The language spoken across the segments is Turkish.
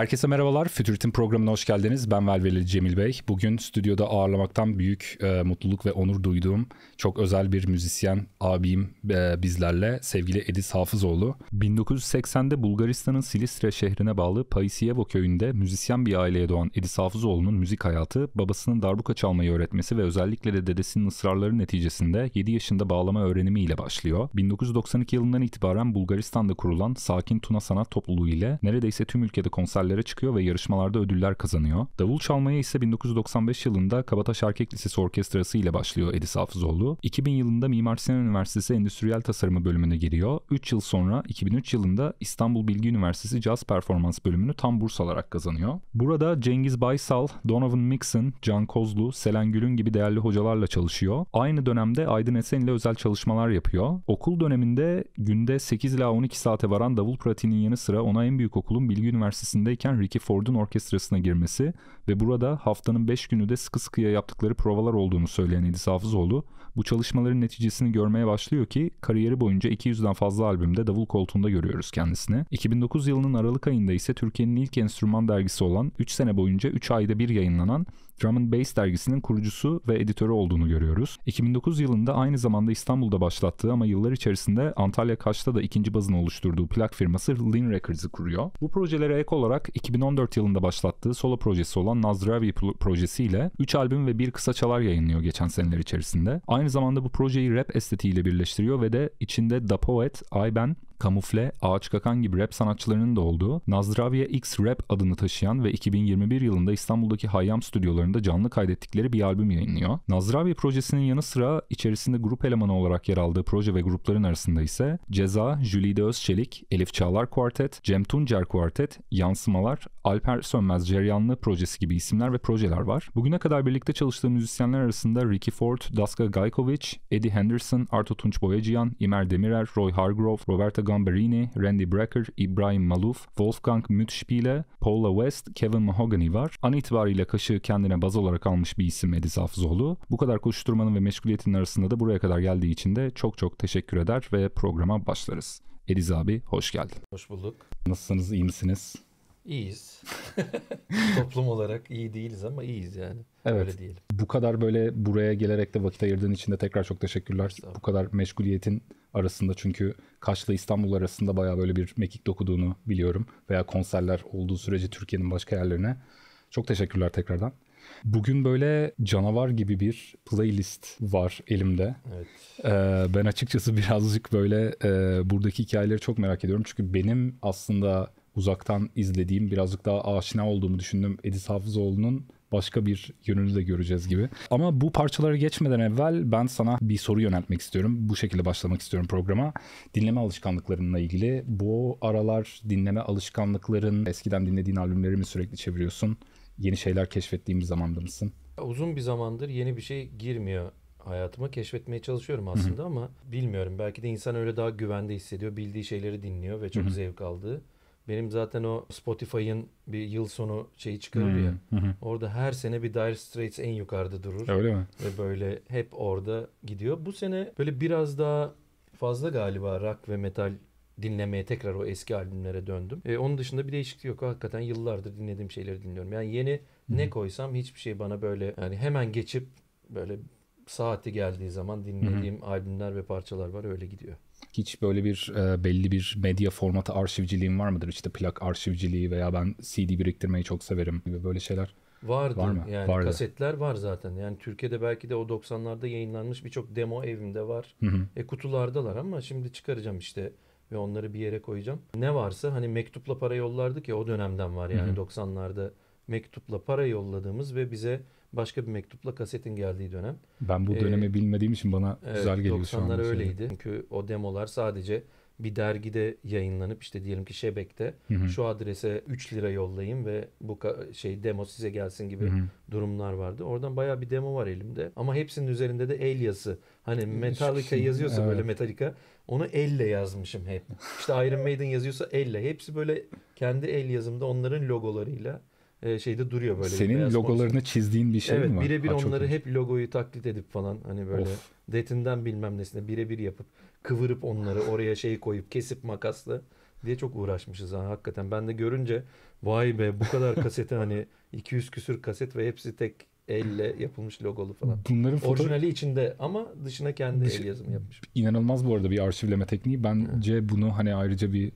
Herkese merhabalar. Fütüritin programına hoş geldiniz. Ben Velveli Cemil Bey. Bugün stüdyoda ağırlamaktan büyük e, mutluluk ve onur duyduğum çok özel bir müzisyen abim e, bizlerle sevgili Edis Hafızoğlu. 1980'de Bulgaristan'ın Silistre şehrine bağlı Paisiyevo köyünde müzisyen bir aileye doğan Edis Hafızoğlu'nun müzik hayatı babasının darbuka çalmayı öğretmesi ve özellikle de dedesinin ısrarları neticesinde 7 yaşında bağlama öğrenimiyle başlıyor. 1992 yılından itibaren Bulgaristan'da kurulan Sakin Tuna Sanat Topluluğu ile neredeyse tüm ülkede konserler yerlere çıkıyor ve yarışmalarda ödüller kazanıyor. Davul çalmaya ise 1995 yılında Kabataş Erkek Lisesi Orkestrası ile başlıyor Edis Hafızoğlu. 2000 yılında Mimar Sinan Üniversitesi Endüstriyel Tasarımı bölümüne giriyor. 3 yıl sonra 2003 yılında İstanbul Bilgi Üniversitesi Caz Performans bölümünü tam burs alarak kazanıyor. Burada Cengiz Baysal, Donovan Mixon, Can Kozlu, Selen Gül'ün gibi değerli hocalarla çalışıyor. Aynı dönemde Aydın Esen ile özel çalışmalar yapıyor. Okul döneminde günde 8 ila 12 saate varan davul pratiğinin yanı sıra ona en büyük okulun Bilgi Üniversitesi'nde yaşındayken Ricky Ford'un orkestrasına girmesi ve burada haftanın 5 günü de sıkı sıkıya yaptıkları provalar olduğunu söyleyen Edis Hafızoğlu, bu çalışmaların neticesini görmeye başlıyor ki kariyeri boyunca 200'den fazla albümde davul koltuğunda görüyoruz kendisini. 2009 yılının Aralık ayında ise Türkiye'nin ilk enstrüman dergisi olan 3 sene boyunca 3 ayda bir yayınlanan Drum and Bass dergisinin kurucusu ve editörü olduğunu görüyoruz. 2009 yılında aynı zamanda İstanbul'da başlattığı ama yıllar içerisinde Antalya Kaş'ta da ikinci bazını oluşturduğu plak firması Lean Records'ı kuruyor. Bu projelere ek olarak 2014 yılında başlattığı solo projesi olan Nazravi projesiyle 3 albüm ve bir kısa çalar yayınlıyor geçen seneler içerisinde. Aynı zamanda bu projeyi rap estetiğiyle birleştiriyor ve de içinde The Poet, I Ben, Kamufle, Ağaç Kakan gibi rap sanatçılarının da olduğu Nazdraviye X Rap adını taşıyan ve 2021 yılında İstanbul'daki Hayyam stüdyolarında canlı kaydettikleri bir albüm yayınlıyor. Nazdraviye projesinin yanı sıra içerisinde grup elemanı olarak yer aldığı proje ve grupların arasında ise Ceza, Jülide Özçelik, Elif Çağlar Kuartet, Cem Tuncer Kuartet, Yansımalar, Alper Sönmez Ceryanlı projesi gibi isimler ve projeler var. Bugüne kadar birlikte çalıştığı müzisyenler arasında Ricky Ford, Daska Gajkovic, Eddie Henderson, Arto Tunç Boyacıyan, İmer Demirer, Roy Hargrove, Roberta Gamberini, Randy Brecker, İbrahim Maluf, Wolfgang Mütspiele, Paula West, Kevin Mahogany var. An itibariyle kaşığı kendine baz olarak almış bir isim Ediz Hafızoğlu. Bu kadar koşturmanın ve meşguliyetin arasında da buraya kadar geldiği için de çok çok teşekkür eder ve programa başlarız. Ediz abi hoş geldin. Hoş bulduk. Nasılsınız, iyi misiniz? İyiyiz. Toplum olarak iyi değiliz ama iyiyiz yani. Evet. Öyle diyelim. Bu kadar böyle buraya gelerek de vakit ayırdığın için de tekrar çok teşekkürler. Bu kadar meşguliyetin arasında çünkü Kaşlı İstanbul arasında bayağı böyle bir mekik dokuduğunu biliyorum. Veya konserler olduğu sürece Türkiye'nin başka yerlerine. Çok teşekkürler tekrardan. Bugün böyle canavar gibi bir playlist var elimde. Evet. Ee, ben açıkçası birazcık böyle e, buradaki hikayeleri çok merak ediyorum. Çünkü benim aslında uzaktan izlediğim, birazcık daha aşina olduğumu düşündüğüm Edis Hafızoğlu'nun başka bir yönünü de göreceğiz gibi. Ama bu parçaları geçmeden evvel ben sana bir soru yöneltmek istiyorum. Bu şekilde başlamak istiyorum programa. Dinleme alışkanlıklarınla ilgili. Bu aralar dinleme alışkanlıkların, eskiden dinlediğin albümleri mi sürekli çeviriyorsun? Yeni şeyler keşfettiğim bir zamanda mısın? Uzun bir zamandır yeni bir şey girmiyor hayatıma keşfetmeye çalışıyorum aslında Hı-hı. ama bilmiyorum belki de insan öyle daha güvende hissediyor bildiği şeyleri dinliyor ve çok Hı-hı. zevk aldığı benim zaten o Spotify'ın bir yıl sonu şeyi çıkarıyor hmm. ya. Orada her sene bir Dire Straits en yukarıda durur. Öyle mi? Ve böyle hep orada gidiyor. Bu sene böyle biraz daha fazla galiba rock ve metal dinlemeye tekrar o eski albümlere döndüm. E, onun dışında bir değişiklik yok. Hakikaten yıllardır dinlediğim şeyleri dinliyorum. Yani yeni hmm. ne koysam hiçbir şey bana böyle yani hemen geçip böyle saati geldiği zaman dinlediğim hmm. albümler ve parçalar var öyle gidiyor. Hiç böyle bir e, belli bir medya formatı arşivciliğin var mıdır? İşte plak arşivciliği veya ben CD biriktirmeyi çok severim gibi böyle şeyler. Vardı. Var mı? Yani Vardı. kasetler var zaten. Yani Türkiye'de belki de o 90'larda yayınlanmış birçok demo evimde var. Hı hı. E kutulardalar ama şimdi çıkaracağım işte ve onları bir yere koyacağım. Ne varsa hani mektupla para yollardık ya o dönemden var yani hı hı. 90'larda mektupla para yolladığımız ve bize başka bir mektupla kasetin geldiği dönem. Ben bu ee, dönemi ee, bilmediğim için bana evet, güzel geliyor şu an. 90'lar öyleydi. Çünkü o demolar sadece bir dergide yayınlanıp işte diyelim ki Şebek'te hı hı. şu adrese 3 lira yollayayım ve bu şey demo size gelsin gibi hı hı. durumlar vardı. Oradan baya bir demo var elimde ama hepsinin üzerinde de el yazısı. Hani Metallica yazıyorsa evet. böyle Metallica onu elle yazmışım hep. İşte Iron Maiden yazıyorsa elle. Hepsi böyle kendi el yazımda onların logolarıyla e, şeyde duruyor böyle. Senin logolarını konusunda. çizdiğin bir şey evet, mi var? Evet birebir onları hep logoyu taklit edip falan hani böyle of. detinden bilmem nesine birebir yapıp kıvırıp onları oraya şey koyup kesip makasla diye çok uğraşmışız. Yani hakikaten ben de görünce vay be bu kadar kasete hani 200 küsür kaset ve hepsi tek elle yapılmış logolu falan. Bunların foto... Orijinali içinde ama dışına kendi Dış... el yazımı yapmış. İnanılmaz bu arada bir arşivleme tekniği. Bence bunu hani ayrıca bir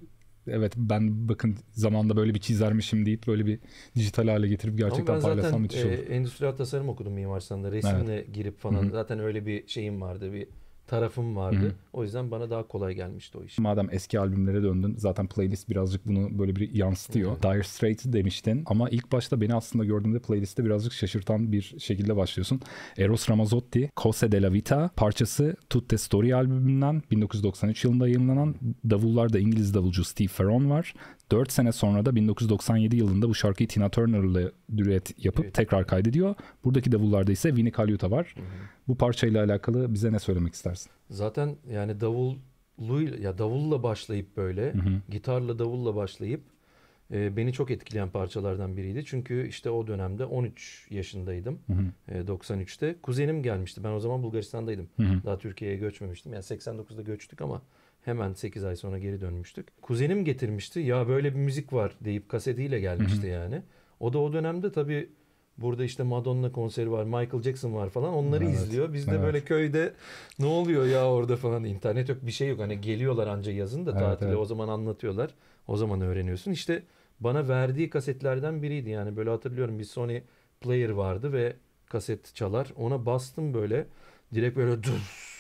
evet ben bakın zamanda böyle bir çizermişim deyip böyle bir dijital hale getirip gerçekten paylaşsam müthiş e, olur. Ama ben zaten e, endüstriyel tasarım okudum Mimar Sinan'da. Resimle evet. girip falan. Hı-hı. Zaten öyle bir şeyim vardı. Bir tarafım vardı. Hı-hı. O yüzden bana daha kolay gelmişti o iş. Madem eski albümlere döndün zaten playlist birazcık bunu böyle bir yansıtıyor. hı Dire Straits demiştin ama ilk başta beni aslında gördüğümde playlistte birazcık şaşırtan bir şekilde başlıyorsun. Eros Ramazzotti, Cose della Vita parçası Tutte Story albümünden 1993 yılında yayınlanan davullarda İngiliz davulcu Steve Ferron var. 4 sene sonra da 1997 yılında bu şarkıyı Tina Turner ile düet yapıp evet. tekrar kaydediyor. Buradaki davullarda ise Vinnie Caluta var. Hı hı. Bu parçayla alakalı bize ne söylemek istersin? Zaten yani davullu ya davulla başlayıp böyle hı hı. gitarla davulla başlayıp e, beni çok etkileyen parçalardan biriydi. Çünkü işte o dönemde 13 yaşındaydım. E, 93'te kuzenim gelmişti. Ben o zaman Bulgaristan'daydım. Hı hı. Daha Türkiye'ye göçmemiştim. Yani 89'da göçtük ama Hemen 8 ay sonra geri dönmüştük. Kuzenim getirmişti. Ya böyle bir müzik var deyip kasetiyle gelmişti Hı-hı. yani. O da o dönemde tabii Burada işte Madonna konseri var, Michael Jackson var falan. Onları evet, izliyor. Biz de böyle köyde ne oluyor ya orada falan İnternet yok, bir şey yok. Hani geliyorlar anca yazın da evet, evet. o zaman anlatıyorlar. O zaman öğreniyorsun. İşte bana verdiği kasetlerden biriydi. Yani böyle hatırlıyorum bir Sony player vardı ve kaset çalar. Ona bastım böyle. Direkt böyle dur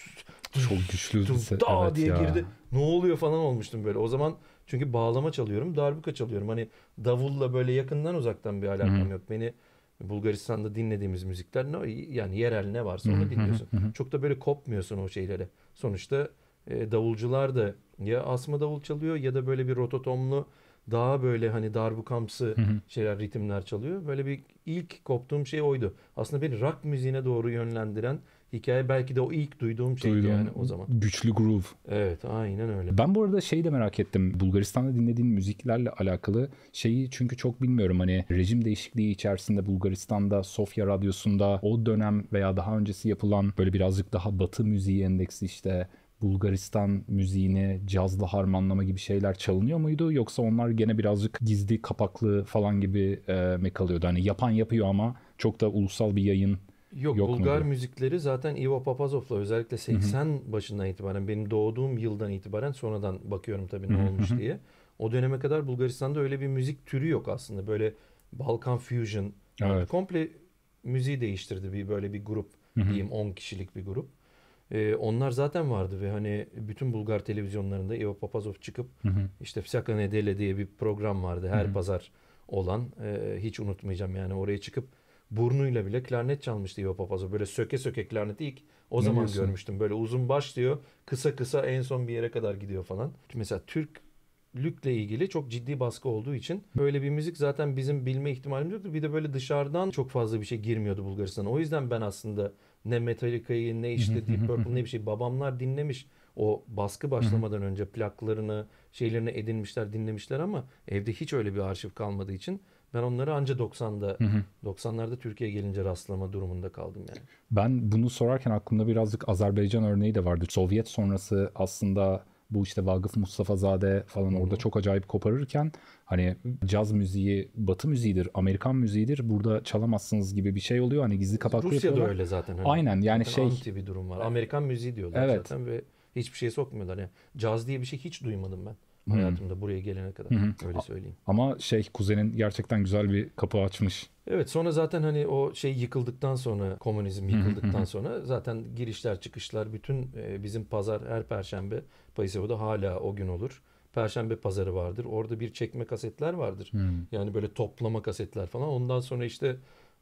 çok güçlü bir se- da evet diye ya. girdi. Ne oluyor falan olmuştum böyle. O zaman çünkü bağlama çalıyorum, darbuka çalıyorum. Hani davulla böyle yakından uzaktan bir alakam Hı-hı. yok. Beni Bulgaristan'da dinlediğimiz müzikler ne yani yerel ne varsa onu dinliyorsun. Hı-hı. Çok da böyle kopmuyorsun o şeylere. Sonuçta e, davulcular da ya asma davul çalıyor ya da böyle bir rototomlu daha böyle hani darbukamsı şeyler ritimler çalıyor. Böyle bir ilk koptuğum şey oydu. Aslında beni rock müziğine doğru yönlendiren hikaye belki de o ilk duyduğum şeydi yani o zaman. Güçlü groove. Evet aynen öyle. Ben bu arada şeyi de merak ettim. Bulgaristan'da dinlediğin müziklerle alakalı şeyi çünkü çok bilmiyorum. Hani rejim değişikliği içerisinde Bulgaristan'da Sofya Radyosu'nda o dönem veya daha öncesi yapılan böyle birazcık daha batı müziği endeksi işte Bulgaristan müziğini cazla harmanlama gibi şeyler çalınıyor muydu? Yoksa onlar gene birazcık gizli kapaklı falan gibi e, mi Hani yapan yapıyor ama çok da ulusal bir yayın Yok, Yok Bulgar muydu? müzikleri zaten Ivo Papazov'la özellikle 80 Hı-hı. başından itibaren benim doğduğum yıldan itibaren sonradan bakıyorum tabii ne Hı-hı. olmuş diye. O döneme kadar Bulgaristan'da öyle bir müzik türü yok aslında. Böyle Balkan fusion evet. komple müziği değiştirdi bir böyle bir grup Hı-hı. diyeyim 10 kişilik bir grup. Ee, onlar zaten vardı ve hani bütün Bulgar televizyonlarında Ivo Papazov çıkıp Hı-hı. işte Vsaka Nedele diye bir program vardı her Hı-hı. pazar olan. Ee, hiç unutmayacağım yani oraya çıkıp burnuyla bile klarnet çalmıştı İvo Papazo. Böyle söke söke klarneti ilk o ne zaman diyorsun? görmüştüm. Böyle uzun başlıyor, kısa kısa en son bir yere kadar gidiyor falan. Mesela Türk lükle ilgili çok ciddi baskı olduğu için böyle bir müzik zaten bizim bilme ihtimalimiz yoktu. Bir de böyle dışarıdan çok fazla bir şey girmiyordu Bulgaristan'a. O yüzden ben aslında ne Metallica'yı ne işte Deep Purple ne bir şey babamlar dinlemiş. O baskı başlamadan önce plaklarını, şeylerini edinmişler, dinlemişler ama evde hiç öyle bir arşiv kalmadığı için ben onları anca 90'da, hı hı. 90'larda Türkiye'ye gelince rastlama durumunda kaldım yani. Ben bunu sorarken aklımda birazcık Azerbaycan örneği de vardı. Sovyet sonrası aslında bu işte Vagıf Zade falan Hı-hı. orada çok acayip koparırken hani caz müziği batı müziğidir, Amerikan müziğidir. Burada çalamazsınız gibi bir şey oluyor. Hani gizli kapaklı Rusya'da yapıyorlar. öyle zaten. Hani. Aynen yani zaten şey. Anti bir durum var. Amerikan müziği diyorlar evet. zaten ve hiçbir şey sokmuyorlar. Yani caz diye bir şey hiç duymadım ben hmm. hayatımda buraya gelene kadar. Hmm. Öyle söyleyeyim. Ama şey kuzenin gerçekten güzel bir kapı açmış. Evet sonra zaten hani o şey yıkıldıktan sonra komünizm yıkıldıktan sonra zaten girişler çıkışlar bütün e, bizim pazar her perşembe Paysevo'da hala o gün olur. Perşembe pazarı vardır. Orada bir çekme kasetler vardır. Hmm. Yani böyle toplama kasetler falan. Ondan sonra işte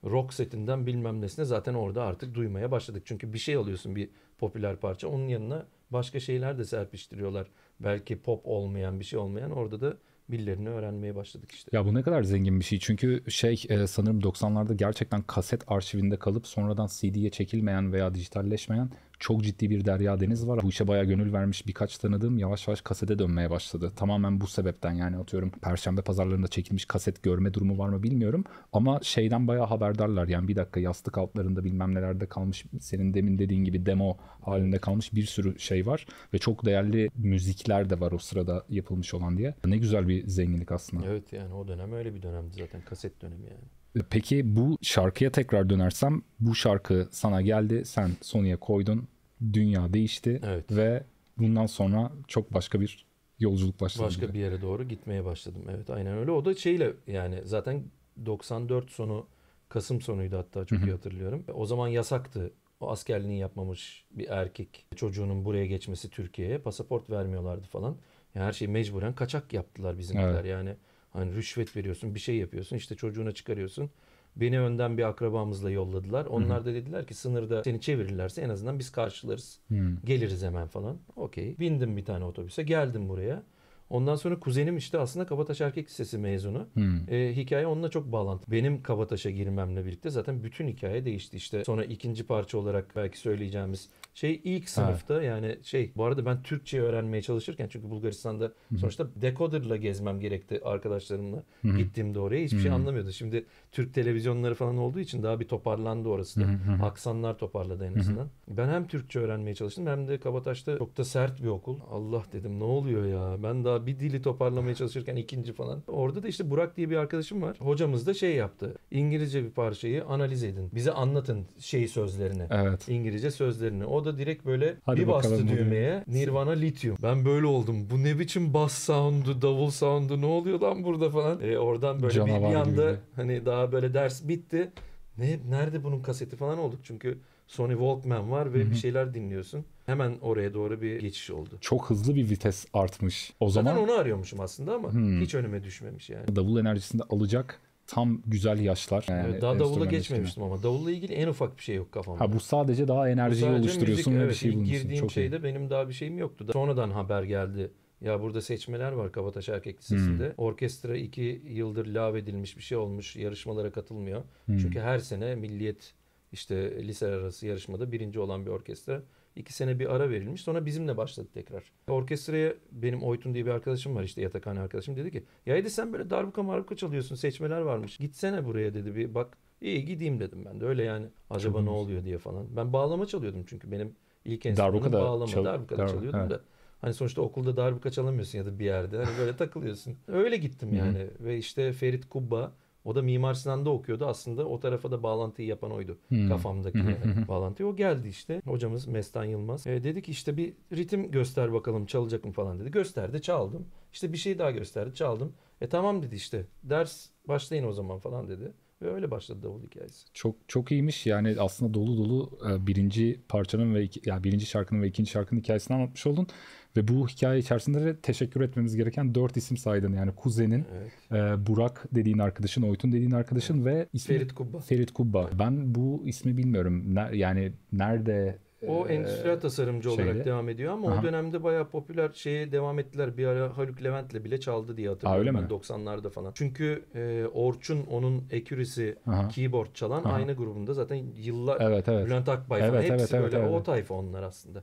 rock setinden bilmem nesine zaten orada artık duymaya başladık. Çünkü bir şey alıyorsun bir popüler parça onun yanına başka şeyler de serpiştiriyorlar belki pop olmayan bir şey olmayan orada da millerini öğrenmeye başladık işte. Ya bu ne kadar zengin bir şey. Çünkü şey e, sanırım 90'larda gerçekten kaset arşivinde kalıp sonradan CD'ye çekilmeyen veya dijitalleşmeyen çok ciddi bir derya deniz var. Bu işe bayağı gönül vermiş birkaç tanıdığım yavaş yavaş kasete dönmeye başladı. Tamamen bu sebepten yani atıyorum perşembe pazarlarında çekilmiş kaset görme durumu var mı bilmiyorum. Ama şeyden bayağı haberdarlar yani bir dakika yastık altlarında bilmem nelerde kalmış senin demin dediğin gibi demo halinde kalmış bir sürü şey var. Ve çok değerli müzikler de var o sırada yapılmış olan diye. Ne güzel bir zenginlik aslında. Evet yani o dönem öyle bir dönemdi zaten kaset dönemi yani. Peki bu şarkıya tekrar dönersem bu şarkı sana geldi sen Sony'e koydun dünya değişti evet. ve bundan sonra çok başka bir yolculuk başladı. Başka bir yere doğru gitmeye başladım. Evet aynen öyle. O da şeyle yani zaten 94 sonu Kasım sonuydu hatta çok Hı-hı. iyi hatırlıyorum. O zaman yasaktı. O askerliğini yapmamış bir erkek çocuğunun buraya geçmesi Türkiye'ye pasaport vermiyorlardı falan. Yani her şeyi mecburen kaçak yaptılar bizimkiler. Evet. Yani Hani rüşvet veriyorsun, bir şey yapıyorsun, işte çocuğuna çıkarıyorsun. Beni önden bir akrabamızla yolladılar. Onlar Hı-hı. da dediler ki sınırda seni çevirirlerse en azından biz karşılarız. Hı-hı. Geliriz hemen falan. Okey. Bindim bir tane otobüse, geldim buraya. Ondan sonra kuzenim işte aslında Kabataş Erkek Lisesi mezunu. E, hikaye onunla çok bağlantı. Benim Kabataş'a girmemle birlikte zaten bütün hikaye değişti. İşte sonra ikinci parça olarak belki söyleyeceğimiz şey ilk sınıfta ha. yani şey bu arada ben Türkçe öğrenmeye çalışırken çünkü Bulgaristan'da Hı-hı. sonuçta decoder'la gezmem gerekti arkadaşlarımla. Hı-hı. Gittiğimde oraya hiçbir Hı-hı. şey anlamıyordu. Şimdi Türk televizyonları falan olduğu için daha bir toparlandı orası da. Hı-hı. Aksanlar toparladı en azından. Hı-hı. Ben hem Türkçe öğrenmeye çalıştım hem de Kabataş'ta çok da sert bir okul. Allah dedim ne oluyor ya? Ben daha bir dili toparlamaya çalışırken ikinci falan. Orada da işte Burak diye bir arkadaşım var. Hocamız da şey yaptı. İngilizce bir parçayı analiz edin. Bize anlatın şeyi sözlerini. Evet. İngilizce sözlerini. O o da direkt böyle Hadi bir bastı düğmeye. Bunu. Nirvana Lithium. Ben böyle oldum. Bu ne biçim bass sound'u, davul sound'u ne oluyor lan burada falan. E, oradan böyle Canavar bir, bir anda hani daha böyle ders bitti. Ne, nerede bunun kaseti falan olduk çünkü Sony Walkman var ve Hı-hı. bir şeyler dinliyorsun. Hemen oraya doğru bir geçiş oldu. Çok hızlı bir vites artmış. O Zaten zaman onu arıyormuşum aslında ama hmm. hiç önüme düşmemiş yani. Davul enerjisini alacak tam güzel yaşlar. Yani evet, daha davula geçmemiştim ama davulla ilgili en ufak bir şey yok kafamda. Ha bu sadece daha enerjiyi sadece oluşturuyorsun müzik, ve evet, bir şey Girdiğim Çok şeyde iyi. benim daha bir şeyim yoktu. Sonradan haber geldi. Ya burada seçmeler var Kabataş Erkek Lisesi'nde. Hmm. Orkestra iki yıldır lav edilmiş bir şey olmuş. Yarışmalara katılmıyor. Hmm. Çünkü her sene milliyet işte lise arası yarışmada birinci olan bir orkestra İki sene bir ara verilmiş. Sonra bizimle başladı tekrar. Orkestraya benim Oytun diye bir arkadaşım var işte yatakhane arkadaşım dedi ki ya Edi sen böyle darbuka marbuka çalıyorsun seçmeler varmış. Gitsene buraya dedi bir bak. iyi gideyim dedim ben de öyle yani acaba Çok ne oluyor diye falan. Ben bağlama çalıyordum çünkü benim ilk enstrümanım bağlama çal- darbuka da çalıyordum he. da. Hani sonuçta okulda darbuka çalamıyorsun ya da bir yerde. Hani böyle takılıyorsun. Öyle gittim yani. Ve işte Ferit Kubba o da Mimar Sinan'da okuyordu. Aslında o tarafa da bağlantıyı yapan oydu. Hmm. Kafamdaki yani bağlantı. O geldi işte. Hocamız Mestan Yılmaz. E, dedi ki işte bir ritim göster bakalım çalacak mı falan dedi. Gösterdi çaldım. İşte bir şey daha gösterdi çaldım. E tamam dedi işte ders başlayın o zaman falan dedi. Ve öyle başladı davul hikayesi. Çok çok iyiymiş. Yani aslında dolu dolu e, birinci parçanın ve iki, yani birinci şarkının ve ikinci şarkının hikayesini anlatmış oldun. Ve bu hikaye içerisinde de teşekkür etmemiz gereken dört isim saydın. Yani kuzenin, evet. e, Burak dediğin arkadaşın, Oytun dediğin arkadaşın ve ismi, Ferit Kubba. Ferit Kubba. Ben bu ismi bilmiyorum. Ne, yani nerede e, o endüstriyel tasarımcı şeyle. olarak devam ediyor ama Aha. o dönemde bayağı popüler şeye devam ettiler. Bir ara Haluk Levent'le bile çaldı diye hatırlıyorum. Aa, öyle mi? 90'larda falan. Çünkü e, Orçun onun Accuracy keyboard çalan Aha. aynı grubunda zaten yıllar evet, evet. Bülent Akbay falan evet, hepsi evet, evet, böyle evet. o tayfa onlar aslında.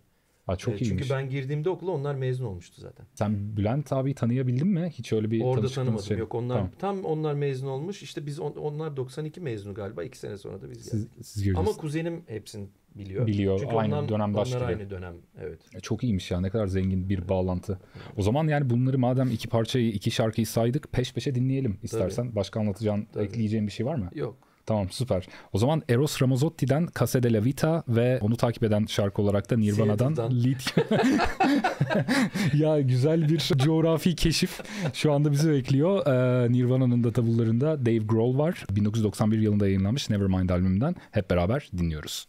Aa, çok e, çünkü iyiymiş. Çünkü ben girdiğimde okula onlar mezun olmuştu zaten. Sen Bülent abi tanıyabildin mi? Hiç öyle bir Orada tanımadım şey... yok. Onlar tamam. tam onlar mezun olmuş. İşte biz on, onlar 92 mezunu galiba. iki sene sonra da biz geldik. Siz göreceğiz. Ama kuzenim hepsini biliyor. Biliyor. Çünkü aynı ondan, dönem başlıyor. Onlar aynı dönem. Evet. E, çok iyiymiş ya. Ne kadar zengin bir evet. bağlantı. O zaman yani bunları madem iki parçayı, iki şarkıyı saydık peş peşe dinleyelim istersen. Tabii. Başka anlatacağın, Tabii. ekleyeceğin bir şey var mı? Yok. Tamam süper. O zaman Eros Ramazzotti'den Casa de la Vita ve onu takip eden şarkı olarak da Nirvana'dan Lead. ya güzel bir coğrafi keşif şu anda bizi bekliyor. Ee, Nirvana'nın da Dave Grohl var. 1991 yılında yayınlanmış Nevermind albümünden hep beraber dinliyoruz.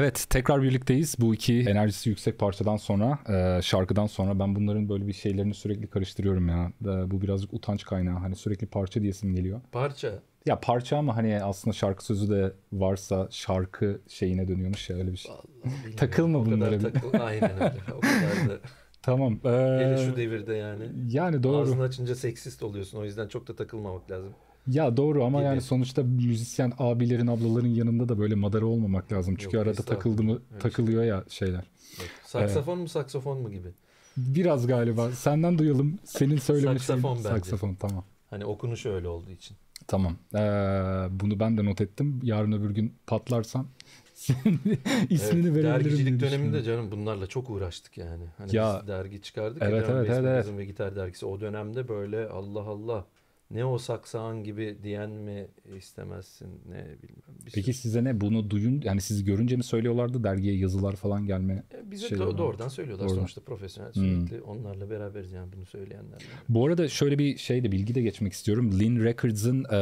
Evet tekrar birlikteyiz. Bu iki enerjisi yüksek parçadan sonra, e, şarkıdan sonra ben bunların böyle bir şeylerini sürekli karıştırıyorum ya. E, bu birazcık utanç kaynağı. Hani sürekli parça diyesim geliyor. Parça? Ya parça ama hani aslında şarkı sözü de varsa şarkı şeyine dönüyormuş ya öyle bir şey. Takılma bunlara. Takıl, aynen öyle. O kadar da. Tamam. Ee, Hele şu devirde yani. Yani doğru. Ağzını açınca seksist oluyorsun. O yüzden çok da takılmamak lazım. Ya doğru ama gibi. yani sonuçta müzisyen abilerin ablaların yanında da böyle madara olmamak lazım. Çünkü Yok, arada takıldı mı Öyle şey takılıyor şey. ya şeyler. Evet. Saksafon ee, mu saksafon mu gibi. Biraz galiba. Senden duyalım. Senin söylemişin. saksafon bence. Saksafon tamam. Hani okunuşu öyle olduğu için. Tamam. Ee, bunu ben de not ettim. Yarın öbür gün patlarsam ismini evet, verebilirim. Dergicilik döneminde canım bunlarla çok uğraştık yani. Hani ya, biz dergi çıkardık. Evet, ya, evet, evet, evet. ve gitar dergisi o dönemde böyle Allah Allah ne o saksağın gibi diyen mi istemezsin ne bilmem. Bir Peki sürü. size ne bunu duyun yani sizi görünce mi söylüyorlardı dergiye yazılar falan gelme e, Bize do- doğrudan söylüyorlar doğrudan. sonuçta profesyonel sürekli hmm. onlarla beraberiz yani bunu söyleyenler. Bu arada şöyle bir şey de bilgi de geçmek istiyorum. Lin Records'ın e,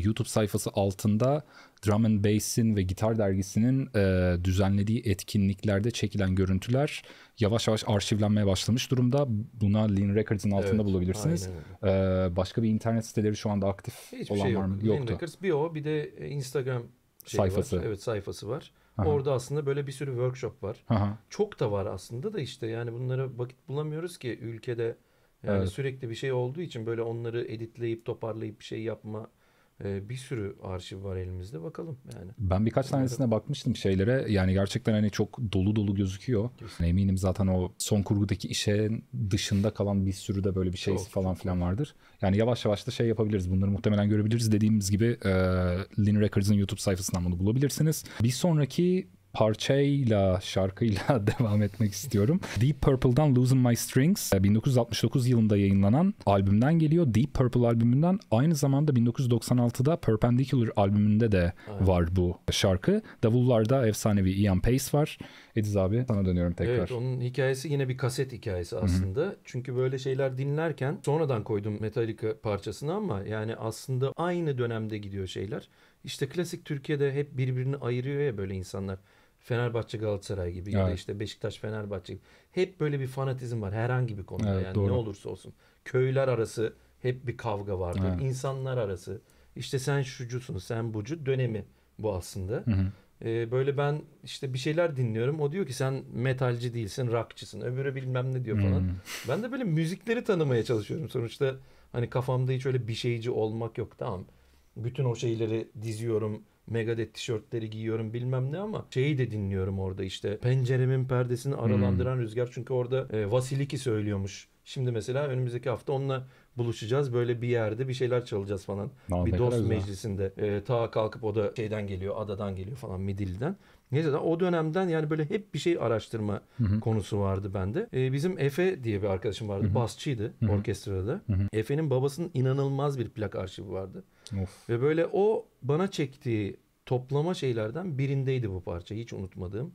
YouTube sayfası altında Drum and Bass'in ve Gitar Dergisi'nin e, düzenlediği etkinliklerde çekilen görüntüler yavaş yavaş arşivlenmeye başlamış durumda. Buna Lean Records'ın altında evet, bulabilirsiniz. E, başka bir internet siteleri şu anda aktif Hiçbir olan şey var mı? Yoktu. Lean Records bir o bir de e, Instagram sayfası. Var. Evet sayfası var. Aha. Orada aslında böyle bir sürü workshop var. Aha. Çok da var aslında da işte yani bunlara vakit bulamıyoruz ki ülkede yani evet. sürekli bir şey olduğu için böyle onları editleyip toparlayıp bir şey yapma ee, bir sürü arşiv var elimizde bakalım yani. Ben birkaç tanesine bakmıştım şeylere yani gerçekten hani çok dolu dolu gözüküyor. Kesinlikle. Eminim zaten o son kurgudaki işe dışında kalan bir sürü de böyle bir şey çok, falan filan vardır. Yani yavaş yavaş da şey yapabiliriz bunları muhtemelen görebiliriz dediğimiz gibi e, Lin Records'ın YouTube sayfasından bunu bulabilirsiniz. Bir sonraki parçayla, şarkıyla devam etmek istiyorum. Deep Purple'dan Losing My Strings 1969 e, yılında yayınlanan albümden geliyor. Deep Purple albümünden aynı zamanda 1996'da Perpendicular albümünde de var bu şarkı. Davullarda efsanevi Ian Pace var. Ediz abi sana dönüyorum tekrar. Evet onun hikayesi yine bir kaset hikayesi aslında. Hı-hı. Çünkü böyle şeyler dinlerken sonradan koydum Metallica parçasını ama yani aslında aynı dönemde gidiyor şeyler. İşte klasik Türkiye'de hep birbirini ayırıyor ya böyle insanlar. Fenerbahçe Galatasaray gibi evet. ya da işte Beşiktaş Fenerbahçe gibi. Hep böyle bir fanatizm var herhangi bir konuda evet, yani doğru. ne olursa olsun. Köyler arası hep bir kavga vardır. Evet. İnsanlar arası işte sen şucusun sen bucu dönemi bu aslında. Hı hı. Ee, böyle ben işte bir şeyler dinliyorum. O diyor ki sen metalci değilsin, rockçısın. Öbürü bilmem ne diyor falan. Hmm. Ben de böyle müzikleri tanımaya çalışıyorum. Sonuçta hani kafamda hiç öyle bir şeyci olmak yok. Tamam. Bütün o şeyleri diziyorum. Megadeth tişörtleri giyiyorum bilmem ne ama şeyi de dinliyorum orada işte penceremin perdesini aralandıran hmm. rüzgar çünkü orada e, Vasiliki söylüyormuş. Şimdi mesela önümüzdeki hafta onunla buluşacağız. Böyle bir yerde bir şeyler çalacağız falan. Ne bir dost güzel. meclisinde. E, ta kalkıp o da şeyden geliyor, adadan geliyor falan Midilli'den. Neyse o dönemden yani böyle hep bir şey araştırma Hı-hı. konusu vardı bende. E, bizim Efe diye bir arkadaşım vardı. Hı-hı. Basçıydı Hı-hı. orkestrada. Efe'nin babasının inanılmaz bir plak arşivi vardı. Of. Ve böyle o bana çektiği toplama şeylerden birindeydi bu parça. Hiç unutmadığım.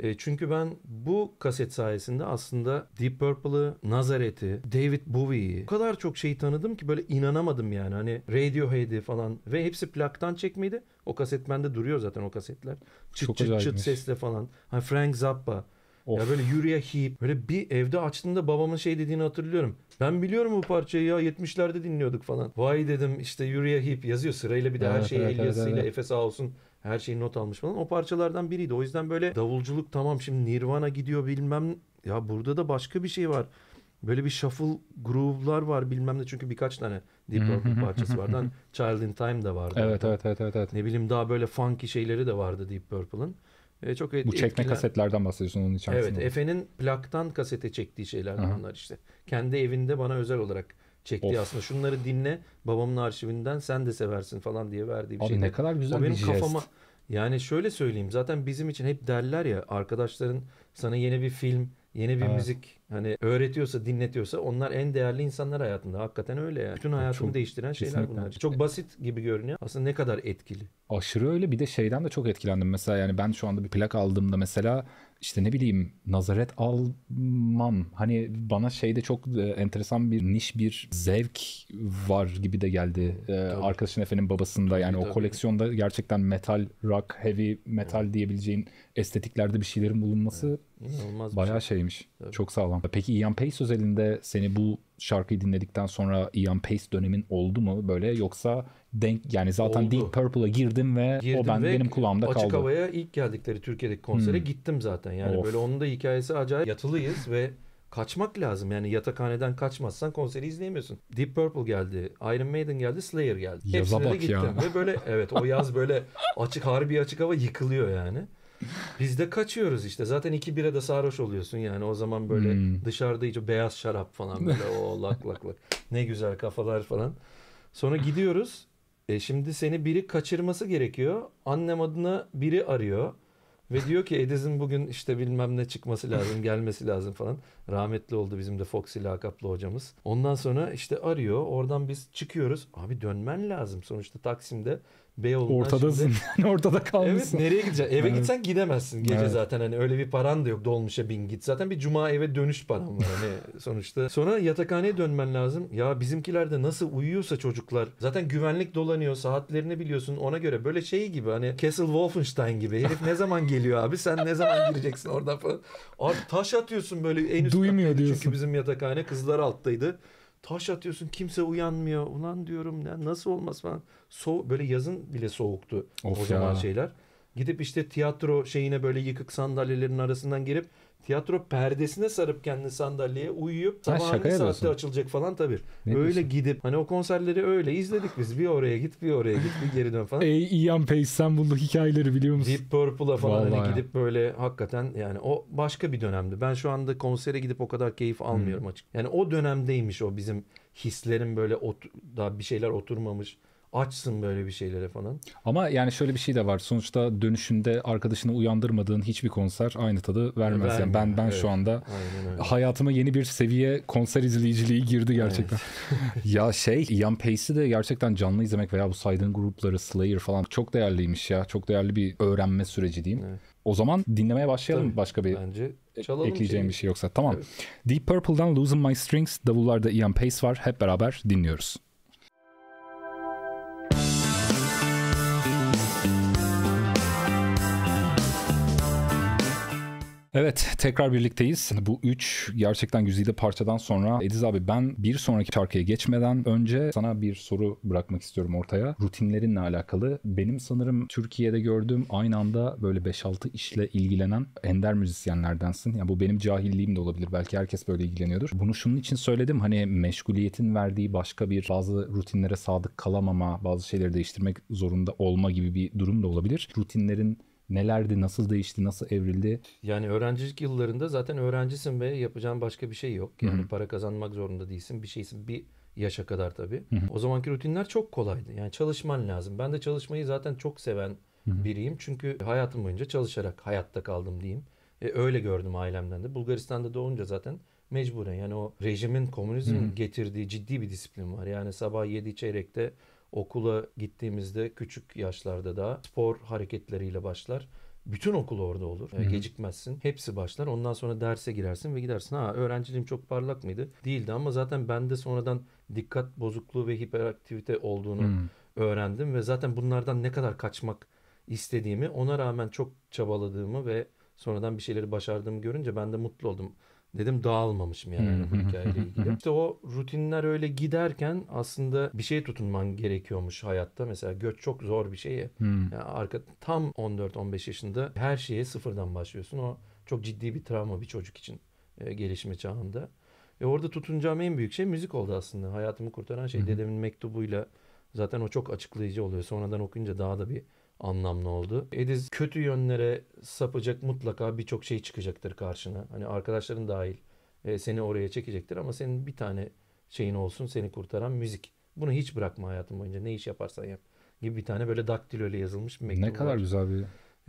E, çünkü ben bu kaset sayesinde aslında Deep Purple'ı, Nazareth'i, David Bowie'yi o kadar çok şeyi tanıdım ki böyle inanamadım yani. Hani Radiohead'i falan ve hepsi plaktan çekmeydi. O kaset bende duruyor zaten o kasetler. Çıt çok çıt acayipmiş. çıt sesle falan. Hani Frank Zappa. Of. Ya böyle yürüye hip. Böyle bir evde açtığında babamın şey dediğini hatırlıyorum. Ben biliyorum bu parçayı ya 70'lerde dinliyorduk falan. Vay dedim işte yürüye hip yazıyor sırayla bir de her şeyi evet, el yazısıyla Efe sağ olsun her şeyi not almış falan. O parçalardan biriydi. O yüzden böyle davulculuk tamam şimdi Nirvana gidiyor bilmem. Ya burada da başka bir şey var. Böyle bir shuffle groove'lar var bilmem ne çünkü birkaç tane Deep Purple parçası vardı. Child in Time de vardı. Evet, evet evet evet evet. Ne bileyim daha böyle funky şeyleri de vardı Deep Purple'ın. E, çok Bu çekme etkilen... kasetlerden bahsediyorsun onun içerisinde. Evet Efe'nin plaktan kasete çektiği şeyler bunlar işte. Kendi evinde bana özel olarak çekti aslında. Şunları dinle babamın arşivinden sen de seversin falan diye verdiği bir şey. ne kadar güzel o benim bir kafama, Yani şöyle söyleyeyim zaten bizim için hep derler ya arkadaşların sana yeni bir film yeni bir evet. müzik hani öğretiyorsa, dinletiyorsa onlar en değerli insanlar hayatında. Hakikaten öyle yani. Bütün hayatımı çok, değiştiren şeyler bunlar. Çok basit gibi görünüyor. Aslında ne kadar etkili aşırı öyle bir de şeyden de çok etkilendim. Mesela yani ben şu anda bir plak aldığımda mesela işte ne bileyim nazaret almam. Hani bana şeyde çok e, enteresan bir niş bir zevk var gibi de geldi. ee, Arkadaşın Efe'nin babasında tabii, yani tabii. o koleksiyonda gerçekten metal, rock, heavy metal evet. diyebileceğin estetiklerde bir şeylerin bulunması evet. bayağı şey. şeymiş. Tabii. Çok sağlam. Peki Ian Pace özelinde seni bu şarkıyı dinledikten sonra Ian Pace dönemin oldu mu böyle yoksa denk yani zaten Oldu. Deep Purple'a girdim ve girdim o ben ve benim kulağımda açık kaldı. Açık havaya ilk geldikleri Türkiye'deki konsere hmm. gittim zaten. Yani of. böyle onun da hikayesi acayip. Yatılıyız ve kaçmak lazım. Yani yatakhaneden kaçmazsan konseri izleyemiyorsun. Deep Purple geldi, Iron Maiden geldi, Slayer geldi. Yaza Hepsine bak de gittim. Ya. Ve böyle evet o yaz böyle açık harbi açık hava yıkılıyor yani. Biz de kaçıyoruz işte. Zaten iki bire de sarhoş oluyorsun yani. O zaman böyle hmm. dışarıda hiç beyaz şarap falan böyle o lak lak lak. Ne güzel kafalar falan. Sonra gidiyoruz. E şimdi seni biri kaçırması gerekiyor. Annem adına biri arıyor. Ve diyor ki Ediz'in bugün işte bilmem ne çıkması lazım, gelmesi lazım falan. Rahmetli oldu bizim de Foxy lakaplı hocamız. Ondan sonra işte arıyor. Oradan biz çıkıyoruz. Abi dönmen lazım. Sonuçta Taksim'de Beyoğlu'ndan Ortadasın. Şimdi... ortada kalmışsın. Evet nereye gideceksin? Eve evet. gitsen gidemezsin. Gece evet. zaten hani öyle bir paran da yok. Dolmuşa bin git. Zaten bir cuma eve dönüş param var hani sonuçta. Sonra yatakhaneye dönmen lazım. Ya bizimkilerde nasıl uyuyorsa çocuklar. Zaten güvenlik dolanıyor. Saatlerini biliyorsun. Ona göre böyle şey gibi hani Castle Wolfenstein gibi. Herif ne zaman geliyor abi? Sen ne zaman gireceksin orada falan. Abi taş atıyorsun böyle en üst Duymuyor diyorsun. Çünkü bizim yatakhane kızlar alttaydı. Taş atıyorsun kimse uyanmıyor. Ulan diyorum ya nasıl olmaz falan. So böyle yazın bile soğuktu of o zaman ya. şeyler. Gidip işte tiyatro şeyine böyle yıkık sandalyelerin arasından girip tiyatro perdesine sarıp kendini sandalyeye uyuyup sabahın bir saatte açılacak falan tabii. Ne öyle diyorsun? gidip hani o konserleri öyle izledik biz. Bir oraya git bir oraya git bir geri dön falan. Ey Ian Pace sen bulduk hikayeleri biliyor musun? Deep Purple'a falan hani gidip böyle hakikaten yani o başka bir dönemdi. Ben şu anda konsere gidip o kadar keyif almıyorum hmm. açık. Yani o dönemdeymiş o bizim hislerin böyle ot- daha bir şeyler oturmamış açsın böyle bir şeylere falan. Ama yani şöyle bir şey de var. Sonuçta dönüşünde arkadaşını uyandırmadığın hiçbir konser aynı tadı vermez. Yani ben ben evet. şu anda hayatıma yeni bir seviye konser izleyiciliği girdi gerçekten. Evet. ya şey Ian Pace'i de gerçekten canlı izlemek veya bu saydığın grupları Slayer falan çok değerliymiş ya. Çok değerli bir öğrenme süreci diyeyim. Evet. O zaman dinlemeye başlayalım Tabii, başka bir bence e, çalalım ekleyeceğim şey. bir şey yoksa. Tamam. Evet. Deep Purple'dan Losing My Strings davullarda Ian Pace var. Hep beraber dinliyoruz. Evet tekrar birlikteyiz. Bu üç gerçekten güzide parçadan sonra Ediz abi ben bir sonraki şarkıya geçmeden önce sana bir soru bırakmak istiyorum ortaya. Rutinlerinle alakalı. Benim sanırım Türkiye'de gördüğüm aynı anda böyle 5-6 işle ilgilenen ender müzisyenlerdensin. Yani bu benim cahilliğim de olabilir. Belki herkes böyle ilgileniyordur. Bunu şunun için söyledim. Hani meşguliyetin verdiği başka bir bazı rutinlere sadık kalamama, bazı şeyleri değiştirmek zorunda olma gibi bir durum da olabilir. Rutinlerin nelerdi, nasıl değişti, nasıl evrildi? Yani öğrencilik yıllarında zaten öğrencisin ve yapacağın başka bir şey yok. Yani Hı-hı. para kazanmak zorunda değilsin. Bir şeysin bir yaşa kadar tabii. Hı-hı. O zamanki rutinler çok kolaydı. Yani çalışman lazım. Ben de çalışmayı zaten çok seven Hı-hı. biriyim. Çünkü hayatım boyunca çalışarak hayatta kaldım diyeyim. E, öyle gördüm ailemden de. Bulgaristan'da doğunca zaten mecburen yani o rejimin komünizmin Hı-hı. getirdiği ciddi bir disiplin var. Yani sabah 7 çeyrekte okula gittiğimizde küçük yaşlarda da spor hareketleriyle başlar. Bütün okul orada olur. Hı-hı. Gecikmezsin. Hepsi başlar. Ondan sonra derse girersin ve gidersin. Ha öğrenciliğim çok parlak mıydı? Değildi ama zaten bende sonradan dikkat bozukluğu ve hiperaktivite olduğunu Hı-hı. öğrendim ve zaten bunlardan ne kadar kaçmak istediğimi, ona rağmen çok çabaladığımı ve sonradan bir şeyleri başardığımı görünce ben de mutlu oldum. Dedim dağılmamışım yani hani bu hikayeyle ilgili. İşte o rutinler öyle giderken aslında bir şey tutunman gerekiyormuş hayatta. Mesela göç çok zor bir şey. yani arka, tam 14-15 yaşında her şeye sıfırdan başlıyorsun. O çok ciddi bir travma bir çocuk için e, gelişme çağında. Ve orada tutunacağım en büyük şey müzik oldu aslında. Hayatımı kurtaran şey dedemin mektubuyla zaten o çok açıklayıcı oluyor. Sonradan okuyunca daha da bir anlamlı oldu. Ediz kötü yönlere sapacak mutlaka birçok şey çıkacaktır karşına. Hani arkadaşların dahil e, seni oraya çekecektir ama senin bir tane şeyin olsun seni kurtaran müzik. Bunu hiç bırakma hayatın boyunca ne iş yaparsan yap gibi bir tane böyle daktilöyle yazılmış bir mektup Ne kadar var. güzel bir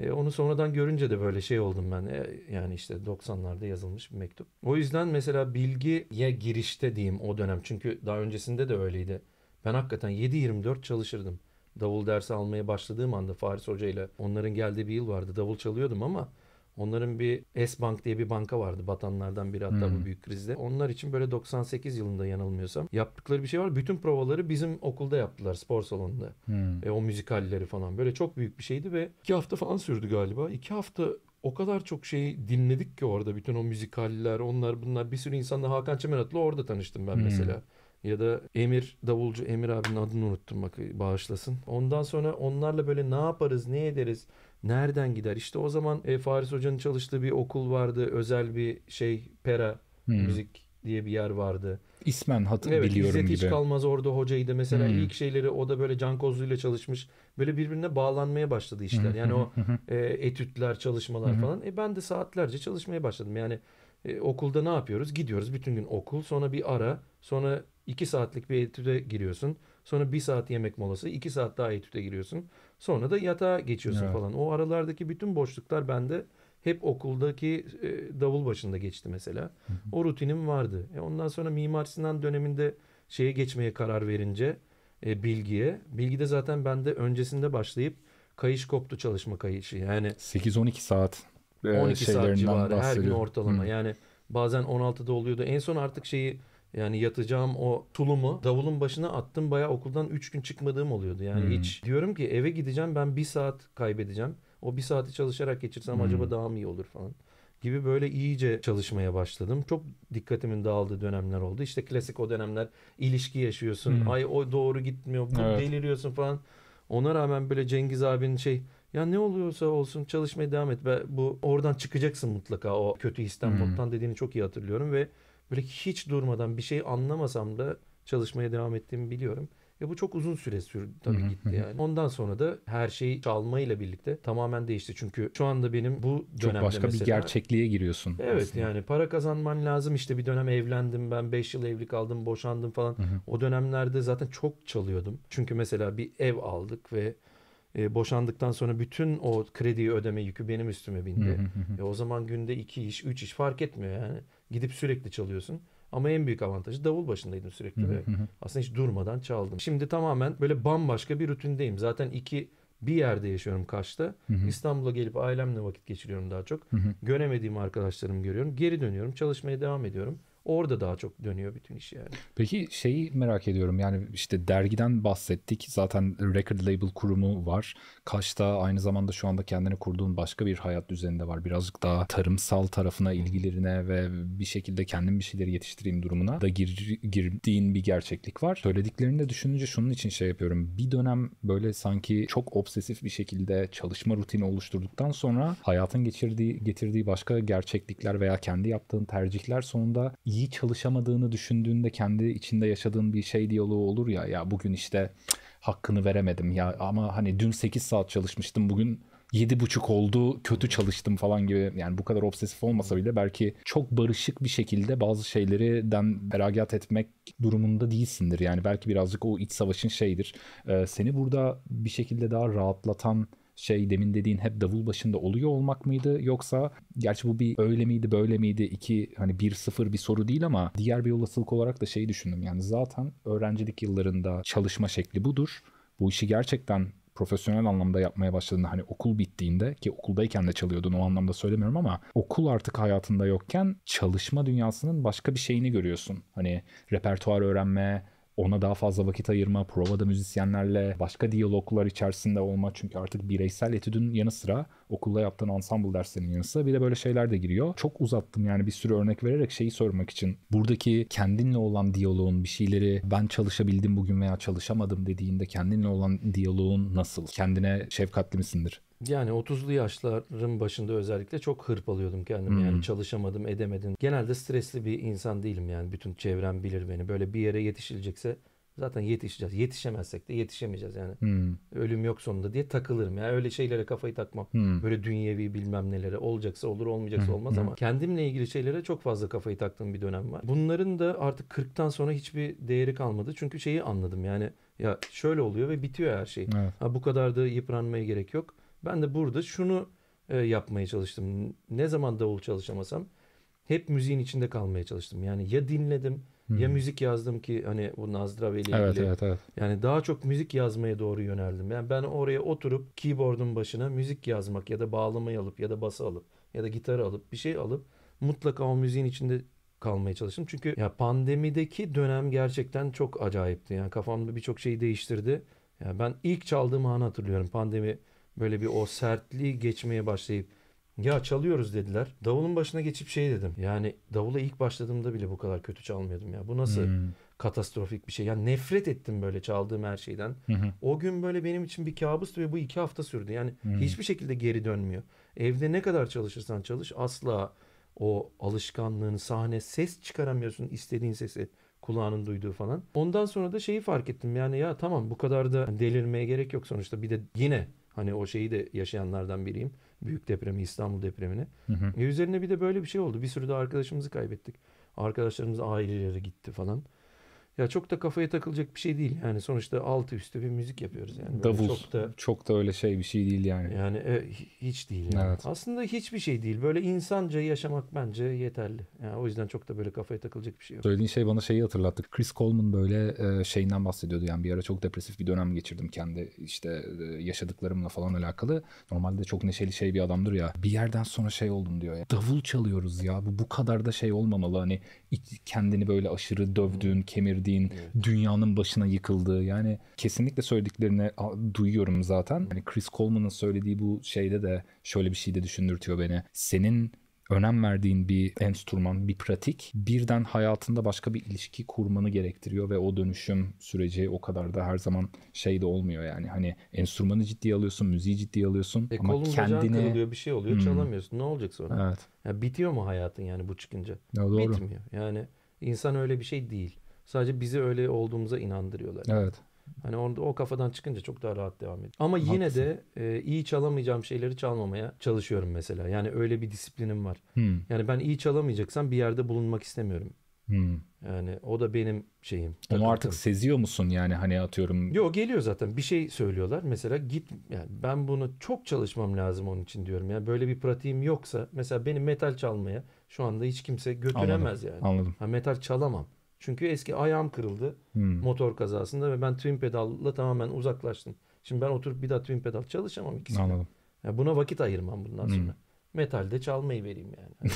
e, onu sonradan görünce de böyle şey oldum ben. E, yani işte 90'larda yazılmış bir mektup. O yüzden mesela bilgiye girişte diyeyim o dönem. Çünkü daha öncesinde de öyleydi. Ben hakikaten 7-24 çalışırdım davul dersi almaya başladığım anda Faris Hoca ile onların geldiği bir yıl vardı. Davul çalıyordum ama onların bir S-Bank diye bir banka vardı. Batanlardan biri hatta hmm. bu büyük krizde. Onlar için böyle 98 yılında yanılmıyorsam yaptıkları bir şey var. Bütün provaları bizim okulda yaptılar spor salonunda. Hmm. E, o müzikalleri falan böyle çok büyük bir şeydi ve iki hafta falan sürdü galiba. İki hafta o kadar çok şey dinledik ki orada bütün o müzikaller onlar bunlar bir sürü insanla Hakan Çemenat'la orada tanıştım ben hmm. mesela ya da Emir davulcu Emir abinin adını unuttum bak bağışlasın. Ondan sonra onlarla böyle ne yaparız, ne ederiz, nereden gider? İşte o zaman e, Faris Hoca'nın çalıştığı bir okul vardı, özel bir şey Pera hmm. müzik diye bir yer vardı. İsmen hatırlıyorum evet, biliyorum İzzet gibi. Evet hiç kalmaz orada hocaydı. Mesela hmm. ilk şeyleri o da böyle Can Kozlu ile çalışmış. Böyle birbirine bağlanmaya başladı işler. Yani o e, etütler, çalışmalar falan. E ben de saatlerce çalışmaya başladım. Yani e, okulda ne yapıyoruz? Gidiyoruz bütün gün okul. Sonra bir ara Sonra 2 saatlik bir etüde giriyorsun. Sonra 1 saat yemek molası, 2 saat daha etüde giriyorsun. Sonra da yatağa geçiyorsun evet. falan. O aralardaki bütün boşluklar bende hep okuldaki e, davul başında geçti mesela. Hı hı. O rutinim vardı. E ondan sonra Mimar Sinan döneminde şeye geçmeye karar verince e, bilgiye. de zaten bende öncesinde başlayıp kayış koptu çalışma kayışı. Yani 8-12 saat 12 saat civarı bahsediyor. her gün ortalama. Hı. Yani bazen 16'da oluyordu. En son artık şeyi yani yatacağım o tulumu davulun başına attım. Baya okuldan 3 gün çıkmadığım oluyordu. Yani hmm. hiç diyorum ki eve gideceğim ben bir saat kaybedeceğim. O bir saati çalışarak geçirsem hmm. acaba daha mı iyi olur falan gibi böyle iyice çalışmaya başladım. Çok dikkatimin dağıldığı dönemler oldu. İşte klasik o dönemler ilişki yaşıyorsun. Hmm. Ay o doğru gitmiyor. Bu evet. deliriyorsun falan. Ona rağmen böyle Cengiz abinin şey ya ne oluyorsa olsun çalışmaya devam et. Ve bu oradan çıkacaksın mutlaka o kötü histen hmm. dediğini çok iyi hatırlıyorum ve böyle hiç durmadan bir şey anlamasam da çalışmaya devam ettiğimi biliyorum. Ve bu çok uzun süre sürdü tabii gitti yani. Ondan sonra da her şey çalmayla birlikte tamamen değişti. Çünkü şu anda benim bu dönemde Çok başka mesela, bir gerçekliğe giriyorsun. Evet aslında. yani para kazanman lazım. işte bir dönem evlendim ben 5 yıl evli kaldım boşandım falan. Hı-hı. O dönemlerde zaten çok çalıyordum. Çünkü mesela bir ev aldık ve e, boşandıktan sonra bütün o krediyi ödeme yükü benim üstüme bindi. e, o zaman günde iki iş, üç iş fark etmiyor yani. Gidip sürekli çalıyorsun. Ama en büyük avantajı davul başındaydım sürekli ve aslında hiç durmadan çaldım. Şimdi tamamen böyle bambaşka bir rutindeyim. Zaten iki bir yerde yaşıyorum Kaş'ta. İstanbul'a gelip ailemle vakit geçiriyorum daha çok. Göremediğim arkadaşlarımı görüyorum. Geri dönüyorum, çalışmaya devam ediyorum. Orada daha çok dönüyor bütün iş yani. Peki şeyi merak ediyorum yani işte dergiden bahsettik. Zaten Record Label kurumu var. Kaş'ta aynı zamanda şu anda kendini kurduğun başka bir hayat düzeninde var. Birazcık daha tarımsal tarafına ilgilerine ve bir şekilde kendim bir şeyleri yetiştireyim durumuna da gir, girdiğin bir gerçeklik var. Söylediklerini de düşününce şunun için şey yapıyorum. Bir dönem böyle sanki çok obsesif bir şekilde çalışma rutini oluşturduktan sonra hayatın geçirdiği getirdiği başka gerçeklikler veya kendi yaptığın tercihler sonunda iyi çalışamadığını düşündüğünde kendi içinde yaşadığın bir şey diyaloğu olur ya ya bugün işte hakkını veremedim ya ama hani dün 8 saat çalışmıştım bugün 7.5 oldu kötü çalıştım falan gibi yani bu kadar obsesif olmasa bile belki çok barışık bir şekilde bazı şeylerden feragat etmek durumunda değilsindir. Yani belki birazcık o iç savaşın şeyidir. Ee, seni burada bir şekilde daha rahatlatan şey demin dediğin hep davul başında oluyor olmak mıydı yoksa gerçi bu bir öyle miydi böyle miydi iki hani bir sıfır bir soru değil ama diğer bir olasılık olarak da şeyi düşündüm yani zaten öğrencilik yıllarında çalışma şekli budur. Bu işi gerçekten profesyonel anlamda yapmaya başladığında hani okul bittiğinde ki okuldayken de çalıyordun o anlamda söylemiyorum ama okul artık hayatında yokken çalışma dünyasının başka bir şeyini görüyorsun. Hani repertuar öğrenme, ona daha fazla vakit ayırma, provada müzisyenlerle başka diyaloglar içerisinde olma. Çünkü artık bireysel etüdün yanı sıra okulda yaptığın ensemble derslerinin yanı sıra bir de böyle şeyler de giriyor. Çok uzattım yani bir sürü örnek vererek şeyi sormak için. Buradaki kendinle olan diyaloğun bir şeyleri ben çalışabildim bugün veya çalışamadım dediğinde kendinle olan diyaloğun nasıl? Kendine şefkatli misindir? Yani 30'lu yaşların başında özellikle çok hırpalıyordum kendimi. Hmm. Yani çalışamadım, edemedim. Genelde stresli bir insan değilim yani. Bütün çevrem bilir beni. Böyle bir yere yetişilecekse zaten yetişeceğiz. Yetişemezsek de yetişemeyeceğiz yani. Hmm. Ölüm yok sonunda diye takılırım. Yani öyle şeylere kafayı takmam. Hmm. Böyle dünyevi bilmem nelere olacaksa olur olmayacaksa hmm. olmaz hmm. ama kendimle ilgili şeylere çok fazla kafayı taktığım bir dönem var. Bunların da artık 40'tan sonra hiçbir değeri kalmadı. Çünkü şeyi anladım yani ya şöyle oluyor ve bitiyor her şey. Evet. Ha, bu kadar da yıpranmaya gerek yok. Ben de burada şunu e, yapmaya çalıştım. Ne zaman davul çalışamasam hep müziğin içinde kalmaya çalıştım. Yani ya dinledim hmm. ya müzik yazdım ki hani bu Nazdıra Veli ile evet, ilgili. Evet, evet. Yani daha çok müzik yazmaya doğru yöneldim. Yani ben oraya oturup keyboard'un başına müzik yazmak ya da bağlamayı alıp ya da bası alıp ya da gitarı alıp bir şey alıp mutlaka o müziğin içinde kalmaya çalıştım. Çünkü ya pandemideki dönem gerçekten çok acayipti. Yani kafamda birçok şeyi değiştirdi. Yani ben ilk çaldığım anı hatırlıyorum. Pandemi Böyle bir o sertliği geçmeye başlayıp ya çalıyoruz dediler. Davulun başına geçip şey dedim. Yani davula ilk başladığımda bile bu kadar kötü çalmıyordum ya. Bu nasıl hmm. katastrofik bir şey. Yani nefret ettim böyle çaldığım her şeyden. Hı O gün böyle benim için bir kabustu ve bu iki hafta sürdü. Yani hmm. hiçbir şekilde geri dönmüyor. Evde ne kadar çalışırsan çalış asla o alışkanlığın sahne ses çıkaramıyorsun istediğin sesi kulağının duyduğu falan. Ondan sonra da şeyi fark ettim yani ya tamam bu kadar da delirmeye gerek yok sonuçta bir de yine Hani o şeyi de yaşayanlardan biriyim. Büyük depremi, İstanbul depremini. Hı hı. E üzerine bir de böyle bir şey oldu. Bir sürü de arkadaşımızı kaybettik. Arkadaşlarımız aileleri gitti falan. Ya çok da kafaya takılacak bir şey değil yani sonuçta altı üstü bir müzik yapıyoruz yani. Davul. Çok da, çok da öyle şey bir şey değil yani. Yani e, hiç değil yani. Evet. Aslında hiçbir şey değil. Böyle insanca yaşamak bence yeterli. Yani o yüzden çok da böyle kafaya takılacak bir şey yok. Söylediğin şey bana şeyi hatırlattı. Chris Coleman böyle e, şeyinden bahsediyordu yani bir ara çok depresif bir dönem geçirdim kendi işte e, yaşadıklarımla falan alakalı. Normalde çok neşeli şey bir adamdır ya. Bir yerden sonra şey oldum diyor ya. Davul çalıyoruz ya. Bu bu kadar da şey olmamalı hani kendini böyle aşırı dövdüğün, hmm. kemirdiğin dediğin evet. dünyanın başına yıkıldığı yani kesinlikle söylediklerini duyuyorum zaten. Yani Chris Coleman'ın söylediği bu şeyde de şöyle bir şey de düşündürtüyor beni. Senin önem verdiğin bir enstrüman, bir pratik birden hayatında başka bir ilişki kurmanı gerektiriyor ve o dönüşüm süreci o kadar da her zaman şey de olmuyor yani. Hani enstrümanı ciddiye alıyorsun, müziği ciddiye alıyorsun e, ama kendini kırılıyor, bir şey oluyor, hmm. çalamıyorsun. Ne olacak sonra? Evet. Ya bitiyor mu hayatın yani bu çıkınca? Ya, doğru. Bitmiyor. Yani insan öyle bir şey değil. Sadece bizi öyle olduğumuza inandırıyorlar. Evet. Hani orada o kafadan çıkınca çok daha rahat devam ediyor. Ama yine Haklısın. de e, iyi çalamayacağım şeyleri çalmamaya çalışıyorum mesela. Yani öyle bir disiplinim var. Hmm. Yani ben iyi çalamayacaksam bir yerde bulunmak istemiyorum. Hmm. Yani o da benim şeyim. Takıntım. artık seziyor musun yani hani atıyorum? Yo geliyor zaten bir şey söylüyorlar mesela git yani ben bunu çok çalışmam lazım onun için diyorum. Yani böyle bir pratiğim yoksa mesela beni metal çalmaya şu anda hiç kimse götüremez Anladım. yani. Anladım. Ha, metal çalamam. Çünkü eski ayağım kırıldı hmm. motor kazasında ve ben twin pedalla tamamen uzaklaştım. Şimdi ben oturup bir daha twin pedal çalışamam ikisini. Anladım. Yani buna vakit ayırmam bundan hmm. sonra. Hmm. Metalde çalmayı vereyim yani. Hani...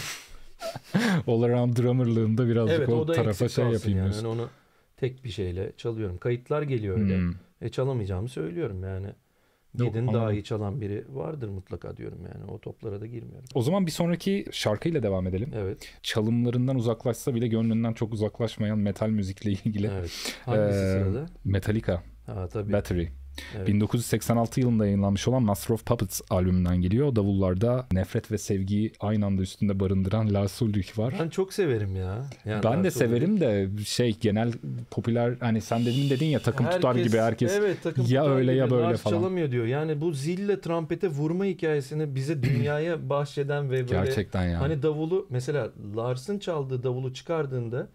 All around drummerlığında birazcık evet, o, o tarafa şey yapayım. Yani. yani. onu tek bir şeyle çalıyorum. Kayıtlar geliyor öyle. Hmm. E çalamayacağımı söylüyorum yani. Yok, Yedin daha iyi çalan biri vardır mutlaka diyorum yani. O toplara da girmiyorum. O zaman bir sonraki şarkıyla devam edelim. Evet. Çalımlarından uzaklaşsa bile gönlünden çok uzaklaşmayan metal müzikle ilgili. Evet. Hangisi ee, sırada? Metallica. Ha, tabii. Battery. 1986 yılında yayınlanmış olan Master of Puppets albümünden geliyor. Davullarda nefret ve sevgiyi aynı anda üstünde barındıran Lars Ulrich var. Ben çok severim ya. Yani ben Lars de severim de şey genel popüler hani sen dedin dedin ya takım herkes, tutar gibi herkes evet, takım ya öyle gibi, ya böyle Lars falan. çalamıyor diyor. Yani bu zille trompete vurma hikayesini bize dünyaya bahşeden ve böyle Gerçekten yani. hani davulu mesela Lars'ın çaldığı davulu çıkardığında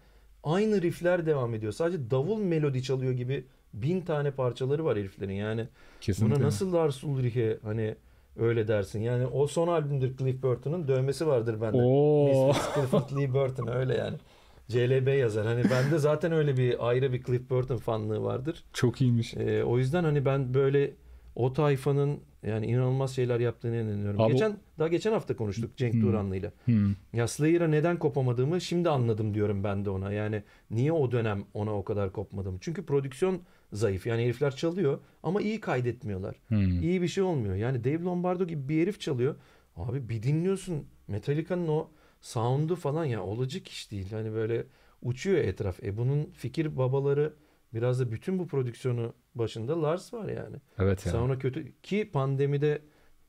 aynı riffler devam ediyor. Sadece davul melodi çalıyor gibi bin tane parçaları var heriflerin yani. Kesinlikle. Buna nasıl Lars Ulrich'e hani öyle dersin. Yani o son albümdür Cliff Burton'un dövmesi vardır bende. Oo. Biz Clifford Lee Burton öyle yani. CLB yazar. Hani bende zaten öyle bir ayrı bir Cliff Burton fanlığı vardır. Çok iyiymiş. Ee, o yüzden hani ben böyle o tayfanın yani inanılmaz şeyler yaptığını inanıyorum. Abi, geçen daha geçen hafta konuştuk Cenk hmm. Duranlı'yla. Hmm. Ya Slayer'a neden kopamadığımı şimdi anladım diyorum ben de ona. Yani niye o dönem ona o kadar kopmadım? Çünkü prodüksiyon zayıf. Yani herifler çalıyor ama iyi kaydetmiyorlar. Hmm. İyi bir şey olmuyor. Yani Dave Lombardo gibi bir herif çalıyor. Abi bir dinliyorsun Metallica'nın o sound'u falan ya olacak iş değil. Hani böyle uçuyor etraf. E bunun fikir babaları biraz da bütün bu prodüksiyonu başında Lars var yani. Evet yani. Sonra kötü ki pandemide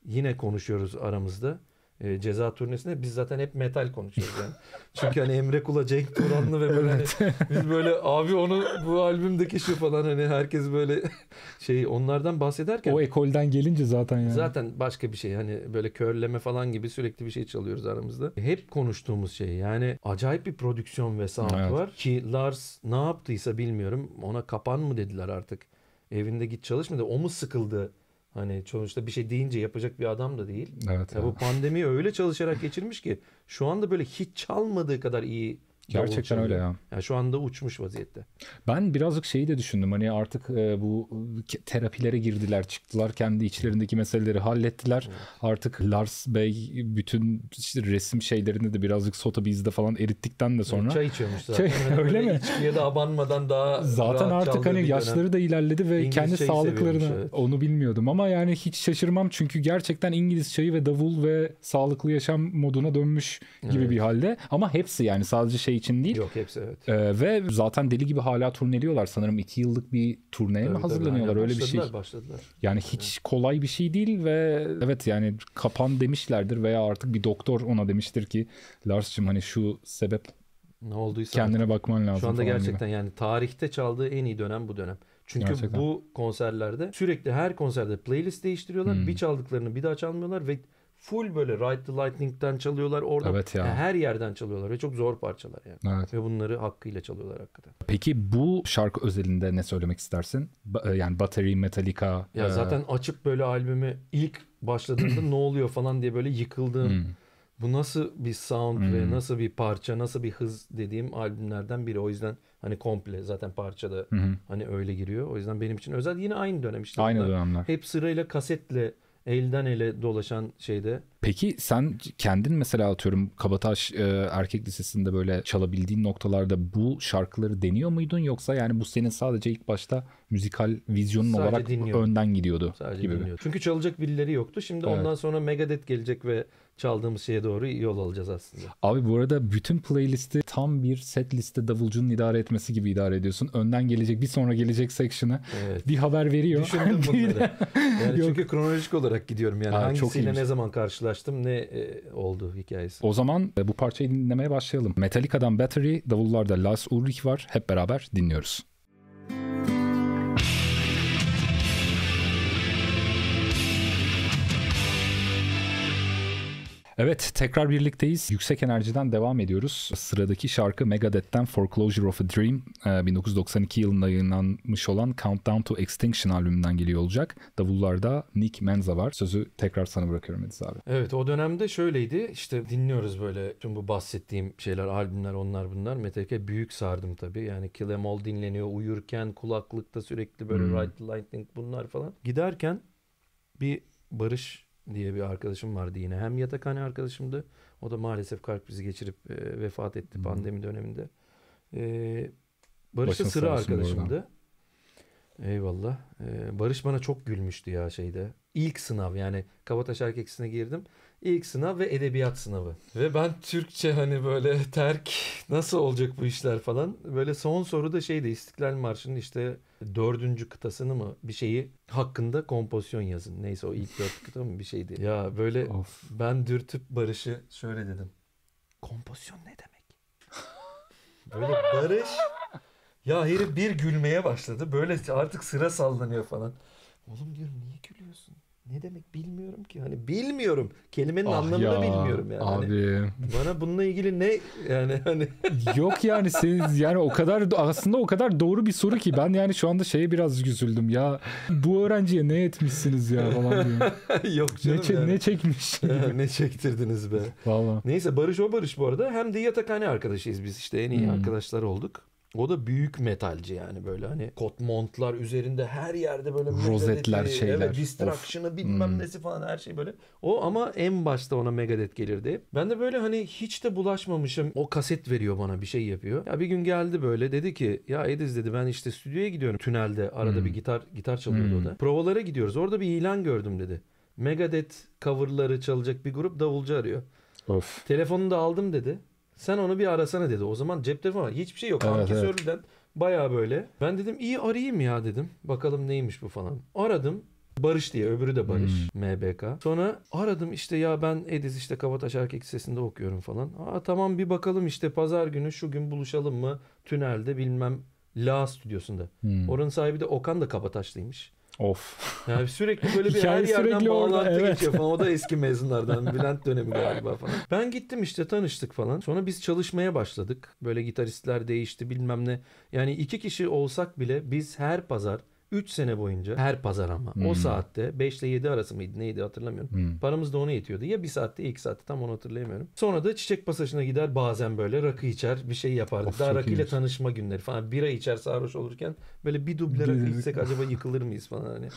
yine konuşuyoruz aramızda e, ceza turnesinde biz zaten hep metal konuşuyoruz yani. Çünkü hani Emre Kula, Cenk Turanlı ve böyle hani evet. hani, biz böyle abi onu bu albümdeki şu falan hani herkes böyle şey onlardan bahsederken. O ekolden gelince zaten yani. Zaten başka bir şey hani böyle körleme falan gibi sürekli bir şey çalıyoruz aramızda. Hep konuştuğumuz şey yani acayip bir prodüksiyon ve sound evet. var ki Lars ne yaptıysa bilmiyorum ona kapan mı dediler artık. Evinde git çalışmadı. O mu sıkıldı? Hani sonuçta bir şey deyince yapacak bir adam da değil. Evet. Ya yani. bu pandemiyi öyle çalışarak geçirmiş ki şu anda böyle hiç çalmadığı kadar iyi Gerçekten öyle ya. Yani şu anda uçmuş vaziyette. Ben birazcık şeyi de düşündüm. Hani artık e, bu e, terapilere girdiler, çıktılar. Kendi içlerindeki meseleleri hallettiler. Evet. Artık Lars Bey bütün işte resim şeylerini de birazcık Sotheby's'de falan erittikten de sonra. çay içiyormuş zaten. Çay, hani öyle mi? İçkiye de abanmadan daha Zaten artık hani yaşları dönem. da ilerledi ve İngiliz kendi sağlıklarını evet. onu bilmiyordum. Ama yani hiç şaşırmam çünkü gerçekten İngiliz çayı ve davul ve sağlıklı yaşam moduna dönmüş gibi evet. bir halde. Ama hepsi yani sadece şey şey için değil. Yok hepsi evet. Ee, ve zaten deli gibi hala turneliyorlar. Sanırım iki yıllık bir turneye mi hazırlanıyorlar öyle bir şey. Başladılar. Yani hiç kolay bir şey değil ve evet yani kapan demişlerdir veya artık bir doktor ona demiştir ki Lars'cığım hani şu sebep ne olduysa kendine artık. bakman lazım. Şu anda gerçekten gibi. yani tarihte çaldığı en iyi dönem bu dönem. Çünkü gerçekten. bu konserlerde sürekli her konserde playlist değiştiriyorlar. Hmm. Bir çaldıklarını bir daha çalmıyorlar ve full böyle Ride the Lightning'den çalıyorlar. Orada evet ya. E, her yerden çalıyorlar ve çok zor parçalar yani. Evet. Ve bunları hakkıyla çalıyorlar hakikaten. Peki bu şarkı özelinde ne söylemek istersin? E, yani Battery, Metallica. Ya e- zaten açıp böyle albümü ilk başladığında ne oluyor falan diye böyle yıkıldığım. Hmm. Bu nasıl bir sound ve hmm. nasıl bir parça, nasıl bir hız dediğim albümlerden biri. O yüzden hani komple zaten parçada hmm. hani öyle giriyor. O yüzden benim için özel yine aynı dönem işte. Aynı dönemler. Hep sırayla kasetle elden ele dolaşan şeyde. Peki sen kendin mesela atıyorum Kabataş e, Erkek Lisesi'nde böyle çalabildiğin noktalarda bu şarkıları deniyor muydun yoksa yani bu senin sadece ilk başta müzikal vizyonun sadece olarak dinliyorum. önden gidiyordu sadece gibi. Dinliyorum. Çünkü çalacak birileri yoktu. Şimdi evet. ondan sonra Megadeth gelecek ve çaldığımız şeye doğru yol alacağız aslında. Abi bu arada bütün playlisti tam bir set liste davulcunun idare etmesi gibi idare ediyorsun. Önden gelecek bir sonra gelecek section'a evet. bir haber veriyor. Düşündüm bunları. yani Yok. çünkü kronolojik olarak gidiyorum yani. Aa, Hangisiyle çok ne zaman karşılaştım ne e, oldu hikayesi. O zaman e, bu parçayı dinlemeye başlayalım. Metallica'dan Battery, davullarda Lars Ulrich var. Hep beraber dinliyoruz. Müzik Evet tekrar birlikteyiz. Yüksek enerjiden devam ediyoruz. Sıradaki şarkı Megadeth'ten Foreclosure of a Dream 1992 e, yılında yayınlanmış olan Countdown to Extinction albümünden geliyor olacak. Davullarda Nick Menza var. Sözü tekrar sana bırakıyorum Ediz abi. Evet o dönemde şöyleydi. İşte dinliyoruz böyle tüm bu bahsettiğim şeyler, albümler onlar bunlar. Metallica büyük sardım tabii. Yani Kill Em All dinleniyor uyurken kulaklıkta sürekli böyle hmm. Ride Lightning bunlar falan. Giderken bir Barış diye bir arkadaşım vardı yine. Hem yatakhane arkadaşımdı. O da maalesef kalp krizi geçirip e, vefat etti hmm. pandemi döneminde. E, Barış da sıra arkadaşımdı. Eyvallah. E, Barış bana çok gülmüştü ya şeyde ilk sınav yani Kabataş Erkeksi'ne girdim. İlk sınav ve edebiyat sınavı. Ve ben Türkçe hani böyle terk nasıl olacak bu işler falan. Böyle son soru da şeydi İstiklal Marşı'nın işte dördüncü kıtasını mı bir şeyi hakkında kompozisyon yazın. Neyse o ilk dört kıta mı bir şeydi. Ya böyle of. ben dürtüp Barış'ı şöyle dedim. Kompozisyon ne demek? böyle Barış ya herif bir gülmeye başladı. Böyle artık sıra sallanıyor falan. Oğlum diyorum niye gülüyorsun? ne demek bilmiyorum ki. Hani bilmiyorum. Kelimenin ah anlamını ya, bilmiyorum yani. Hani abi. Hani bana bununla ilgili ne yani hani Yok yani siz yani o kadar aslında o kadar doğru bir soru ki ben yani şu anda şeye biraz üzüldüm ya. Bu öğrenciye ne etmişsiniz ya falan diyorum. Yok canım. Ne, çe- yani. ne çekmiş? ne çektirdiniz be. Vallahi. Neyse Barış o Barış bu arada. Hem de yatakhane arkadaşıyız biz işte en iyi hmm. arkadaşlar olduk. O da büyük metalci yani böyle hani kot montlar üzerinde her yerde böyle rozetler eti, şey, şeyler. Evet, distraction'ı of. bilmem hmm. nesi falan her şey böyle. O ama en başta ona Megadeth gelirdi. Ben de böyle hani hiç de bulaşmamışım. O kaset veriyor bana bir şey yapıyor. Ya bir gün geldi böyle dedi ki ya Ediz dedi ben işte stüdyoya gidiyorum tünelde. Arada hmm. bir gitar gitar çalıyordu hmm. o da. Provalara gidiyoruz. Orada bir ilan gördüm dedi. Megadeth coverları çalacak bir grup davulcu arıyor. Of. Telefonunu da aldım dedi. Sen onu bir arasana dedi. O zaman cep telefonu var. hiçbir şey yok. Evet, Ankesörlüden evet. baya böyle. Ben dedim iyi arayayım ya dedim. Bakalım neymiş bu falan. Aradım. Barış diye öbürü de Barış hmm. MBK. Sonra aradım işte ya ben Ediz işte Kabataş Erkek Lisesi'nde okuyorum falan. Aa tamam bir bakalım işte pazar günü şu gün buluşalım mı tünelde bilmem La stüdyosunda. Hmm. Oranın sahibi de Okan da Kabataşlıymış. Of. Yani sürekli böyle bir her yerden bağlantı orada, evet. geçiyor falan. O da eski mezunlardan. Bülent dönemi galiba falan. Ben gittim işte tanıştık falan. Sonra biz çalışmaya başladık. Böyle gitaristler değişti bilmem ne. Yani iki kişi olsak bile biz her pazar 3 sene boyunca her pazar ama hmm. o saatte 5 ile 7 arası mıydı neydi hatırlamıyorum. Hmm. Paramız da ona yetiyordu. Ya bir saatte ya iki saatte tam onu hatırlayamıyorum. Sonra da çiçek pasajına gider bazen böyle rakı içer bir şey yapardık. Of, Daha rakıyla tanışma günleri falan. Bira içer sarhoş olurken böyle bir duble rakı içsek acaba yıkılır mıyız falan hani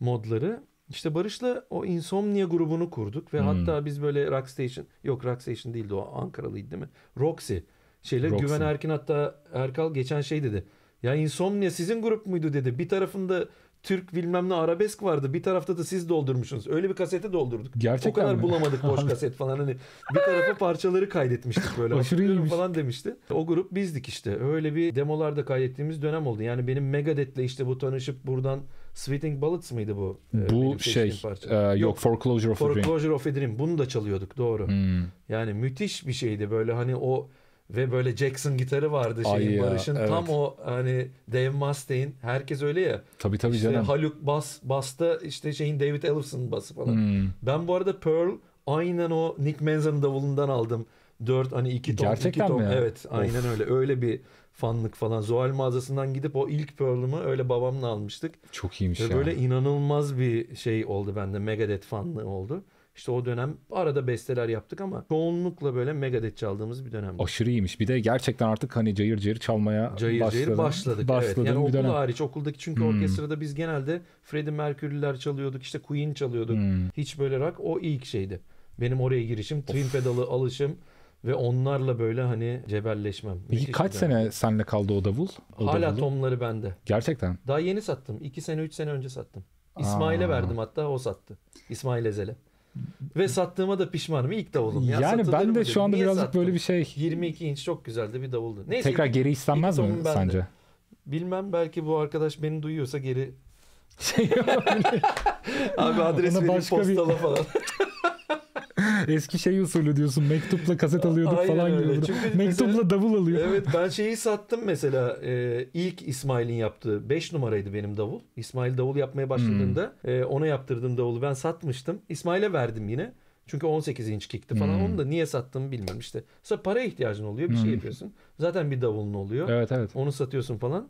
modları. İşte Barış'la o Insomnia grubunu kurduk ve hmm. hatta biz böyle Rockstation yok Rockstation değildi o Ankaralıydı değil mi? Roxy şeyler Roxy. Güven Erkin hatta Erkal geçen şey dedi ya Insomnia sizin grup muydu dedi. Bir tarafında Türk bilmem ne arabesk vardı. Bir tarafta da siz doldurmuşsunuz. Öyle bir kaseti doldurduk. Gerçekten O kadar mi? bulamadık boş kaset falan. Hani bir tarafa parçaları kaydetmiştik böyle. Aşırı falan demişti. O grup bizdik işte. Öyle bir demolarda kaydettiğimiz dönem oldu. Yani benim Megadeth'le işte bu tanışıp buradan Sweeting Bullets mıydı bu? E, bu şey parça? E, yok, yok Foreclosure of a Dream. Foreclosure of a Dream. Bunu da çalıyorduk doğru. Hmm. Yani müthiş bir şeydi böyle hani o ve böyle Jackson gitarı vardı şeyin ya, Barış'ın. Evet. Tam o hani Dave Mustaine'in herkes öyle ya. tabi tabi işte canım. Haluk Bas basta işte şeyin David Ellison bası falan. Hmm. Ben bu arada Pearl aynen o Nick Manzan'ın davulundan aldım. 4 hani 2 ton Gerçekten iki ton. Mi ya? Evet aynen of. öyle. Öyle bir fanlık falan. Zoal mağazasından gidip o ilk Pearl'ımı öyle babamla almıştık. Çok iyiymiş ya. Böyle inanılmaz bir şey oldu bende. Megadeth fanlığı oldu. İşte o dönem arada besteler yaptık ama çoğunlukla böyle Megadeth çaldığımız bir dönem. Aşırı iyiymiş. Bir de gerçekten artık hani cayır cayır çalmaya cayır başladım. Cayır başladık. başladım evet. Yani okul dönem. hariç okuldaki çünkü hmm. orkestrada biz genelde Freddie Mercury'ler çalıyorduk işte Queen çalıyorduk. Hmm. Hiç böyle rock o ilk şeydi. Benim oraya girişim, twin of. pedalı alışım ve onlarla böyle hani cebelleşmem. Peki kaç sene senle kaldı o davul? O Hala davulu. tomları bende. Gerçekten? Daha yeni sattım. 2 sene 3 sene önce sattım. İsmail'e verdim hatta o sattı. İsmail Ezel'e. Ve sattığıma da pişmanım. İlk davulum. Ya. Yani Satılır ben de şu anda birazcık böyle bir şey. 22 inç çok güzeldi bir davuldu. Neyse, Tekrar ilk, geri istenmez mi sence? Bilmem belki bu arkadaş beni duyuyorsa geri şey Abi adres Ona postala bir... falan. Eski şey usulü diyorsun. Mektupla kaset alıyorduk Aynen falan gibi. Çünkü Mektupla mesela, davul alıyor. Evet ben şeyi sattım mesela. E, ilk İsmail'in yaptığı 5 numaraydı benim davul. İsmail davul yapmaya hmm. başladığında hmm. e, ona yaptırdığım davulu ben satmıştım. İsmail'e verdim yine. Çünkü 18 inç kickti falan. Hmm. Onu da niye sattım bilmiyorum işte. Sonra paraya ihtiyacın oluyor. Bir şey hmm. şey yapıyorsun. Zaten bir davulun oluyor. Evet evet. Onu satıyorsun falan.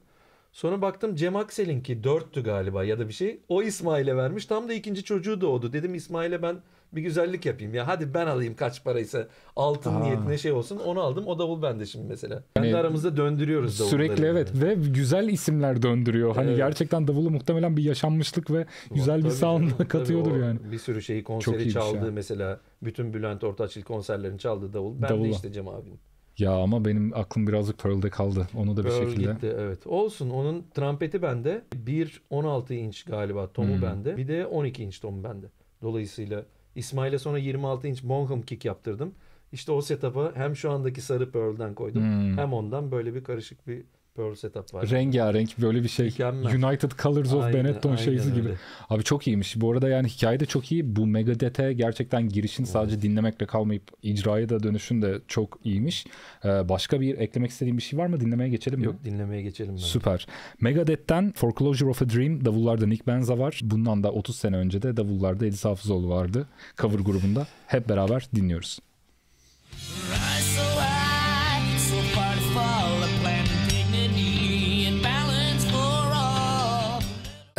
Sonra baktım Cem Aksel'inki dörttü galiba ya da bir şey. O İsmail'e vermiş. Tam da ikinci çocuğu doğdu. Dedim İsmail'e ben bir güzellik yapayım ya. Hadi ben alayım kaç paraysa altın Aa. niyetine şey olsun onu aldım. O davul bende şimdi mesela. Yani Kendi aramızda döndürüyoruz davulları. Sürekli evet yani. ve güzel isimler döndürüyor. Hani evet. gerçekten davulu muhtemelen bir yaşanmışlık ve güzel o, bir sound katıyordur yani. Bir sürü şeyi konseri çaldı şey. mesela bütün Bülent Ortaçgil konserlerini çaldı davul. Ben Davula. de işte Cem abinin. Ya ama benim aklım birazcık Pearl'de kaldı. Onu da bir Pearl şekilde. gitti evet. Olsun onun trampeti bende. bir 16 inç galiba tomu hmm. bende. Bir de 12 inç tomu bende. Dolayısıyla İsmail'e sonra 26 inç Bonham kick yaptırdım. İşte o setup'a hem şu andaki sarı Pearl'den koydum hmm. hem ondan böyle bir karışık bir Pearl setup var. Rengarenk böyle bir şey. Mükemmel. United Colors of Benetton aynen şeysi gibi. Abi çok iyiymiş. Bu arada yani hikaye de çok iyi. Bu Megadeth'e gerçekten girişin evet. sadece dinlemekle kalmayıp icraya da dönüşün de çok iyiymiş. Ee, başka bir eklemek istediğim bir şey var mı? Dinlemeye geçelim Yok, mi? Yok dinlemeye geçelim. Ben. Süper. Megadeth'ten Foreclosure of a Dream. Davullarda Nick Benza var. Bundan da 30 sene önce de davullarda Edis Hafızoğlu vardı. Cover grubunda. Hep beraber dinliyoruz. Right, so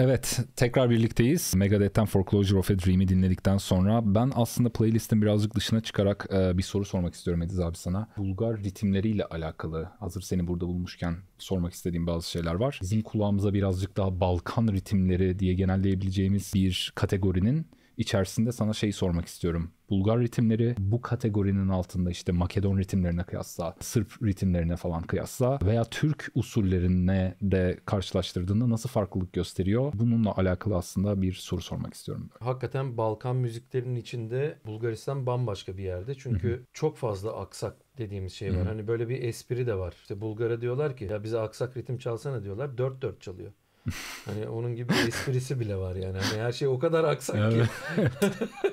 Evet tekrar birlikteyiz. Megadeth'ten Foreclosure of a Dream'i dinledikten sonra ben aslında playlistin birazcık dışına çıkarak e, bir soru sormak istiyorum Ediz abi sana. Bulgar ritimleriyle alakalı hazır seni burada bulmuşken sormak istediğim bazı şeyler var. Bizim kulağımıza birazcık daha Balkan ritimleri diye genelleyebileceğimiz bir kategorinin içerisinde sana şeyi sormak istiyorum. Bulgar ritimleri bu kategorinin altında işte Makedon ritimlerine kıyasla, Sırp ritimlerine falan kıyasla veya Türk usullerine de karşılaştırdığında nasıl farklılık gösteriyor? Bununla alakalı aslında bir soru sormak istiyorum. Hakikaten Balkan müziklerinin içinde Bulgaristan bambaşka bir yerde. Çünkü Hı-hı. çok fazla aksak dediğimiz şey var. Hı. Hani böyle bir espri de var. İşte Bulgar'a diyorlar ki ya bize aksak ritim çalsana diyorlar. 4-4 çalıyor. Hani onun gibi bir esprisi bile var yani. Hani her şey o kadar aksak evet.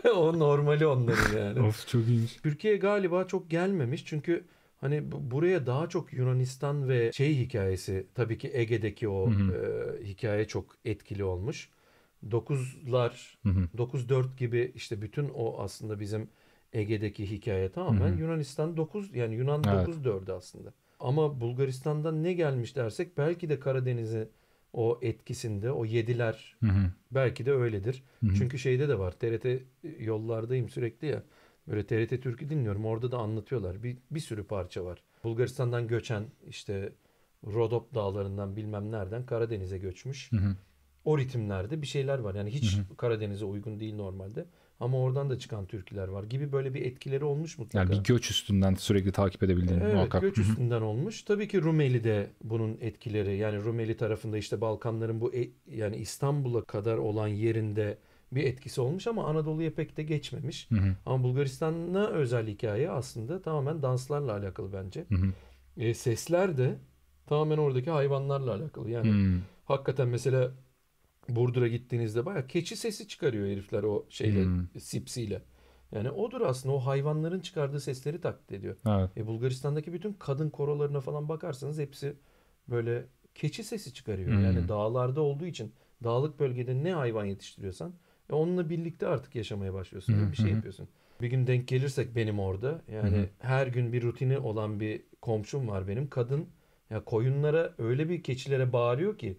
ki. o normali onların yani. Of çok iyiymiş. Türkiye galiba çok gelmemiş çünkü Hani buraya daha çok Yunanistan ve şey hikayesi tabii ki Ege'deki o E, hikaye çok etkili olmuş. 9'lar, 94 gibi işte bütün o aslında bizim Ege'deki hikaye tamamen Hı-hı. Yunanistan 9 yani Yunan evet. aslında. Ama Bulgaristan'dan ne gelmiş dersek belki de Karadeniz'e o etkisinde o yediler hı hı. belki de öyledir. Hı hı. Çünkü şeyde de var TRT yollardayım sürekli ya böyle TRT Türk'ü dinliyorum orada da anlatıyorlar bir, bir sürü parça var. Bulgaristan'dan göçen işte Rodop dağlarından bilmem nereden Karadeniz'e göçmüş. Hı hı. O ritimlerde bir şeyler var yani hiç hı hı. Karadeniz'e uygun değil normalde ama oradan da çıkan türküler var gibi böyle bir etkileri olmuş mutlaka. Yani bir göç üstünden sürekli takip edebildiğin evet, muhakkak. göç üstünden olmuş. Tabii ki Rumeli de bunun etkileri yani Rumeli tarafında işte Balkanların bu e, yani İstanbul'a kadar olan yerinde bir etkisi olmuş ama Anadolu'ya pek de geçmemiş. Hı hı. Ama Bulgaristan'a özel hikaye aslında tamamen danslarla alakalı bence. Hı hı. E, sesler de tamamen oradaki hayvanlarla alakalı. Yani hı. Hmm. hakikaten mesela Burdur'a gittiğinizde bayağı keçi sesi çıkarıyor herifler o şeyle hmm. sipsiyle. Yani odur aslında o hayvanların çıkardığı sesleri taklit ediyor. Evet. E, Bulgaristan'daki bütün kadın korolarına falan bakarsanız hepsi böyle keçi sesi çıkarıyor. Hmm. Yani dağlarda olduğu için dağlık bölgede ne hayvan yetiştiriyorsan e, onunla birlikte artık yaşamaya başlıyorsun. Hmm. Bir şey yapıyorsun. Bir gün denk gelirsek benim orada yani hmm. her gün bir rutini olan bir komşum var benim. Kadın ya koyunlara öyle bir keçilere bağırıyor ki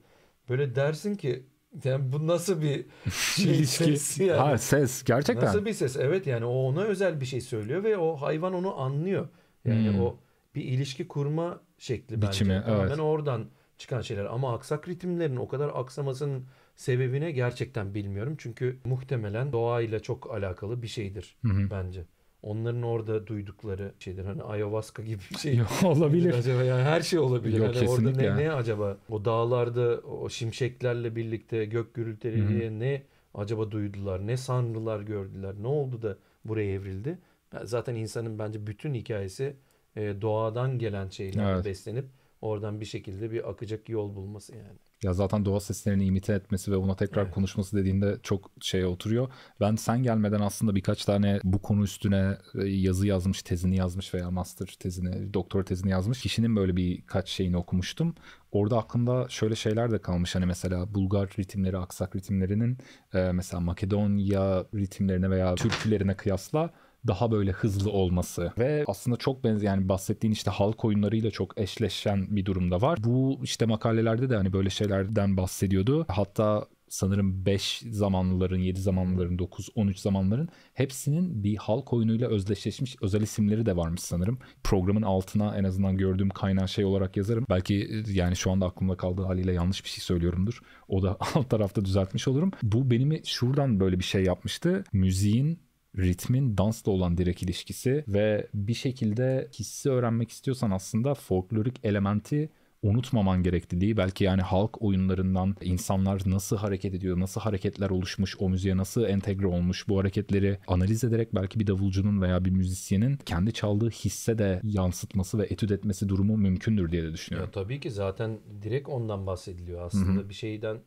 böyle dersin ki yani bu nasıl bir şey İlişki. ses yani. Ha ses gerçekten. Nasıl bir ses? Evet yani o ona özel bir şey söylüyor ve o hayvan onu anlıyor. Yani hmm. o bir ilişki kurma şekli Biçimi, bence. Evet. Hemen oradan çıkan şeyler ama aksak ritimlerin o kadar aksamasının sebebine gerçekten bilmiyorum. Çünkü muhtemelen doğayla çok alakalı bir şeydir hı bence onların orada duydukları şeyler hani ayahuasca gibi bir şey olabilir. Hani acaba yani her şey olabilir. Yok, hani orada ne, ne acaba o dağlarda o şimşeklerle birlikte gök gürültüleriyle ne acaba duydular? Ne sanrılar gördüler? Ne oldu da buraya evrildi? Zaten insanın bence bütün hikayesi e, doğadan gelen şeylerle evet. beslenip oradan bir şekilde bir akacak yol bulması yani. Ya zaten doğal seslerini imite etmesi ve ona tekrar evet. konuşması dediğinde çok şeye oturuyor. Ben sen gelmeden aslında birkaç tane bu konu üstüne e, yazı yazmış, tezini yazmış veya master tezini, doktor tezini yazmış kişinin böyle birkaç şeyini okumuştum. Orada aklımda şöyle şeyler de kalmış. Hani mesela Bulgar ritimleri, aksak ritimlerinin e, mesela Makedonya ritimlerine veya türkülerine kıyasla daha böyle hızlı olması ve aslında çok benzer yani bahsettiğin işte halk oyunlarıyla çok eşleşen bir durumda var. Bu işte makalelerde de hani böyle şeylerden bahsediyordu. Hatta sanırım 5 zamanlıların, 7 zamanlıların, 9, 13 zamanların hepsinin bir halk oyunuyla özdeşleşmiş özel isimleri de varmış sanırım. Programın altına en azından gördüğüm kaynağı şey olarak yazarım. Belki e, yani şu anda aklımda kaldığı haliyle yanlış bir şey söylüyorumdur. O da alt tarafta düzeltmiş olurum. Bu benim şuradan böyle bir şey yapmıştı. Müziğin ritmin dansla olan direkt ilişkisi ve bir şekilde hissi öğrenmek istiyorsan aslında folklorik elementi unutmaman gerekliliği belki yani halk oyunlarından insanlar nasıl hareket ediyor, nasıl hareketler oluşmuş, o müziğe nasıl entegre olmuş bu hareketleri analiz ederek belki bir davulcunun veya bir müzisyenin kendi çaldığı hisse de yansıtması ve etüt etmesi durumu mümkündür diye de düşünüyorum. Ya, tabii ki zaten direkt ondan bahsediliyor aslında Hı-hı. bir şeyden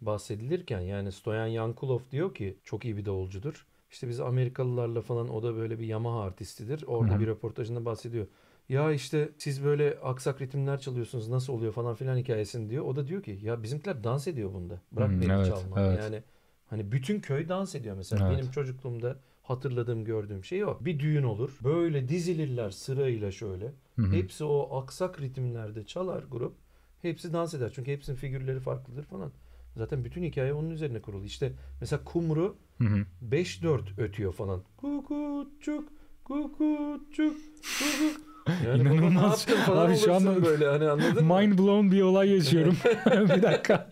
bahsedilirken yani Stoyan Yankulov diyor ki çok iyi bir davulcudur. İşte biz Amerikalılarla falan o da böyle bir Yamaha artistidir. Orada Hı-hı. bir röportajında bahsediyor. Ya işte siz böyle aksak ritimler çalıyorsunuz nasıl oluyor falan filan hikayesini diyor. O da diyor ki ya bizimkiler dans ediyor bunda. Bırak hmm, beni evet, çalma. Evet. Yani hani bütün köy dans ediyor mesela. Evet. Benim çocukluğumda hatırladığım gördüğüm şey o. Bir düğün olur. Böyle dizilirler sırayla şöyle. Hı-hı. Hepsi o aksak ritimlerde çalar grup. Hepsi dans eder. Çünkü hepsinin figürleri farklıdır falan. Zaten bütün hikaye onun üzerine kurulu. İşte mesela kumru 5-4 ötüyor falan. Kukuçuk, kukuçuk, kukuçuk. Yani İnanılmaz. falan Abi şu anda böyle hani anladın Mind blown bir olay yaşıyorum. bir dakika.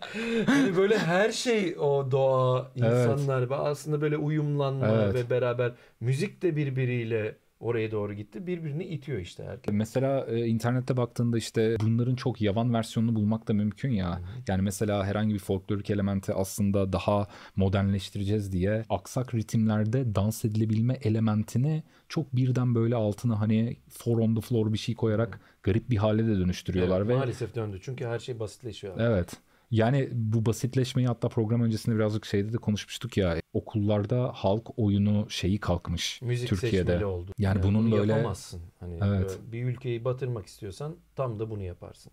Yani böyle her şey o doğa, insanlar evet. ve aslında böyle uyumlanma evet. ve beraber müzik de birbiriyle oraya doğru gitti. Birbirini itiyor işte herkes. Mesela e, internette baktığında işte bunların çok yavan versiyonunu bulmak da mümkün ya. hı Yani mesela herhangi bir folklorik elementi aslında daha modernleştireceğiz diye aksak ritimlerde dans edilebilme elementini çok birden böyle altına hani four on the floor bir şey koyarak hı garip bir hale de dönüştürüyorlar. Evet, ve Maalesef döndü çünkü her şey basitleşiyor. Abi. Evet. Yani bu basitleşmeyi hatta program öncesinde birazcık şeyde de konuşmuştuk ya. Okullarda halk oyunu şeyi kalkmış Müzik Türkiye'de. oldu. Yani, yani bunun bunu böyle yapamazsın. Hani evet. bir ülkeyi batırmak istiyorsan tam da bunu yaparsın.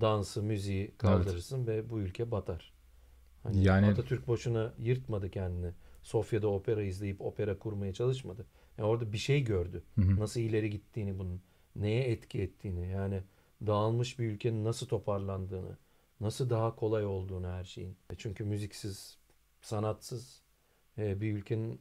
Dansı, müziği kaldırırsın evet. ve bu ülke batar. Hani yani Atatürk boşuna yırtmadı kendini. Sofya'da opera izleyip opera kurmaya çalışmadı. Yani orada bir şey gördü. Hı hı. Nasıl ileri gittiğini bunun, neye etki ettiğini, yani dağılmış bir ülkenin nasıl toparlandığını nasıl daha kolay olduğunu her şeyin. E, çünkü müziksiz, sanatsız e, bir ülkenin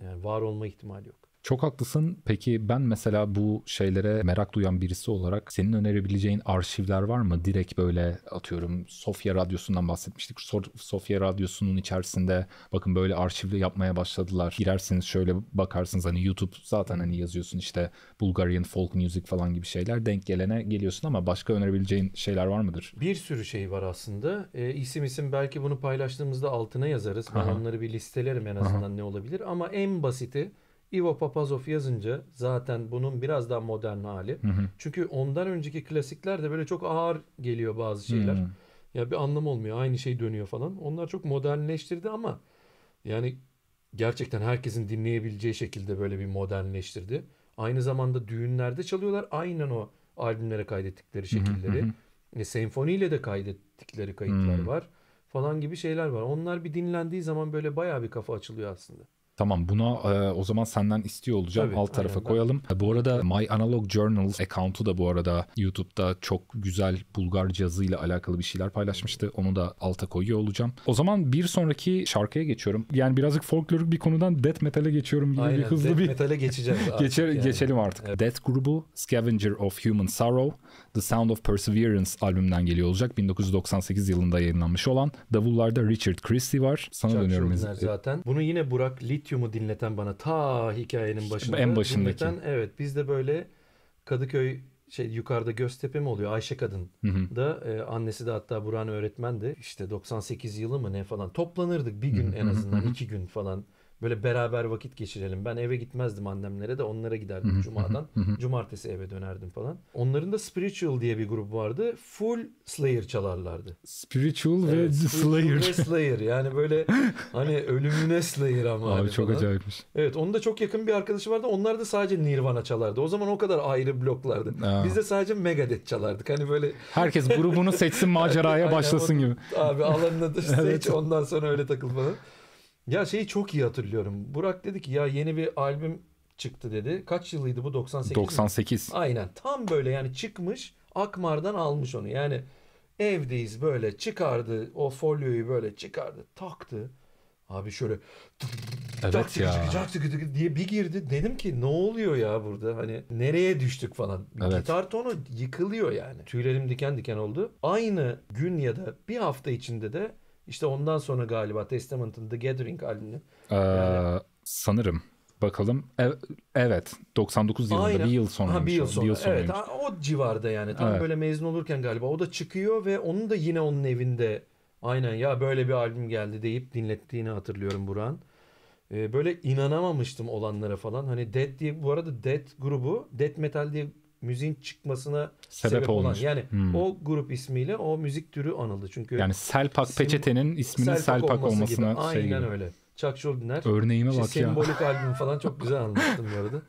yani var olma ihtimali yok. Çok haklısın. Peki ben mesela bu şeylere merak duyan birisi olarak senin önerebileceğin arşivler var mı? Direkt böyle atıyorum Sofya Radyosu'ndan bahsetmiştik. Sofya Radyosu'nun içerisinde bakın böyle arşivli yapmaya başladılar. Girersiniz şöyle bakarsınız hani YouTube zaten hani yazıyorsun işte Bulgarian folk music falan gibi şeyler denk gelene geliyorsun ama başka önerebileceğin şeyler var mıdır? Bir sürü şey var aslında. E, isim isim belki bunu paylaştığımızda altına yazarız. Ben Aha. onları bir listelerim en azından Aha. ne olabilir ama en basiti Ivo Papazov yazınca zaten bunun biraz daha modern hali. Hı hı. Çünkü ondan önceki klasikler de böyle çok ağır geliyor bazı şeyler. Hı hmm. hı. Ya bir anlam olmuyor. Aynı şey dönüyor falan. Onlar çok modernleştirdi ama yani gerçekten herkesin dinleyebileceği şekilde böyle bir modernleştirdi. Aynı zamanda düğünlerde çalıyorlar. Aynen o albümlere kaydettikleri şekilleri. Hı hı E, senfoniyle de kaydettikleri kayıtlar hı. Hmm. var falan gibi şeyler var. Onlar bir dinlendiği zaman böyle bayağı bir kafa açılıyor aslında. Tamam buna e, o zaman senden istiyor olacağım. Tabii, Alt tarafa aynen. koyalım. E, bu arada My Analog Journals account'u da bu arada YouTube'da çok güzel Bulgar yazıyla alakalı bir şeyler paylaşmıştı. Onu da alta koyuyor olacağım. O zaman bir sonraki şarkıya geçiyorum. Yani birazcık folklorik bir konudan death metal'e geçiyorum gibi aynen, bir hızlı death bir metal'e geçeceğiz. Artık Geçer, yani. Geçelim artık. Evet. Death grubu Scavenger of Human Sorrow The Sound of Perseverance albümünden geliyor olacak. 1998 yılında yayınlanmış olan. Davullarda Richard Christie var. Sana Chuck dönüyorum. Zaten. Bunu yine Burak Lit lityumu dinleten bana ta hikayenin başında. En başındaki. Dinleten, evet biz de böyle Kadıköy şey yukarıda Göztepe mi oluyor Ayşe kadın hı hı. da e, annesi de hatta Buran öğretmendi işte 98 yılı mı ne falan toplanırdık bir gün hı hı. en azından hı hı. iki gün falan böyle beraber vakit geçirelim. Ben eve gitmezdim annemlere de onlara giderdim cumadan. Cumartesi eve dönerdim falan. Onların da Spiritual diye bir grup vardı. Full Slayer çalarlardı. Spiritual evet, ve Spiritual Slayer. Ve Slayer yani böyle hani ölümüne Slayer ama. Abi hani çok falan. acayipmiş. Evet onun da çok yakın bir arkadaşı vardı. Onlar da sadece Nirvana çalardı. O zaman o kadar ayrı bloklardı. Aa. Biz de sadece Megadeth çalardık. Hani böyle. Herkes grubunu seçsin maceraya başlasın gibi. Abi alanına da seç evet. ondan sonra öyle takıl falan. Ya şeyi çok iyi hatırlıyorum. Burak dedi ki ya yeni bir albüm çıktı dedi. Kaç yılıydı bu 98? 98. Mi? Aynen. Tam böyle yani çıkmış Akmar'dan almış onu. Yani evdeyiz böyle çıkardı o folyoyu böyle çıkardı taktı. Abi şöyle evet cak ya. Cak cak diye bir girdi. Dedim ki ne oluyor ya burada? Hani nereye düştük falan. Evet. Gitar tonu yıkılıyor yani. Tüylerim diken diken oldu. Aynı gün ya da bir hafta içinde de işte ondan sonra galiba Testament'ın The Gathering albümü. Ee, yani... Sanırım. Bakalım. E, evet. 99 yılında Aynen. bir yıl sonra. bir yıl sonra. Bir yıl sonraymış. evet. O civarda yani. Tam evet. böyle mezun olurken galiba. O da çıkıyor ve onun da yine onun evinde Aynen ya böyle bir albüm geldi deyip dinlettiğini hatırlıyorum Buran. Ee, böyle inanamamıştım olanlara falan. Hani Dead diye bu arada Dead grubu, Dead Metal diye müziğin çıkmasına sebep, sebep olmuş. olan yani hmm. o grup ismiyle o müzik türü anıldı. Çünkü yani Selpak sim, peçetenin isminin Selpak, Selpak olmasına gibi. Aynen şey gibi. öyle. Chuck Schuldiner. Örneğime bak sembolik ya. Sembolik albüm falan çok güzel anlattım bu arada.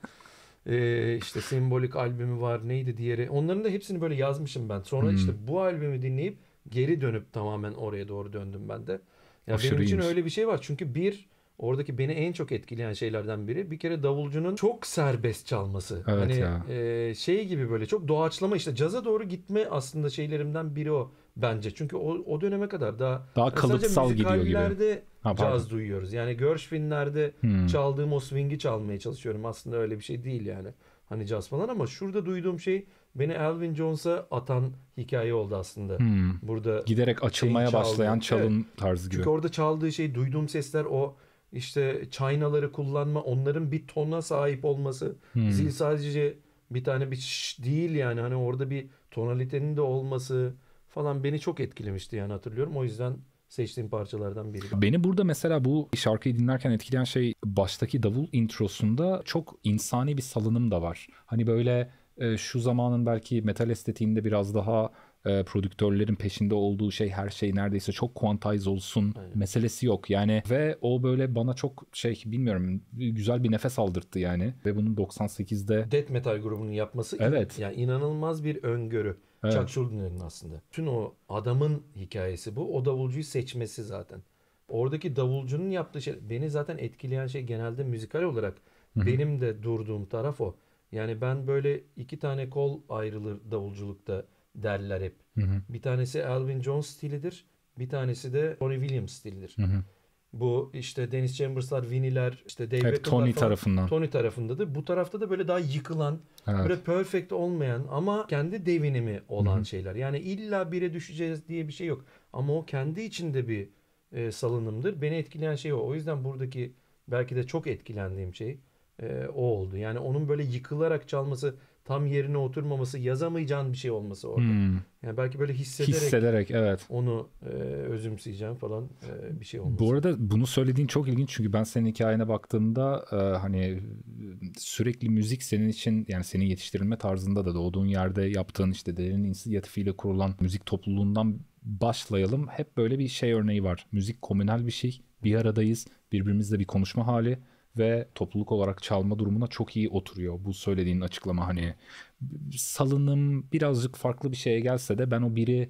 Ee, işte sembolik albümü var neydi diğeri. Onların da hepsini böyle yazmışım ben. Sonra hmm. işte bu albümü dinleyip geri dönüp tamamen oraya doğru döndüm ben de. Ya benim için öyle bir şey var. Çünkü bir Oradaki beni en çok etkileyen şeylerden biri bir kere davulcunun çok serbest çalması. Evet hani ya. E, şey gibi böyle çok doğaçlama işte caza doğru gitme aslında şeylerimden biri o bence. Çünkü o, o döneme kadar daha daha kalıtsal gidiyor gibi. Ha, pardon. caz duyuyoruz. Yani Gershwin'lerde hmm. çaldığım o swing'i çalmaya çalışıyorum. Aslında öyle bir şey değil yani. Hani caz falan ama şurada duyduğum şey beni Elvin Jones'a atan hikaye oldu aslında. Hmm. Burada giderek açılmaya başlayan çalın evet. tarzı gibi. Çünkü orada çaldığı şey, duyduğum sesler o işte çaynaları kullanma, onların bir tona sahip olması. Hmm. Zil sadece bir tane bir şş değil yani hani orada bir tonalitenin de olması falan beni çok etkilemişti yani hatırlıyorum. O yüzden seçtiğim parçalardan biri. Beni burada mesela bu şarkıyı dinlerken etkileyen şey baştaki davul introsunda çok insani bir salınım da var. Hani böyle e, şu zamanın belki metal estetiğinde biraz daha e, prodüktörlerin peşinde olduğu şey her şey neredeyse çok quantize olsun Aynen. meselesi yok yani ve o böyle bana çok şey bilmiyorum güzel bir nefes aldırttı yani ve bunun 98'de Death Metal grubunun yapması evet. yani inanılmaz bir öngörü. Evet. Chuck Schuldner'ın aslında. Tüm o adamın hikayesi bu. O davulcuyu seçmesi zaten. Oradaki davulcunun yaptığı şey beni zaten etkileyen şey genelde müzikal olarak Hı-hı. benim de durduğum taraf o. Yani ben böyle iki tane kol ayrılır davulculukta derler hep. Hı hı. Bir tanesi Alvin Jones stilidir. Bir tanesi de Tony Williams stilidir. Hı hı. Bu işte Dennis Chambers'lar, Winnie'ler, işte Dave Hep Tony falan, tarafından. Tony tarafındadır. Bu tarafta da böyle daha yıkılan, evet. böyle perfect olmayan ama kendi devinimi olan Hı-hı. şeyler. Yani illa bire düşeceğiz diye bir şey yok. Ama o kendi içinde bir e, salınımdır. Beni etkileyen şey o. O yüzden buradaki belki de çok etkilendiğim şey e, o oldu. Yani onun böyle yıkılarak çalması tam yerine oturmaması, yazamayacağın bir şey olması orada. Hmm. Yani belki böyle hissederek, hissederek evet. onu e, özümseyeceğim falan e, bir şey olması. Bu arada bunu söylediğin çok ilginç çünkü ben senin hikayene baktığımda e, hani sürekli müzik senin için yani senin yetiştirilme tarzında da doğduğun yerde yaptığın işte derin inisiyatifiyle kurulan müzik topluluğundan başlayalım. Hep böyle bir şey örneği var. Müzik komünel bir şey. Bir aradayız. Birbirimizle bir konuşma hali ve topluluk olarak çalma durumuna çok iyi oturuyor. Bu söylediğin açıklama hani salınım birazcık farklı bir şeye gelse de ben o biri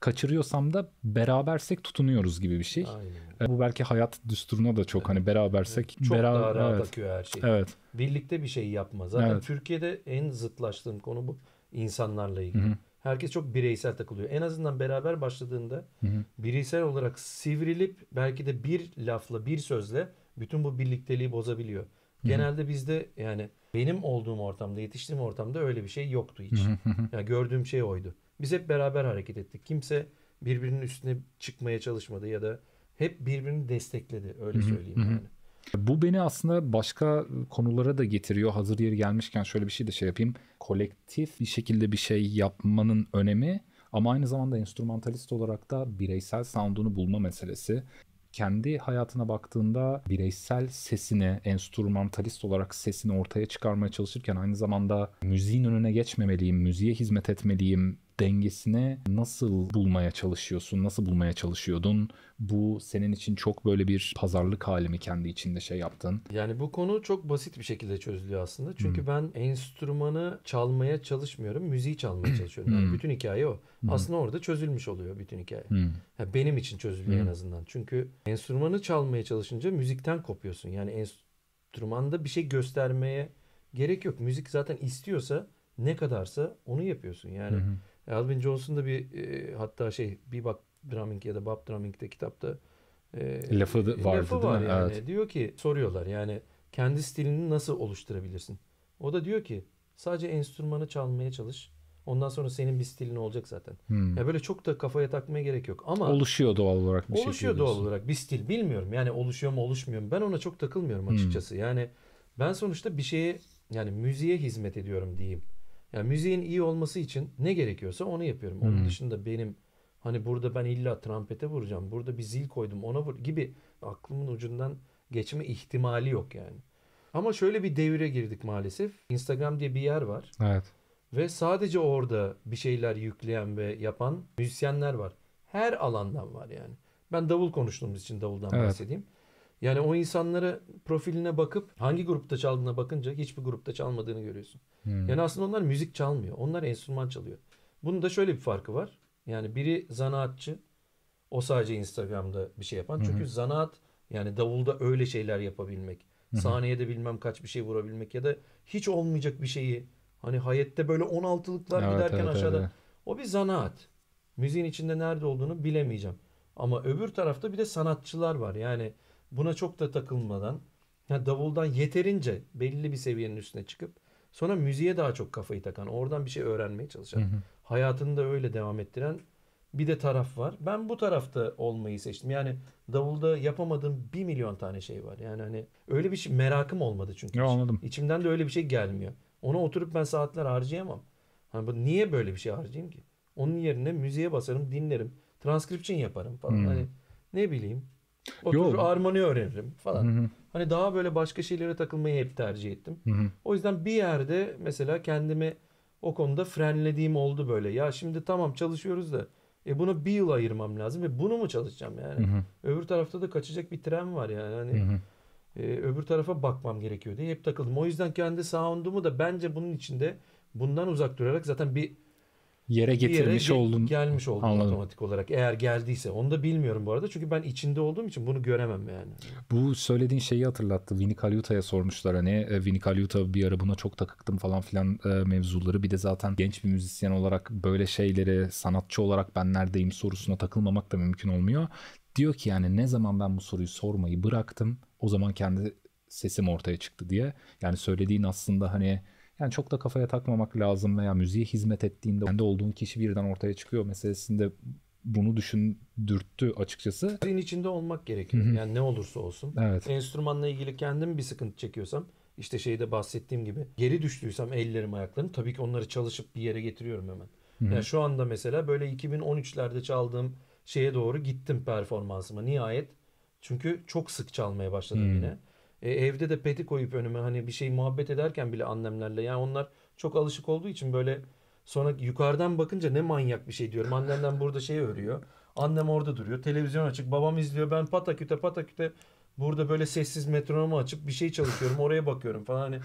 kaçırıyorsam da berabersek tutunuyoruz gibi bir şey. Aynen. E, bu belki hayat düsturuna da çok hani berabersek çok bera daha rahat evet. akıyor her şey. Evet. Birlikte bir şey yapma. Zaten evet. Türkiye'de en zıtlaştığım konu bu insanlarla ilgili. Hı-hı. Herkes çok bireysel takılıyor. En azından beraber başladığında Hı-hı. bireysel olarak sivrilip belki de bir lafla, bir sözle bütün bu birlikteliği bozabiliyor. Genelde bizde yani benim olduğum ortamda, yetiştiğim ortamda öyle bir şey yoktu hiç. hı Yani gördüğüm şey oydu. Biz hep beraber hareket ettik. Kimse birbirinin üstüne çıkmaya çalışmadı ya da hep birbirini destekledi öyle söyleyeyim yani. Bu beni aslında başka konulara da getiriyor. Hazır yeri gelmişken şöyle bir şey de şey yapayım. Kolektif bir şekilde bir şey yapmanın önemi ama aynı zamanda enstrümantalist olarak da bireysel sound'unu bulma meselesi kendi hayatına baktığında bireysel sesini, enstrümantalist olarak sesini ortaya çıkarmaya çalışırken aynı zamanda müziğin önüne geçmemeliyim, müziğe hizmet etmeliyim dengesini nasıl bulmaya çalışıyorsun? Nasıl bulmaya çalışıyordun? Bu senin için çok böyle bir pazarlık hali mi kendi içinde şey yaptın? Yani bu konu çok basit bir şekilde çözülüyor aslında. Çünkü hmm. ben enstrümanı çalmaya çalışmıyorum. Müziği çalmaya çalışıyorum. Yani bütün hikaye o. Hmm. Aslında orada çözülmüş oluyor bütün hikaye. Hmm. Yani benim için çözülüyor hmm. en azından. Çünkü enstrümanı çalmaya çalışınca müzikten kopuyorsun. Yani enstrümanda bir şey göstermeye gerek yok. Müzik zaten istiyorsa ne kadarsa onu yapıyorsun. Yani hı Alvin Johnson da bir e, hatta şey bir bak Drumming ya da Bob Drumming'de kitapta e, lafı da e, vardı lafı var mi? Yani. Evet. Diyor ki soruyorlar yani kendi stilini nasıl oluşturabilirsin? O da diyor ki sadece enstrümanı çalmaya çalış. Ondan sonra senin bir stilin olacak zaten. Hmm. Ya böyle çok da kafaya takmaya gerek yok ama oluşuyor doğal olarak bir oluşuyor şey. Oluşuyor doğal olarak bir stil bilmiyorum. Yani oluşuyor mu oluşmuyor mu? Ben ona çok takılmıyorum hmm. açıkçası. Hmm. Yani ben sonuçta bir şeye yani müziğe hizmet ediyorum diyeyim. Yani müziğin iyi olması için ne gerekiyorsa onu yapıyorum. Onun hmm. dışında benim hani burada ben illa trompete vuracağım. Burada bir zil koydum ona vur gibi aklımın ucundan geçme ihtimali yok yani. Ama şöyle bir devire girdik maalesef. Instagram diye bir yer var. Evet. Ve sadece orada bir şeyler yükleyen ve yapan müzisyenler var. Her alandan var yani. Ben davul konuştuğumuz için davuldan evet. bahsedeyim. Yani o insanlara profiline bakıp hangi grupta çaldığına bakınca hiçbir grupta çalmadığını görüyorsun. Hmm. Yani aslında onlar müzik çalmıyor. Onlar enstrüman çalıyor. Bunun da şöyle bir farkı var. Yani biri zanaatçı. O sadece Instagram'da bir şey yapan. Hı-hı. Çünkü zanaat yani davulda öyle şeyler yapabilmek. Hı-hı. de bilmem kaç bir şey vurabilmek ya da hiç olmayacak bir şeyi hani hayette böyle 16'lıklar evet, giderken evet, aşağıda. Evet. O bir zanaat. Müziğin içinde nerede olduğunu bilemeyeceğim. Ama öbür tarafta bir de sanatçılar var. Yani buna çok da takılmadan yani davuldan yeterince belli bir seviyenin üstüne çıkıp sonra müziğe daha çok kafayı takan, oradan bir şey öğrenmeye çalışan, hı hı. hayatını da öyle devam ettiren bir de taraf var. Ben bu tarafta olmayı seçtim. Yani davulda yapamadığım bir milyon tane şey var. Yani hani öyle bir şey merakım olmadı çünkü. Ya, anladım. İçimden de öyle bir şey gelmiyor. Ona oturup ben saatler harcayamam. Hani niye böyle bir şey harcayayım ki? Onun yerine müziğe basarım, dinlerim. Transcription yaparım falan. Hmm. Hani ne bileyim Oturup Yo. armoni öğrenirim falan. Hı hı. Hani daha böyle başka şeylere takılmayı hep tercih ettim. Hı hı. O yüzden bir yerde mesela kendimi o konuda frenlediğim oldu böyle. Ya şimdi tamam çalışıyoruz da e buna bir yıl ayırmam lazım ve bunu mu çalışacağım yani? Hı hı. Öbür tarafta da kaçacak bir tren var yani. Hani hı hı. E, öbür tarafa bakmam gerekiyor diye hep takıldım. O yüzden kendi sound'umu da bence bunun içinde bundan uzak durarak zaten bir yere getirmiş yere oldun. Gelmiş oldun Anladım. otomatik olarak eğer geldiyse. Onu da bilmiyorum bu arada çünkü ben içinde olduğum için bunu göremem yani. Bu söylediğin şeyi hatırlattı. Vinny Calyuta'ya sormuşlar hani e, Vinny Calyuta bir ara buna çok takıktım falan filan e, mevzuları. Bir de zaten genç bir müzisyen olarak böyle şeyleri sanatçı olarak ben neredeyim sorusuna takılmamak da mümkün olmuyor. Diyor ki yani ne zaman ben bu soruyu sormayı bıraktım o zaman kendi sesim ortaya çıktı diye. Yani söylediğin aslında hani yani çok da kafaya takmamak lazım veya müziğe hizmet ettiğinde kendi olduğun kişi birden ortaya çıkıyor meselesinde bunu düşündürttü açıkçası. Müziğin içinde olmak gerekiyor. Hı-hı. Yani ne olursa olsun. Evet. Enstrümanla ilgili kendim bir sıkıntı çekiyorsam işte şeyde bahsettiğim gibi geri düştüysem ellerim ayaklarım tabii ki onları çalışıp bir yere getiriyorum hemen. Hı-hı. Yani şu anda mesela böyle 2013'lerde çaldığım şeye doğru gittim performansıma nihayet. Çünkü çok sık çalmaya başladım Hı-hı. yine. E, evde de peti koyup önüme hani bir şey muhabbet ederken bile annemlerle. Yani onlar çok alışık olduğu için böyle sonra yukarıdan bakınca ne manyak bir şey diyorum. Annemden burada şey örüyor. Annem orada duruyor. Televizyon açık. Babam izliyor. Ben pataküte pataküte burada böyle sessiz metronomu açıp bir şey çalışıyorum. Oraya bakıyorum falan hani.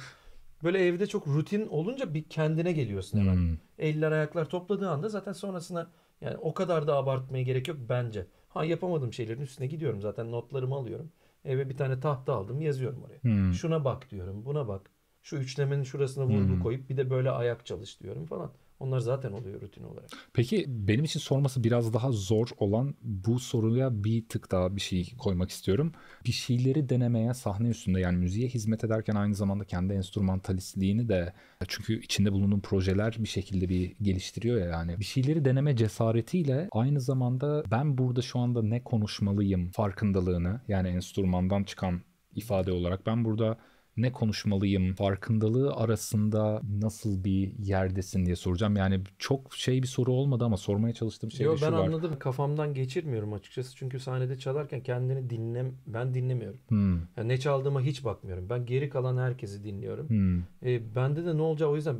Böyle evde çok rutin olunca bir kendine geliyorsun hemen. Hmm. Eller ayaklar topladığı anda zaten sonrasına yani o kadar da abartmaya gerek yok bence. Ha yapamadığım şeylerin üstüne gidiyorum zaten notlarımı alıyorum. Eve bir tane tahta aldım yazıyorum oraya. Hmm. Şuna bak diyorum buna bak. Şu üçlemenin şurasına vurgu hmm. koyup bir de böyle ayak çalış diyorum falan. Onlar zaten oluyor rutin olarak. Peki benim için sorması biraz daha zor olan bu soruya bir tık daha bir şey koymak istiyorum. Bir şeyleri denemeye sahne üstünde yani müziğe hizmet ederken aynı zamanda kendi enstrümantalistliğini de çünkü içinde bulunduğun projeler bir şekilde bir geliştiriyor ya yani. Bir şeyleri deneme cesaretiyle aynı zamanda ben burada şu anda ne konuşmalıyım farkındalığını yani enstrümandan çıkan ifade olarak ben burada ne konuşmalıyım farkındalığı arasında nasıl bir yerdesin diye soracağım. Yani çok şey bir soru olmadı ama sormaya çalıştığım şey Yo, şu ben var. anladım kafamdan geçirmiyorum açıkçası. Çünkü sahnede çalarken kendini dinlem ben dinlemiyorum. Hmm. Yani ne çaldığıma hiç bakmıyorum. Ben geri kalan herkesi dinliyorum. Hmm. E, bende de ne olacak o yüzden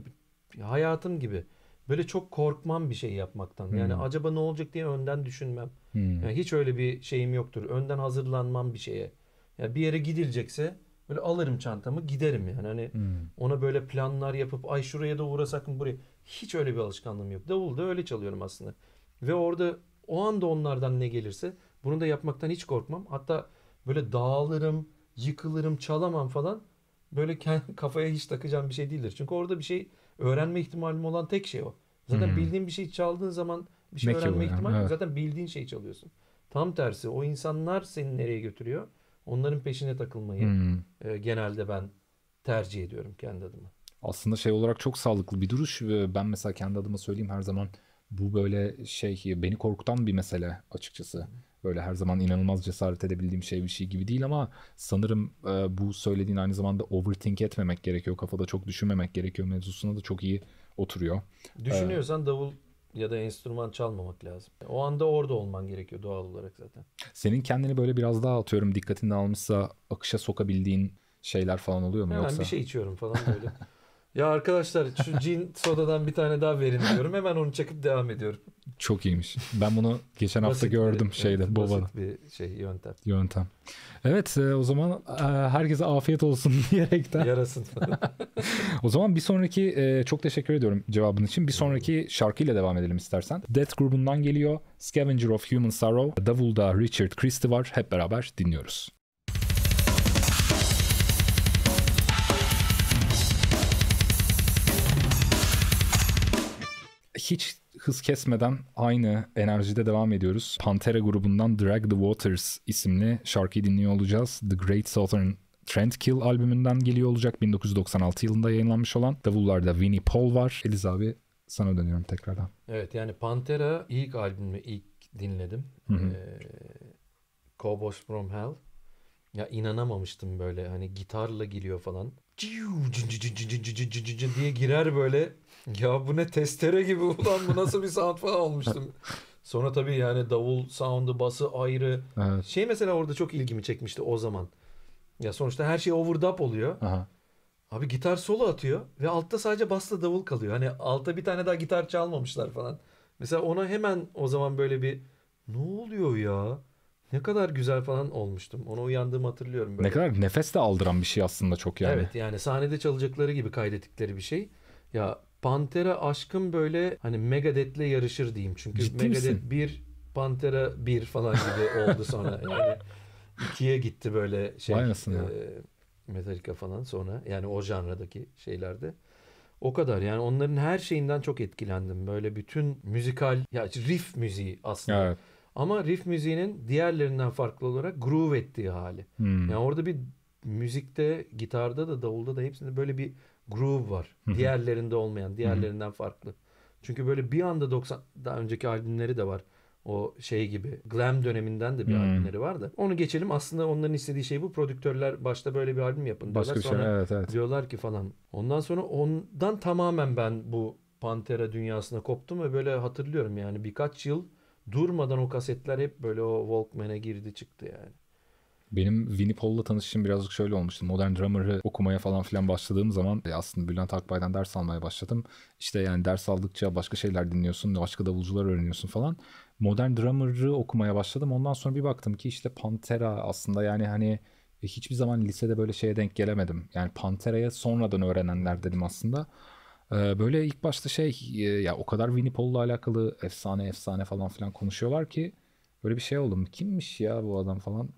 hayatım gibi böyle çok korkmam bir şey yapmaktan. Yani hmm. acaba ne olacak diye önden düşünmem. Hmm. Yani hiç öyle bir şeyim yoktur. Önden hazırlanmam bir şeye. Yani bir yere gidilecekse Böyle alırım çantamı giderim yani. Hani hmm. ona böyle planlar yapıp ay şuraya da uğrasak mı buraya. Hiç öyle bir alışkanlığım yok. Davulda öyle çalıyorum aslında. Ve orada o anda onlardan ne gelirse bunu da yapmaktan hiç korkmam. Hatta böyle dağılırım, yıkılırım, çalamam falan. Böyle kafaya hiç takacağım bir şey değildir. Çünkü orada bir şey öğrenme ihtimalim olan tek şey o. Zaten hmm. bildiğin bir şey çaldığın zaman bir şey Mekil öğrenme ihtimali yani. evet. zaten bildiğin şeyi çalıyorsun. Tam tersi o insanlar seni nereye götürüyor? Onların peşine takılmayı hmm. e, genelde ben tercih ediyorum kendi adıma. Aslında şey olarak çok sağlıklı bir duruş. Ben mesela kendi adıma söyleyeyim her zaman bu böyle şey beni korkutan bir mesele açıkçası. Böyle her zaman inanılmaz cesaret edebildiğim şey bir şey gibi değil ama sanırım e, bu söylediğin aynı zamanda overthink etmemek gerekiyor. Kafada çok düşünmemek gerekiyor mevzusuna da çok iyi oturuyor. E, Düşünüyorsan ee, davul ya da enstrüman çalmamak lazım. O anda orada olman gerekiyor doğal olarak zaten. Senin kendini böyle biraz daha atıyorum dikkatini almışsa akışa sokabildiğin şeyler falan oluyor mu Hemen yoksa? bir şey içiyorum falan böyle. Ya arkadaşlar şu cin sodadan bir tane daha verin diyorum. Hemen onu çekip devam ediyorum. Çok iyiymiş. Ben bunu geçen hafta basit gördüm bir, şeyde evet, babada. Basit bir şey yöntem. Yöntem. Evet e, o zaman e, herkese afiyet olsun diyerekten. Yarasın. o zaman bir sonraki e, çok teşekkür ediyorum cevabın için. Bir sonraki şarkıyla devam edelim istersen. Death grubundan geliyor. Scavenger of Human Sorrow. Davulda Richard Christie var. Hep beraber dinliyoruz. hiç hız kesmeden aynı enerjide devam ediyoruz. Pantera grubundan Drag the Waters isimli şarkıyı dinliyor olacağız. The Great Southern Trendkill albümünden geliyor olacak. 1996 yılında yayınlanmış olan. Davullarda Winnie Paul var. Eliz abi sana dönüyorum tekrardan. Evet yani Pantera ilk albümü ilk dinledim. Hı hı. Ee, Cowboys From Hell. Ya inanamamıştım böyle hani gitarla giriyor falan. diye girer böyle. Ya bu ne testere gibi ulan bu nasıl bir sound falan olmuştum. Sonra tabii yani davul sound'u bası ayrı. Evet. Şey mesela orada çok ilgimi çekmişti o zaman. Ya sonuçta her şey overdub oluyor. Aha. Abi gitar solo atıyor ve altta sadece basla davul kalıyor. Hani altta bir tane daha gitar çalmamışlar falan. Mesela ona hemen o zaman böyle bir ne oluyor ya? ne kadar güzel falan olmuştum. Ona uyandığımı hatırlıyorum. Böyle. Ne kadar nefes de aldıran bir şey aslında çok yani. Evet yani sahnede çalacakları gibi kaydettikleri bir şey. Ya Pantera aşkım böyle hani Megadeth'le yarışır diyeyim. Çünkü Ciddi Megadeth 1, Pantera 1 falan gibi oldu sonra. Yani ikiye gitti böyle şey. Aynısın e, Metallica falan sonra. Yani o janradaki şeylerde. O kadar yani onların her şeyinden çok etkilendim. Böyle bütün müzikal ya riff müziği aslında. Evet. Ama riff müziğinin diğerlerinden farklı olarak groove ettiği hali. Hmm. Yani orada bir müzikte, gitarda da, davulda da hepsinde böyle bir groove var. Diğerlerinde olmayan, diğerlerinden farklı. Çünkü böyle bir anda 90 daha önceki albümleri de var. O şey gibi glam döneminden de bir hmm. albümleri var da. Onu geçelim. Aslında onların istediği şey bu. Prodüktörler başta böyle bir albüm yapın diyorlar. Başka bir şey, evet, evet. diyorlar ki falan. Ondan sonra ondan tamamen ben bu Pantera dünyasına koptum ve böyle hatırlıyorum yani birkaç yıl durmadan o kasetler hep böyle o Walkman'e girdi çıktı yani. Benim Winnie Paul'la tanışışım birazcık şöyle olmuştu. Modern Drummer'ı okumaya falan filan başladığım zaman e, aslında Bülent Akbay'dan ders almaya başladım. İşte yani ders aldıkça başka şeyler dinliyorsun, başka davulcular öğreniyorsun falan. Modern Drummer'ı okumaya başladım. Ondan sonra bir baktım ki işte Pantera aslında yani hani e, hiçbir zaman lisede böyle şeye denk gelemedim. Yani Pantera'ya sonradan öğrenenler dedim aslında. Ee, böyle ilk başta şey e, ya o kadar Winnie Paul'la alakalı efsane efsane falan filan konuşuyorlar ki böyle bir şey oldum. Kimmiş ya bu adam falan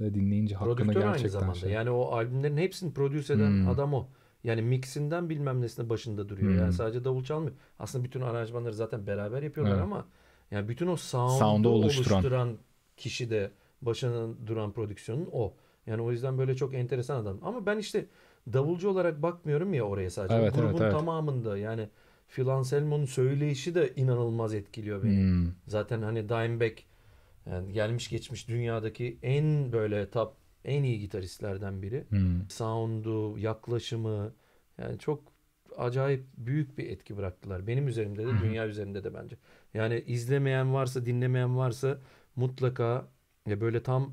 ve dinleyince hakkını Prodüktör gerçekten aynı zamanda. Şey. Yani o albümlerin hepsini prodüse eden hmm. adam o. Yani mixinden bilmem nesine başında duruyor. Hmm. Yani sadece davul çalmıyor. Aslında bütün aranjmanları zaten beraber yapıyorlar evet. ama yani bütün o sound'u, sound'u oluşturan. oluşturan kişi de başına duran prodüksiyonun o. Yani o yüzden böyle çok enteresan adam. Ama ben işte davulcu olarak bakmıyorum ya oraya sadece. Evet, Grubun evet, evet. tamamında yani Phil Anselmo'nun söyleyişi de inanılmaz etkiliyor beni. Hmm. Zaten hani Dimebag yani gelmiş geçmiş dünyadaki en böyle top en iyi gitaristlerden biri. Hmm. Sound'u, yaklaşımı yani çok acayip büyük bir etki bıraktılar. Benim üzerimde de, hmm. dünya üzerinde de bence. Yani izlemeyen varsa, dinlemeyen varsa mutlaka ya böyle tam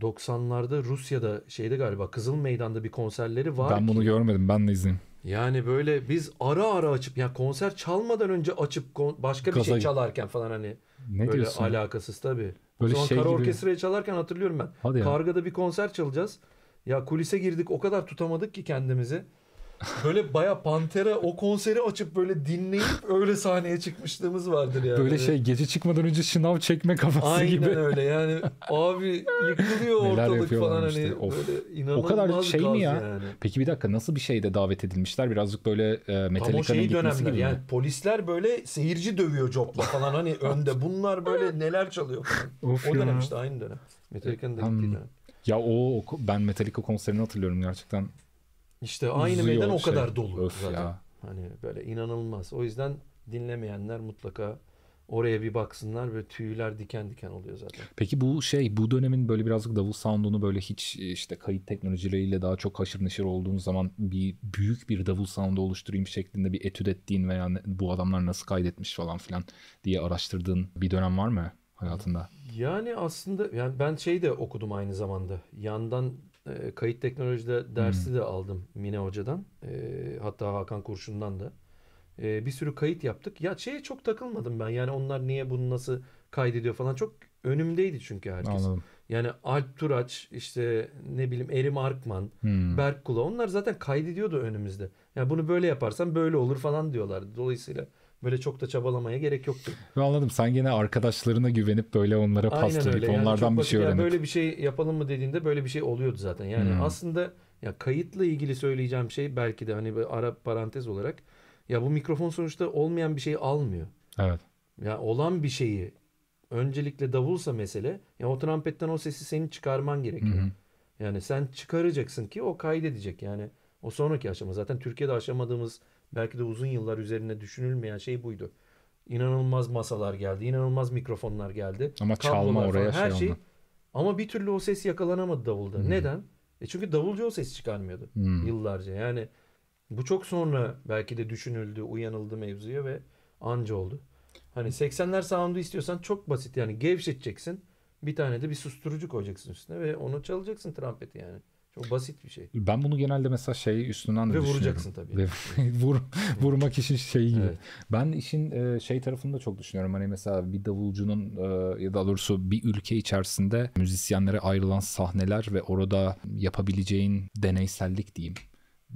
90'larda Rusya'da şeyde galiba Kızıl Meydan'da bir konserleri var. Ben bunu ki, görmedim. Ben de izleyeyim. Yani böyle biz ara ara açıp ya yani konser çalmadan önce açıp başka bir Gaza... şey çalarken falan hani ne böyle diyorsun? alakasız tabii. Böyle o zaman şey kara gibi... çalarken hatırlıyorum ben. Hadi ya. Kargada bir konser çalacağız. Ya kulise girdik o kadar tutamadık ki kendimizi böyle baya Pantera o konseri açıp böyle dinleyip öyle sahneye çıkmışlığımız vardır yani. Böyle şey gece çıkmadan önce şınav çekme kafası Aynen gibi. Aynen öyle yani abi yıkılıyor Neler ortalık falan hani işte. hani of. böyle O kadar şey mi ya? Yani. Peki bir dakika nasıl bir şeyde davet edilmişler? Birazcık böyle e, Metallica'nın gitmesi gibi. Yani mi? polisler böyle seyirci dövüyor copla falan hani önde bunlar böyle neler çalıyor Of o ya. dönem işte aynı dönem. Metallica'nın da hmm. gittiği dönem. Ya o ben Metallica konserini hatırlıyorum gerçekten işte aynı Uzuyor meydan o şey. kadar dolu Öf zaten. Ya. Hani böyle inanılmaz. O yüzden dinlemeyenler mutlaka oraya bir baksınlar ve tüyler diken diken oluyor zaten. Peki bu şey bu dönemin böyle birazcık davul sound'unu böyle hiç e, işte kayıt teknolojileriyle daha çok haşır neşir olduğun zaman bir büyük bir davul sound'u oluşturayım şeklinde bir etüt ettiğin veya bu adamlar nasıl kaydetmiş falan filan diye araştırdığın bir dönem var mı hayatında? Yani aslında yani ben şey de okudum aynı zamanda. Yandan e, kayıt teknolojide dersi hmm. de aldım Mine Hoca'dan. E, hatta Hakan Kurşun'dan da. E, bir sürü kayıt yaptık. Ya şeye çok takılmadım ben. Yani onlar niye bunu nasıl kaydediyor falan. Çok önümdeydi çünkü herkes. Anladım. Yani Alp Turaç, işte ne bileyim Erim Arkman, hmm. Berk Kula onlar zaten kaydediyordu önümüzde. Yani bunu böyle yaparsan böyle olur falan diyorlar. Dolayısıyla Böyle çok da çabalamaya gerek yoktu. Anladım. Sen yine arkadaşlarına güvenip böyle onlara paslayıp yani onlardan bir şey öğrenip. Yani böyle bir şey yapalım mı dediğinde böyle bir şey oluyordu zaten. Yani hmm. aslında ya kayıtla ilgili söyleyeceğim şey belki de hani ara parantez olarak ya bu mikrofon sonuçta olmayan bir şeyi almıyor. Evet. Ya olan bir şeyi öncelikle davulsa mesele ya o trompetten o sesi senin çıkarman gerekiyor. Hı Yani sen çıkaracaksın ki o kaydedecek. Yani o sonraki aşama zaten Türkiye'de aşamadığımız Belki de uzun yıllar üzerine düşünülmeyen şey buydu. İnanılmaz masalar geldi, inanılmaz mikrofonlar geldi. Ama çalma oraya falan, her şey, şey Ama bir türlü o ses yakalanamadı davulda. Hmm. Neden? E çünkü davulcu o ses çıkarmıyordu hmm. yıllarca. Yani bu çok sonra belki de düşünüldü, uyanıldı mevzuya ve anca oldu. Hani 80'ler sound'u istiyorsan çok basit yani gevşeteceksin. Bir tane de bir susturucu koyacaksın üstüne ve onu çalacaksın trompeti yani. Çok basit bir şey. Ben bunu genelde mesela şey üstünden de Ve vuracaksın tabii. Ve vur, vurmak işin şeyi gibi. Evet. Ben işin e, şey tarafını da çok düşünüyorum. Hani mesela bir davulcunun e, ya da doğrusu bir ülke içerisinde müzisyenlere ayrılan sahneler ve orada yapabileceğin deneysellik diyeyim.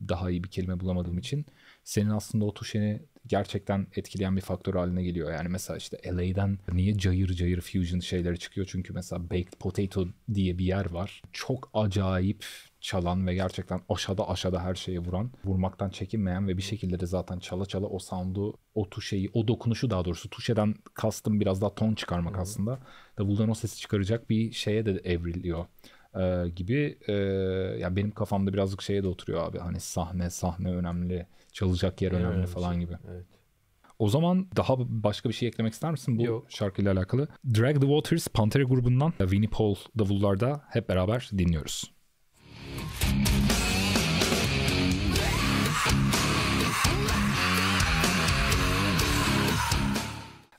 Daha iyi bir kelime bulamadığım için. Senin aslında o tuşeni gerçekten etkileyen bir faktör haline geliyor. Yani mesela işte LA'den niye cayır cayır fusion şeyleri çıkıyor? Çünkü mesela Baked Potato diye bir yer var. Çok acayip çalan ve gerçekten aşağıda aşağıda her şeye vuran, vurmaktan çekinmeyen ve bir şekilde de zaten çala çala o sound'u, o tuşeyi, o dokunuşu daha doğrusu tuşeden kastım biraz daha ton çıkarmak hmm. aslında. Davuldan o sesi çıkaracak bir şeye de evriliyor ee, gibi. E, yani benim kafamda birazcık şeye de oturuyor abi. Hani sahne, sahne önemli Çalacak yer önemli, önemli falan gibi. Evet. O zaman daha başka bir şey eklemek ister misin bu Yok. şarkıyla alakalı? Drag the Waters Pantera grubundan Winnie Paul davullarda hep beraber dinliyoruz.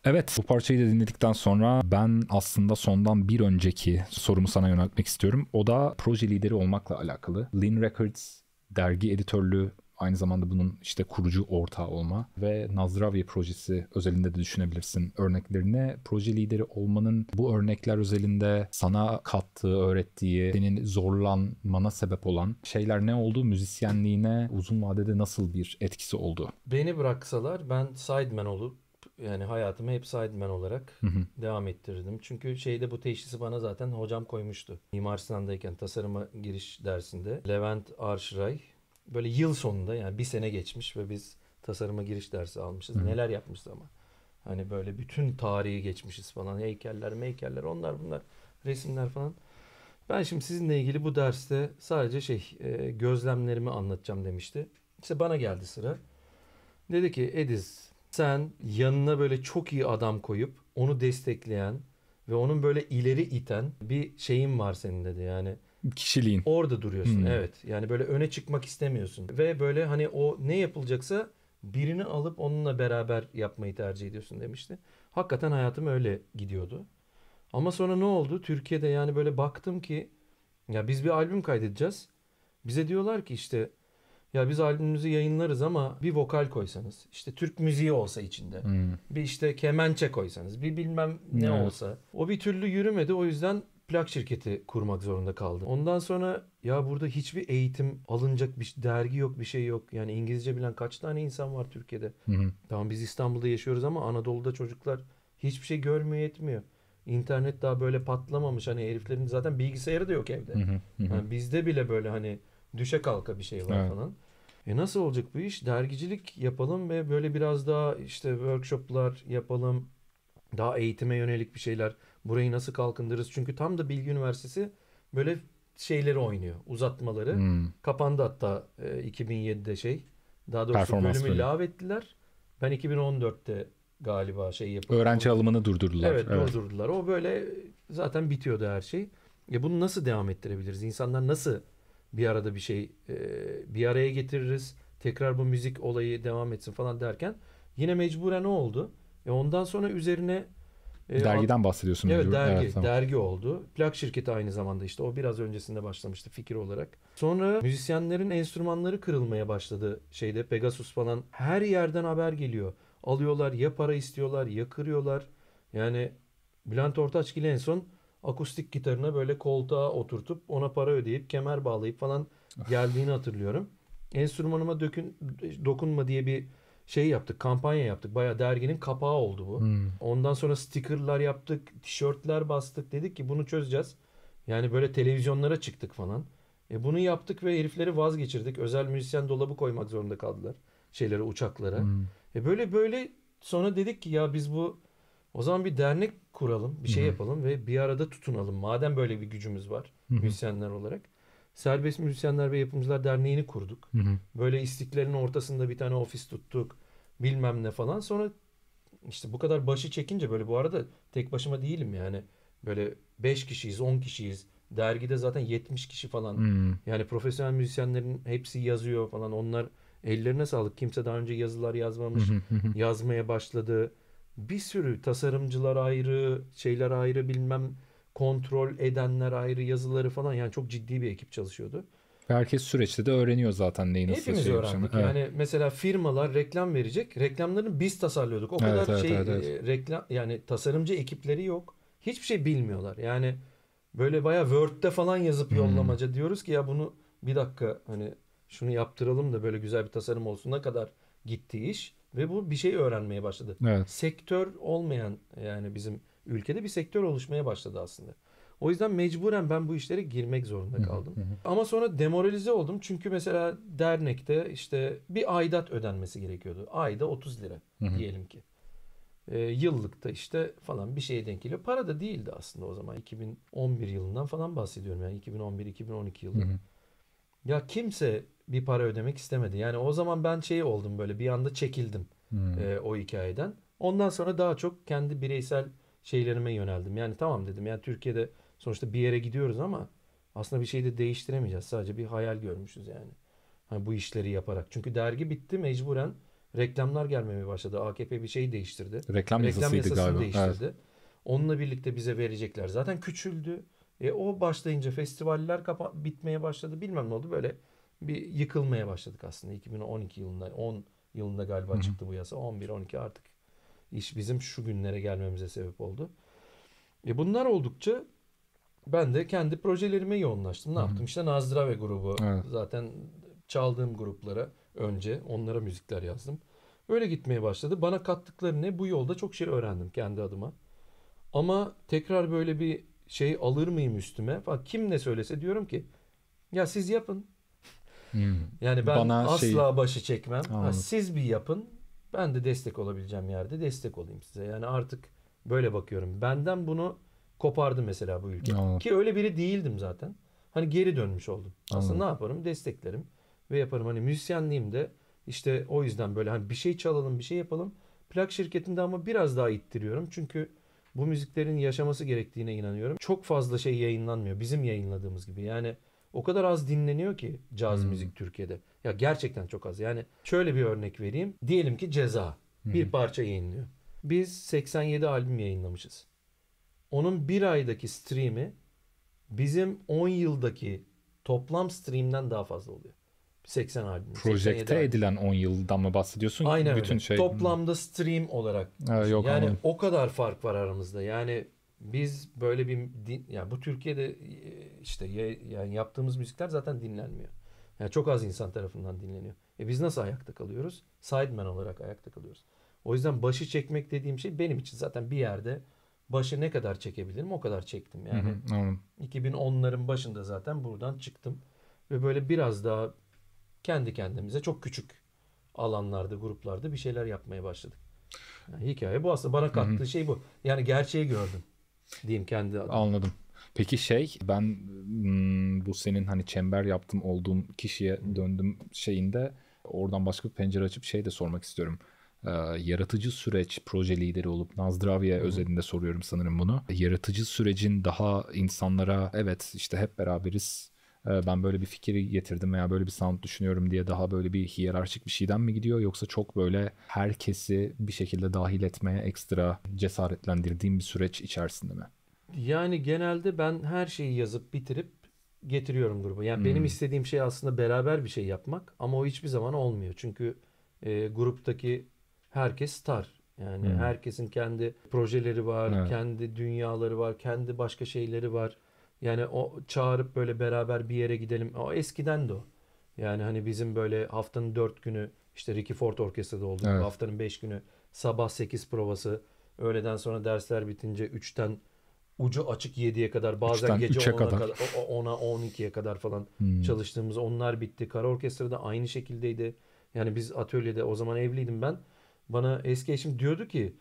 Evet bu parçayı da dinledikten sonra ben aslında sondan bir önceki sorumu sana yöneltmek istiyorum. O da proje lideri olmakla alakalı. Lean Records dergi editörlüğü Aynı zamanda bunun işte kurucu ortağı olma ve Nazravi projesi özelinde de düşünebilirsin örneklerine. Proje lideri olmanın bu örnekler özelinde sana kattığı, öğrettiği, senin zorlanmana sebep olan şeyler ne oldu? Müzisyenliğine uzun vadede nasıl bir etkisi oldu? Beni bıraksalar ben sideman olup yani hayatımı hep sideman olarak hı hı. devam ettirdim. Çünkü şeyde bu teşhisi bana zaten hocam koymuştu. Mimar Sinan'dayken tasarıma giriş dersinde Levent Arşıray böyle yıl sonunda yani bir sene geçmiş ve biz tasarıma giriş dersi almışız. Hı. Neler yapmışız ama. Hani böyle bütün tarihi geçmişiz falan. Heykeller, meykeller, onlar bunlar. Resimler falan. Ben şimdi sizinle ilgili bu derste sadece şey e, gözlemlerimi anlatacağım demişti. İşte bana geldi sıra. Dedi ki Ediz sen yanına böyle çok iyi adam koyup onu destekleyen ve onun böyle ileri iten bir şeyin var senin dedi. Yani kişiliğin. Orada duruyorsun hmm. evet. Yani böyle öne çıkmak istemiyorsun. Ve böyle hani o ne yapılacaksa birini alıp onunla beraber yapmayı tercih ediyorsun demişti. Hakikaten hayatım öyle gidiyordu. Ama sonra ne oldu? Türkiye'de yani böyle baktım ki ya biz bir albüm kaydedeceğiz. Bize diyorlar ki işte ya biz albümümüzü yayınlarız ama bir vokal koysanız, işte Türk müziği olsa içinde, hmm. bir işte kemençe koysanız, bir bilmem ne evet. olsa. O bir türlü yürümedi. O yüzden plak şirketi kurmak zorunda kaldım. Ondan sonra ya burada hiçbir eğitim alınacak bir dergi yok, bir şey yok. Yani İngilizce bilen kaç tane insan var Türkiye'de? Hı hı. Tamam biz İstanbul'da yaşıyoruz ama Anadolu'da çocuklar hiçbir şey görmüyor, yetmiyor. İnternet daha böyle patlamamış. Hani heriflerin zaten bilgisayarı da yok evde. Hı hı hı. Yani bizde bile böyle hani düşe kalka bir şey var evet. falan. E nasıl olacak bu iş? Dergicilik yapalım ve böyle biraz daha işte workshoplar yapalım. Daha eğitime yönelik bir şeyler. Burayı nasıl kalkındırırız? Çünkü tam da Bilgi Üniversitesi böyle şeyleri oynuyor. Uzatmaları. Hmm. Kapandı hatta e, 2007'de şey. Daha doğrusu Performans bölümü lağvettiler. Ben 2014'te galiba şey yapıldı. Öğrenci alımını durdurdular. Evet, evet durdurdular. O böyle zaten bitiyordu her şey. Ya e, bunu nasıl devam ettirebiliriz? İnsanlar nasıl bir arada bir şey e, bir araya getiririz? Tekrar bu müzik olayı devam etsin falan derken yine mecburen ne oldu? E ondan sonra üzerine e, Dergiden bahsediyorsunuz. Evet dergi. Evet, tamam. Dergi oldu. Plak şirketi aynı zamanda işte o biraz öncesinde başlamıştı fikir olarak. Sonra müzisyenlerin enstrümanları kırılmaya başladı şeyde Pegasus falan. Her yerden haber geliyor. Alıyorlar ya para istiyorlar ya kırıyorlar. Yani Bülent Ortaçgil en son akustik gitarına böyle koltuğa oturtup ona para ödeyip kemer bağlayıp falan ah. geldiğini hatırlıyorum. Enstrümanıma dökün, dokunma diye bir şey yaptık, kampanya yaptık. Baya derginin kapağı oldu bu. Hmm. Ondan sonra stickerlar yaptık, tişörtler bastık. Dedik ki bunu çözeceğiz. Yani böyle televizyonlara çıktık falan. E bunu yaptık ve herifleri vazgeçirdik. Özel müzisyen dolabı koymak zorunda kaldılar. Şeylere, uçaklara. Hmm. E böyle böyle sonra dedik ki ya biz bu o zaman bir dernek kuralım, bir şey hmm. yapalım ve bir arada tutunalım. Madem böyle bir gücümüz var hmm. müzisyenler olarak. Serbest Müzisyenler ve Yapımcılar Derneği'ni kurduk. Hı hı. Böyle istiklerin ortasında bir tane ofis tuttuk. Bilmem ne falan. Sonra işte bu kadar başı çekince böyle bu arada tek başıma değilim yani. Böyle 5 kişiyiz, 10 kişiyiz. Dergide zaten 70 kişi falan. Hmm. Yani profesyonel müzisyenlerin hepsi yazıyor falan. Onlar ellerine sağlık. Kimse daha önce yazılar yazmamış. yazmaya başladı. Bir sürü tasarımcılar ayrı, şeyler ayrı bilmem kontrol edenler ayrı, yazıları falan yani çok ciddi bir ekip çalışıyordu. Herkes süreçte de öğreniyor zaten neyi nasıl Hepimiz şey öğrendik. Evet. Yani mesela firmalar reklam verecek. Reklamlarını biz tasarlıyorduk. O evet, kadar evet, şey evet, evet. E, reklam yani tasarımcı ekipleri yok. Hiçbir şey bilmiyorlar. Yani böyle baya Word'de falan yazıp hmm. yollamaca diyoruz ki ya bunu bir dakika hani şunu yaptıralım da böyle güzel bir tasarım olsun ne kadar gitti iş ve bu bir şey öğrenmeye başladı. Evet. Sektör olmayan yani bizim ülkede bir sektör oluşmaya başladı aslında. O yüzden mecburen ben bu işlere girmek zorunda kaldım. Ama sonra demoralize oldum çünkü mesela dernekte işte bir aidat ödenmesi gerekiyordu. Ayda 30 lira diyelim ki. E, yıllıkta işte falan bir şeye denk geliyor. Para da değildi aslında o zaman. 2011 yılından falan bahsediyorum yani 2011-2012 yılı. ya kimse bir para ödemek istemedi. Yani o zaman ben şey oldum böyle bir anda çekildim e, o hikayeden. Ondan sonra daha çok kendi bireysel şeylerime yöneldim. Yani tamam dedim yani Türkiye'de sonuçta bir yere gidiyoruz ama aslında bir şey de değiştiremeyeceğiz. Sadece bir hayal görmüşüz yani. Hani bu işleri yaparak. Çünkü dergi bitti mecburen reklamlar gelmemeye başladı. AKP bir şey değiştirdi. Reklam, Reklam yasasıydı yasasını galiba. değiştirdi. Evet. Onunla birlikte bize verecekler. Zaten küçüldü. E, o başlayınca festivaller kapa bitmeye başladı. Bilmem ne oldu böyle bir yıkılmaya başladık aslında. 2012 yılında 10 yılında galiba Hı-hı. çıktı bu yasa. 11 12 artık iş bizim şu günlere gelmemize sebep oldu. E bunlar oldukça ben de kendi projelerime yoğunlaştım. Ne Hı-hı. yaptım? İşte Nazdrave grubu. Evet. Zaten çaldığım gruplara önce onlara müzikler yazdım. öyle gitmeye başladı. Bana kattıkları ne? Bu yolda çok şey öğrendim kendi adıma. Ama tekrar böyle bir şey alır mıyım üstüme? Falan. Kim ne söylese diyorum ki ya siz yapın. Hmm. Yani ben Bana şey- asla şeyi... başı çekmem. Ha, siz bir yapın. Ben de destek olabileceğim yerde destek olayım size. Yani artık böyle bakıyorum. Benden bunu kopardı mesela bu ülke. Anladım. Ki öyle biri değildim zaten. Hani geri dönmüş oldum. Anladım. Aslında ne yaparım? Desteklerim ve yaparım. Hani müzisyenliğim de işte o yüzden böyle hani bir şey çalalım, bir şey yapalım. Plak şirketinde ama biraz daha ittiriyorum. Çünkü bu müziklerin yaşaması gerektiğine inanıyorum. Çok fazla şey yayınlanmıyor bizim yayınladığımız gibi. Yani o kadar az dinleniyor ki caz hmm. müzik Türkiye'de. Ya gerçekten çok az. Yani şöyle bir örnek vereyim. Diyelim ki Ceza bir parça yayınlıyor. Biz 87 albüm yayınlamışız. Onun bir aydaki stream'i bizim 10 yıldaki toplam stream'den daha fazla oluyor. 80 albüm. Projekte edilen 10 yıldan mı bahsediyorsun? Aynen Bütün öyle. şey. Toplamda stream olarak. Ee, yok, yani anladım. o kadar fark var aramızda. Yani biz böyle bir din, yani bu Türkiye'de e, işte yani yaptığımız müzikler zaten dinlenmiyor. Yani çok az insan tarafından dinleniyor. E biz nasıl ayakta kalıyoruz? Sideman olarak ayakta kalıyoruz. O yüzden başı çekmek dediğim şey benim için zaten bir yerde başı ne kadar çekebilirim o kadar çektim yani. Hı hı, 2010'ların başında zaten buradan çıktım ve böyle biraz daha kendi kendimize çok küçük alanlarda, gruplarda bir şeyler yapmaya başladık. Yani hikaye bu aslında bana kattığı hı hı. şey bu. Yani gerçeği gördüm diyeyim kendi adıma. Anladım. Peki şey ben bu senin hani çember yaptım olduğum kişiye döndüm şeyinde oradan başka bir pencere açıp şey de sormak istiyorum. yaratıcı süreç proje lideri olup Nazdravya özelinde soruyorum sanırım bunu. Yaratıcı sürecin daha insanlara evet işte hep beraberiz ben böyle bir fikri getirdim veya böyle bir sound düşünüyorum diye daha böyle bir hiyerarşik bir şeyden mi gidiyor yoksa çok böyle herkesi bir şekilde dahil etmeye ekstra cesaretlendirdiğim bir süreç içerisinde mi? Yani genelde ben her şeyi yazıp bitirip getiriyorum gruba. Yani hmm. benim istediğim şey aslında beraber bir şey yapmak ama o hiçbir zaman olmuyor. Çünkü e, gruptaki herkes star. Yani hmm. herkesin kendi projeleri var, evet. kendi dünyaları var, kendi başka şeyleri var. Yani o çağırıp böyle beraber bir yere gidelim. O eskiden de o. Yani hani bizim böyle haftanın dört günü işte Ricky Ford Orkestra'da olduk. Evet. Haftanın beş günü sabah sekiz provası, öğleden sonra dersler bitince üçten ucu açık 7'ye kadar bazen Üçten gece 10'a kadar. kadar 10'a 12'ye kadar falan hmm. çalıştığımız onlar bitti. Kara orkestrada aynı şekildeydi. Yani biz atölyede o zaman evliydim ben. Bana eski eşim diyordu ki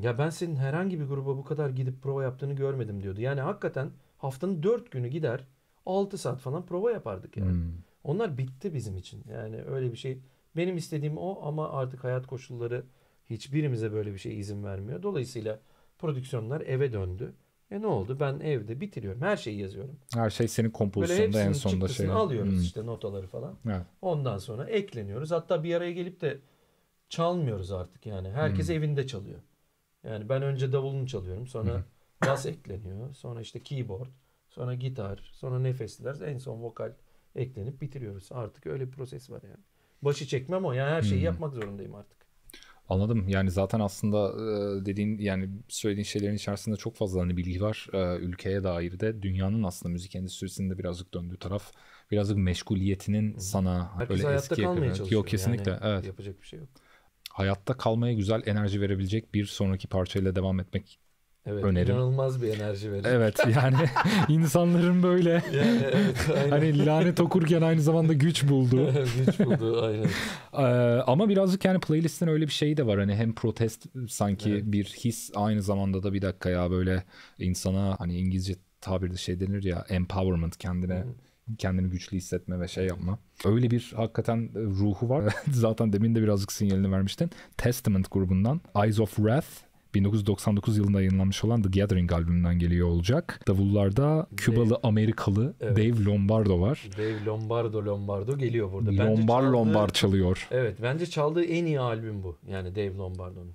ya ben senin herhangi bir gruba bu kadar gidip prova yaptığını görmedim diyordu. Yani hakikaten haftanın 4 günü gider 6 saat falan prova yapardık yani. Hmm. Onlar bitti bizim için. Yani öyle bir şey. Benim istediğim o ama artık hayat koşulları hiçbirimize böyle bir şey izin vermiyor. Dolayısıyla prodüksiyonlar eve döndü. E ne oldu? Ben evde bitiriyorum. Her şeyi yazıyorum. Her şey senin kompozisyonunda en sonunda şey. alıyoruz hmm. işte notaları falan. Evet. Ondan sonra ekleniyoruz. Hatta bir araya gelip de çalmıyoruz artık yani. Herkes hmm. evinde çalıyor. Yani ben önce davulunu çalıyorum. Sonra hmm. bas ekleniyor. Sonra işte keyboard. Sonra gitar. Sonra nefesliler. En son vokal eklenip bitiriyoruz. Artık öyle bir proses var yani. Başı çekmem o. Yani her şeyi hmm. yapmak zorundayım artık. Anladım. Yani zaten aslında dediğin yani söylediğin şeylerin içerisinde çok fazla hani bilgi var. Ülkeye dair de dünyanın aslında müzik endüstrisinde birazcık döndüğü taraf birazcık meşguliyetinin Hı. sana Herkes böyle hayatta eskiye kalmaya kadar. Yok kesinlikle. Yani, evet. Yapacak bir şey yok. Hayatta kalmaya güzel enerji verebilecek bir sonraki parçayla devam etmek Evet, önerim. İnanılmaz bir enerji verir. Evet yani insanların böyle yani, evet, hani lanet okurken aynı zamanda güç buldu. güç buldu aynen. ee, ama birazcık yani playlistin öyle bir şeyi de var hani hem protest sanki evet. bir his aynı zamanda da bir dakika ya böyle insana hani İngilizce tabirde şey denir ya empowerment kendine hmm. kendini güçlü hissetme ve şey yapma. Öyle bir hakikaten e, ruhu var. Zaten demin de birazcık sinyalini vermiştin. Testament grubundan Eyes of Wrath 1999 yılında yayınlanmış olan The Gathering albümünden geliyor olacak. Davullarda Kübalı Dave, Amerikalı evet. Dave Lombardo var. Dave Lombardo Lombardo geliyor burada. Bence Lombar çaldığı, Lombar çalıyor. Evet bence çaldığı en iyi albüm bu. Yani Dave Lombardo'nun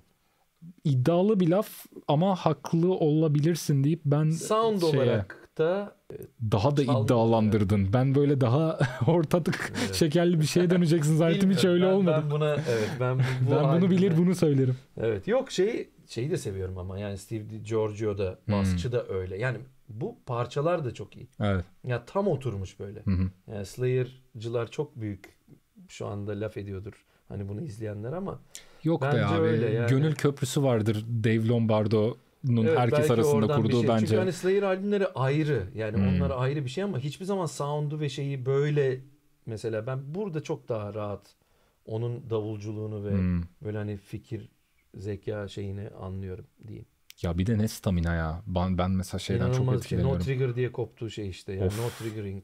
İddialı bir laf ama haklı olabilirsin deyip ben sound şeye, olarak da e, daha da iddialandırdın. Yani. Ben böyle daha ortadık evet. şekerli bir şeye döneceksin Zaten hiç öyle ben, olmadı. Ben buna evet ben bu ben bunu bilir bunu söylerim. Evet yok şey şeyi de seviyorum ama yani Steve Giorgio da hmm. basçı hmm. da öyle. Yani bu parçalar da çok iyi. Evet. Ya tam oturmuş böyle. Hı Yani Slayer'cılar çok büyük şu anda laf ediyordur. Hani bunu izleyenler ama Yok Bence be abi. Öyle yani. Gönül köprüsü vardır Dave Lombardo evet, herkes arasında kurduğu şey. bence. Çünkü hani Slayer albümleri ayrı. Yani hmm. onlar ayrı bir şey ama hiçbir zaman sound'u ve şeyi böyle mesela ben burada çok daha rahat onun davulculuğunu ve hmm. böyle hani fikir zeka şeyini anlıyorum diyeyim. Ya bir de ne stamina ya. Ben, ben mesela şeyden İnanılmaz çok etkileniyorum. Şey. No trigger diye koptuğu şey işte. Yani of. no triggering.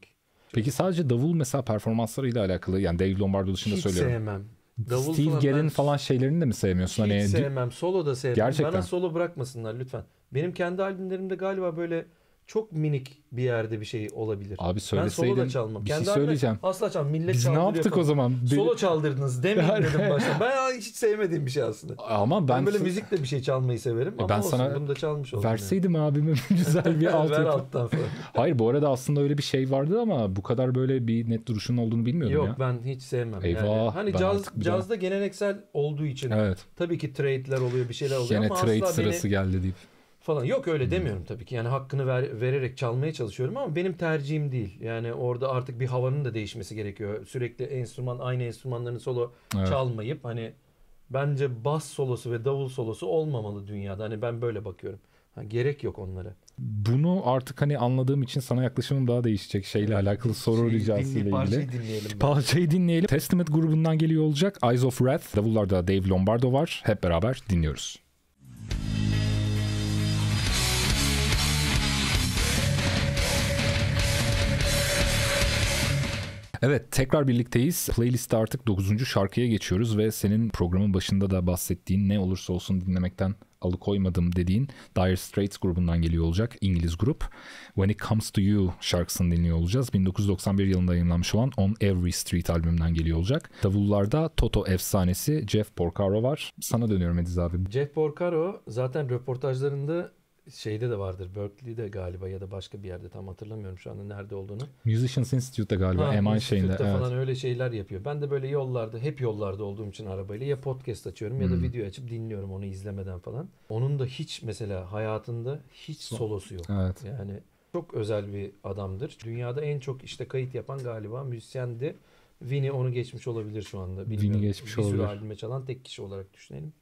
Peki sadece davul mesela performanslarıyla alakalı yani Dave Lombardo dışında Hiç söylüyorum. Hiç sevmem. Davul Steve Gell'in falan şeylerini de mi sevmiyorsun? Hiç hani, sevmem. Solo da sevmem. Gerçekten. Bana solo bırakmasınlar lütfen. Benim kendi albümlerimde galiba böyle çok minik bir yerde bir şey olabilir. Abi söyleseydin ben solo da şey çalmam. bir Kendi şey söyleyeceğim. Asla çalmam. Millet Biz ne yaptık falan. o zaman? Solo çaldırdınız demeyin dedim başta. Ben hiç sevmediğim bir şey aslında. Ama ben, ben böyle müzikle bir şey çalmayı severim. E ama ben olsun, sana bunu da çalmış oldum. Verseydim yani. abime güzel bir alt Ver alttan falan. Hayır bu arada aslında öyle bir şey vardı ama bu kadar böyle bir net duruşun olduğunu bilmiyordum Yok, ya. Yok ben hiç sevmem. Eyvah. Yani. Hani caz, cazda daha... geleneksel olduğu için evet. tabii ki trade'ler oluyor bir şeyler oluyor Yine ama trade asla sırası beni... geldi deyip falan. Yok öyle hmm. demiyorum tabii ki. Yani hakkını ver, vererek çalmaya çalışıyorum ama benim tercihim değil. Yani orada artık bir havanın da değişmesi gerekiyor. Sürekli enstrüman aynı enstrümanların solo evet. çalmayıp hani bence bas solosu ve davul solosu olmamalı dünyada. Hani ben böyle bakıyorum. Ha, gerek yok onlara. Bunu artık hani anladığım için sana yaklaşımım daha değişecek şeyle alakalı soru şey, ricası ile ilgili. Parçayı dinleyelim. Ben. Parçayı dinleyelim. Testament grubundan geliyor olacak. Eyes of Wrath. Davullarda Dave Lombardo var. Hep beraber dinliyoruz. Müzik Evet tekrar birlikteyiz. Playlist'te artık 9. şarkıya geçiyoruz ve senin programın başında da bahsettiğin ne olursa olsun dinlemekten alıkoymadım dediğin Dire Straits grubundan geliyor olacak. İngiliz grup. When It Comes To You şarkısını dinliyor olacağız. 1991 yılında yayınlanmış olan On Every Street albümünden geliyor olacak. Davullarda Toto efsanesi Jeff Porcaro var. Sana dönüyorum Ediz abi. Jeff Porcaro zaten röportajlarında şeyde de vardır. Berkeley'de galiba ya da başka bir yerde tam hatırlamıyorum şu anda nerede olduğunu. Musicians Institute'da galiba ha, MI şeyinde. Evet. falan öyle şeyler yapıyor. Ben de böyle yollarda hep yollarda olduğum için arabayla ya podcast açıyorum ya hmm. da video açıp dinliyorum onu izlemeden falan. Onun da hiç mesela hayatında hiç solosu yok. Evet. Yani çok özel bir adamdır. Dünyada en çok işte kayıt yapan galiba müzisyendi. Vini onu geçmiş olabilir şu anda. Vini geçmiş olabilir. Bir sürü albüme çalan tek kişi olarak düşünelim.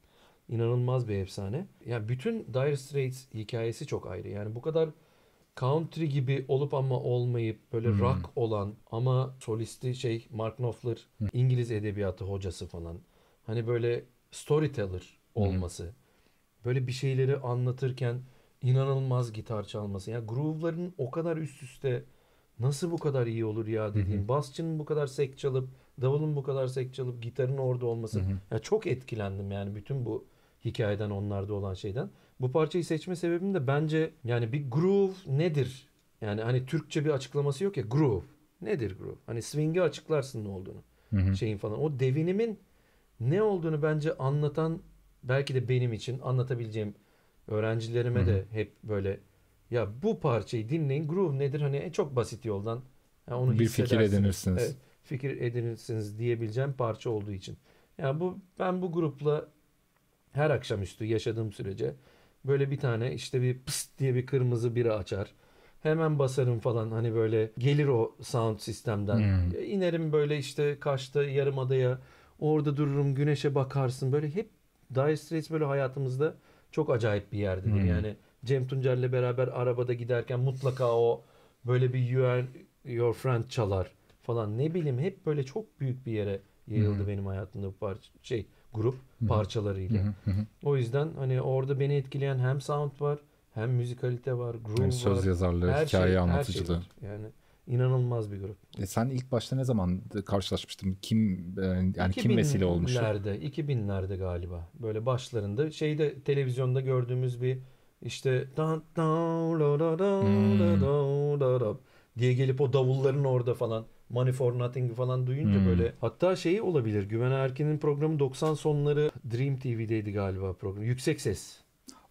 İnanılmaz bir efsane. Yani bütün Dire Straits hikayesi çok ayrı. Yani bu kadar country gibi olup ama olmayıp böyle hmm. rock olan ama solisti şey Mark Knopfler hmm. İngiliz edebiyatı hocası falan. Hani böyle storyteller hmm. olması. Hmm. Böyle bir şeyleri anlatırken inanılmaz gitar çalması. Yani groove'ların o kadar üst üste nasıl bu kadar iyi olur ya dediğim. Hmm. Basçının bu kadar sek çalıp, davulun bu kadar sek çalıp, gitarın orada olması. Hmm. Ya çok etkilendim yani bütün bu hikayeden onlarda olan şeyden. Bu parçayı seçme sebebim de bence yani bir groove nedir? Yani hani Türkçe bir açıklaması yok ya groove. Nedir groove? Hani swing'i açıklarsın ne olduğunu. Hı hı. Şeyin falan. O devinimin ne olduğunu bence anlatan belki de benim için anlatabileceğim öğrencilerime hı hı. de hep böyle ya bu parçayı dinleyin groove nedir? Hani e, çok basit yoldan yani e, onu bir fikir edinirsiniz. Evet, fikir edinirsiniz diyebileceğim parça olduğu için. Ya yani bu ben bu grupla her akşamüstü yaşadığım sürece böyle bir tane işte bir pıst diye bir kırmızı biri açar. Hemen basarım falan hani böyle gelir o sound sistemden. Hmm. E, inerim böyle işte yarım adaya orada dururum güneşe bakarsın böyle hep Dire Straits böyle hayatımızda çok acayip bir yerdi. Hmm. Yani Cem Tuncer'le beraber arabada giderken mutlaka o böyle bir You Are Your Friend çalar falan ne bileyim hep böyle çok büyük bir yere yayıldı hmm. benim hayatımda bu parça şey grup parçalarıyla. Hı hı hı. O yüzden hani orada beni etkileyen hem sound var hem müzikalite var, groove yani söz var. Söz yazarlığı, her hikaye şey, anlatıcılığı. Şey yani inanılmaz bir grup. E sen ilk başta ne zaman karşılaşmıştın? Kim e, yani kim vesile olmuştu? 2000'lerde, 2000'lerde galiba. Böyle başlarında şeyde televizyonda gördüğümüz bir işte dan dan la la da hmm. diye gelip o davulların orada falan Money for Nothing falan duyunca hmm. böyle hatta şey olabilir. Güven Erkin'in programı 90 sonları Dream TV'deydi galiba program. Yüksek ses.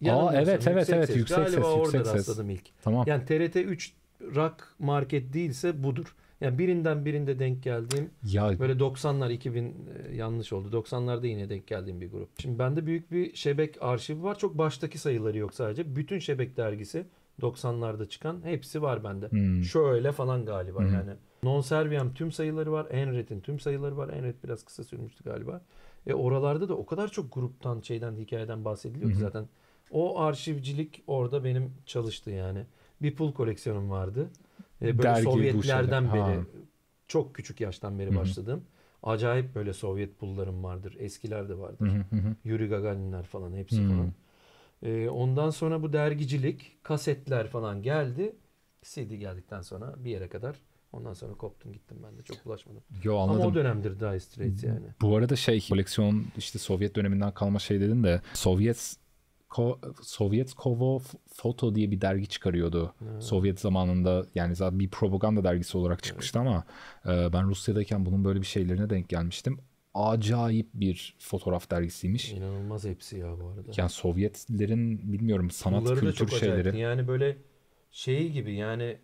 Aa evet yüksek evet evet yüksek galiba ses Galiba orada ses. rastladım ilk. Tamam. Yani TRT 3 rock market değilse budur. Yani birinden birinde denk geldiğim ya. böyle 90'lar 2000 e, yanlış oldu. 90'larda yine denk geldiğim bir grup. Şimdi bende büyük bir şebek arşivi var. Çok baştaki sayıları yok sadece. Bütün şebek dergisi 90'larda çıkan hepsi var bende. Hmm. Şöyle falan galiba hmm. yani. Non Serviam tüm sayıları var. Enret'in tüm sayıları var. Enret biraz kısa sürmüştü galiba. E oralarda da o kadar çok gruptan şeyden hikayeden bahsediliyor ki hmm. zaten. O arşivcilik orada benim çalıştı yani. Bir pul koleksiyonum vardı. E böyle Dergi, Sovyetlerden bu beri çok küçük yaştan beri hmm. başladım. Acayip böyle Sovyet pullarım vardır. Eskiler de vardır. Hı Yuri Gagarinler falan hepsi hı falan. E, ondan sonra bu dergicilik, kasetler falan geldi. CD geldikten sonra bir yere kadar Ondan sonra koptum gittim ben de çok bulaşmadım. Yo, anladım. Ama o dönemdir Dire Straits yani. Bu arada şey koleksiyon işte Sovyet döneminden kalma şey dedin de Sovyet Ko, Sovyet Kovo Foto diye bir dergi çıkarıyordu. Evet. Sovyet zamanında yani zaten bir propaganda dergisi olarak çıkmıştı evet. ama e, ben Rusya'dayken bunun böyle bir şeylerine denk gelmiştim acayip bir fotoğraf dergisiymiş. İnanılmaz hepsi ya bu arada. Yani Sovyetlerin bilmiyorum sanat Bunları kültür da çok şeyleri. Acayipti. Yani böyle şey gibi yani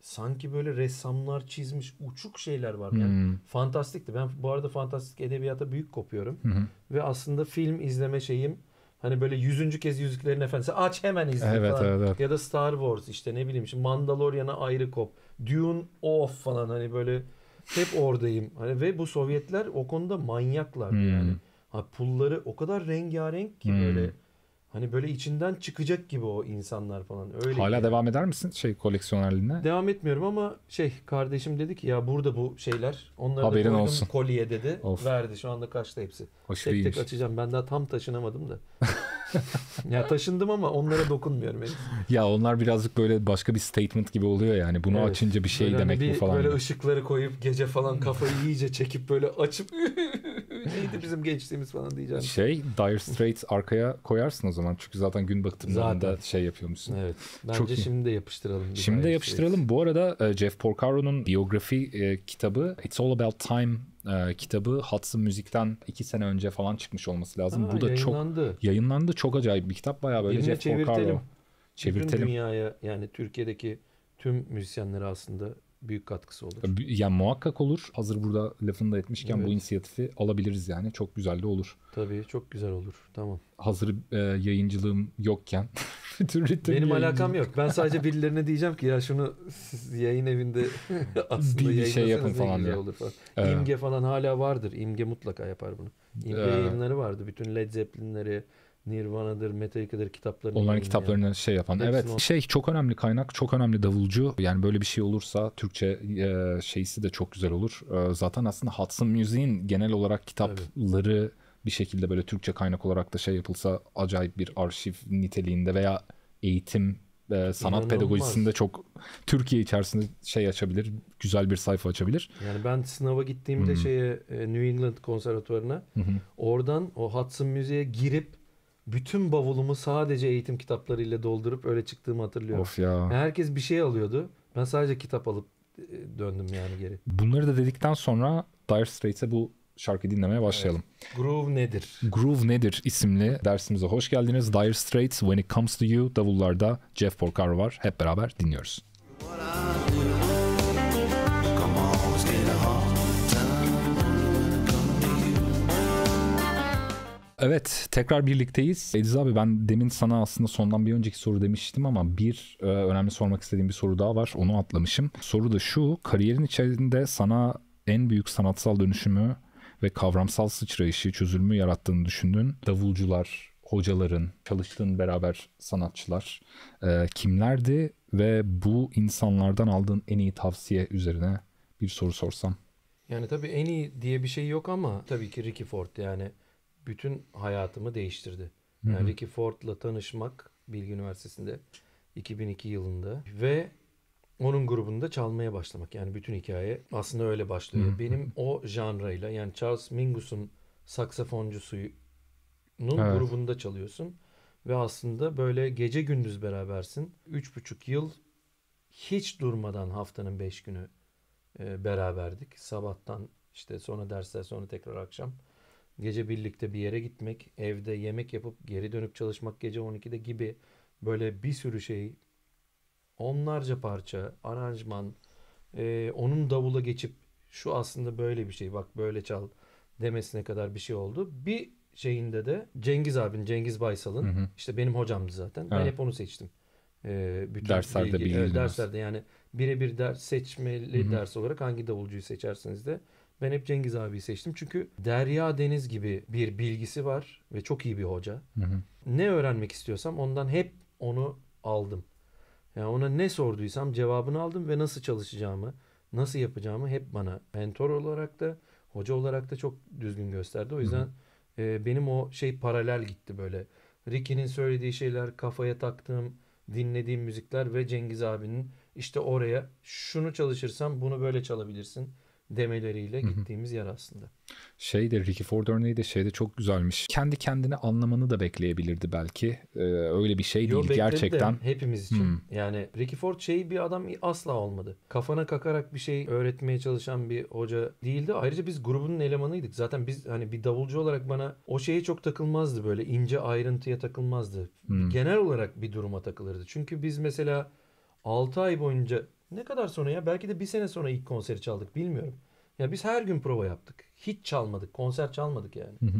sanki böyle ressamlar çizmiş uçuk şeyler var. Yani hmm. fantastikti. Ben bu arada fantastik edebiyata büyük kopuyorum. Hmm. Ve aslında film izleme şeyim hani böyle yüzüncü kez Yüzüklerin Efendisi aç hemen izle evet, falan. Evet, evet. Ya da Star Wars işte ne bileyim şimdi Mandalorian'a ayrı kop. Dune off falan hani böyle hep oradayım. Hani ve bu Sovyetler o konuda manyaklar hmm. yani. Ha, pulları o kadar rengarenk ki hmm. böyle Hani böyle içinden çıkacak gibi o insanlar falan. Öyle Hala gibi. devam eder misin şey koleksiyonerliğine? Devam etmiyorum ama şey kardeşim dedi ki ya burada bu şeyler. Onları Haberin da olsun. kolye dedi. Of. Verdi şu anda kaçta hepsi. Hoş tek iyiymiş. tek açacağım. Ben daha tam taşınamadım da. ya taşındım ama onlara dokunmuyorum. Henüz. Ya onlar birazcık böyle başka bir statement gibi oluyor yani. Bunu evet. açınca bir şey böyle hani demek bir, mi falan. Böyle gibi. ışıkları koyup gece falan kafayı iyice çekip böyle açıp neydi bizim gençliğimiz falan diyeceğim. Şey Dire Straits arkaya koyarsın o zaman. Çünkü zaten gün batımlarında şey yapıyormuşsun. Evet. Bence Çok şimdi de yapıştıralım. Şimdi de yapıştıralım. Bu arada e, Jeff Porcaro'nun biyografi e, kitabı It's All About Time e, kitabı Hudson Müzik'ten iki sene önce falan çıkmış olması lazım. Ha, Bu da yayınlandı. çok yayınlandı. Çok acayip bir kitap. Bayağı böyle Jeff çevirtelim. Porcaro. Çevirtelim. Bütün dünyaya yani Türkiye'deki tüm müzisyenleri aslında büyük katkısı olur. ya muhakkak olur. Hazır burada lafını da etmişken evet. bu inisiyatifi alabiliriz yani. Çok güzel de olur. Tabii çok güzel olur. Tamam. Hazır e, yayıncılığım yokken Benim alakam yok. Ben sadece birilerine diyeceğim ki ya şunu siz yayın evinde aslında bir, bir şey yapın falan diye. Olur falan. Ee, İmge falan hala vardır. İmge mutlaka yapar bunu. İmge ee, yayınları vardı. Bütün Led Zeppelin'leri, Nirvana'dır, Metallica'dır kitaplarını Onların kitaplarını yani. şey yapan. Hepsini evet. O... Şey çok önemli kaynak, çok önemli davulcu. Yani böyle bir şey olursa Türkçe e, şeysi de çok güzel olur. E, zaten aslında Hudson Music'in genel olarak kitapları evet. bir şekilde böyle Türkçe kaynak olarak da şey yapılsa acayip bir arşiv niteliğinde veya eğitim e, sanat İnanılmaz. pedagojisinde çok Türkiye içerisinde şey açabilir, güzel bir sayfa açabilir. Yani ben sınava gittiğimde hı şeye e, New England konservatuvarına hı oradan o Hudson Müziğe girip bütün bavulumu sadece eğitim kitaplarıyla doldurup öyle çıktığımı hatırlıyorum. Of ya. herkes bir şey alıyordu. Ben sadece kitap alıp e, döndüm yani geri. Bunları da dedikten sonra Dire Straits'e bu şarkı dinlemeye başlayalım. Evet. Groove nedir? Groove nedir isimli dersimize hoş geldiniz. Dire Straits When It Comes To You davullarda Jeff Porcaro var. Hep beraber dinliyoruz. What I do. Evet tekrar birlikteyiz. Ediz abi ben demin sana aslında sondan bir önceki soru demiştim ama bir e, önemli sormak istediğim bir soru daha var. Onu atlamışım. Soru da şu. Kariyerin içerisinde sana en büyük sanatsal dönüşümü ve kavramsal sıçrayışı, çözülümü yarattığını düşündüğün davulcular, hocaların, çalıştığın beraber sanatçılar e, kimlerdi ve bu insanlardan aldığın en iyi tavsiye üzerine bir soru sorsam. Yani tabii en iyi diye bir şey yok ama tabii ki Ricky Ford yani bütün hayatımı değiştirdi. Yani Hı-hı. Ricky Ford'la tanışmak Bilgi Üniversitesi'nde 2002 yılında ve onun grubunda çalmaya başlamak. Yani bütün hikaye aslında öyle başlıyor. hı Benim o janrayla yani Charles Mingus'un saksafoncusunun evet. grubunda çalıyorsun. Ve aslında böyle gece gündüz berabersin. 3,5 yıl hiç durmadan haftanın 5 günü beraberdik. Sabahtan işte sonra dersler sonra tekrar akşam gece birlikte bir yere gitmek, evde yemek yapıp geri dönüp çalışmak gece 12'de gibi böyle bir sürü şey, onlarca parça, aranjman, e, onun davula geçip şu aslında böyle bir şey bak böyle çal demesine kadar bir şey oldu. Bir şeyinde de Cengiz abin, Cengiz Baysal'ın hı hı. işte benim hocamdı zaten. Ha. Ben hep onu seçtim. Ee, bütün derslerde bilgi, bilgi, derslerde yani birebir ders seçmeli hı hı. ders olarak hangi davulcuyu seçerseniz de ben hep Cengiz abiyi seçtim. Çünkü Derya Deniz gibi bir bilgisi var ve çok iyi bir hoca. Hı hı. Ne öğrenmek istiyorsam ondan hep onu aldım. Yani ona ne sorduysam cevabını aldım ve nasıl çalışacağımı, nasıl yapacağımı hep bana mentor olarak da, hoca olarak da çok düzgün gösterdi. O yüzden hı hı. E, benim o şey paralel gitti böyle. Ricky'nin söylediği şeyler, kafaya taktığım, dinlediğim müzikler ve Cengiz abinin işte oraya şunu çalışırsam bunu böyle çalabilirsin demeleriyle Hı-hı. gittiğimiz yer aslında. Şey de Ricky Ford örneği de şeyde çok güzelmiş. Kendi kendine anlamanı da bekleyebilirdi belki. Ee, öyle bir şey Yo, değil gerçekten. De hepimiz için. Hı-hı. Hmm. Yani Ricky Ford şey bir adam asla olmadı. Kafana kakarak bir şey öğretmeye çalışan bir hoca değildi. Ayrıca biz grubunun elemanıydık. Zaten biz hani bir davulcu olarak bana o şeye çok takılmazdı böyle ince ayrıntıya takılmazdı. Hı-hı. Hmm. Genel olarak bir duruma takılırdı. Çünkü biz mesela 6 ay boyunca ne kadar sonra ya? Belki de bir sene sonra ilk konseri çaldık bilmiyorum. Ya biz her gün prova yaptık. Hiç çalmadık. Konser çalmadık yani. Hı hı.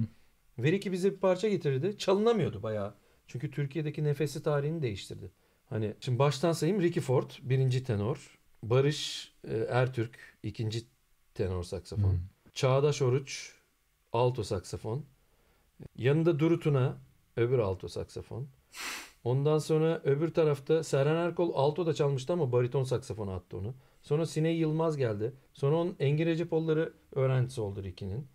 Veriki bize bir parça getirdi. Çalınamıyordu bayağı. Çünkü Türkiye'deki nefesi tarihini değiştirdi. Hani şimdi baştan sayayım Ricky Ford birinci tenor. Barış e, Ertürk ikinci tenor saksafon. Hmm. Çağdaş Oruç alto saksafon. Yanında Durutuna öbür alto saksafon. Ondan sonra öbür tarafta Serhan Erkol alto da çalmıştı ama bariton saksafonu attı onu. Sonra sine Yılmaz geldi. Sonra onun Engin Recepoğulları öğrencisi oldu ikinin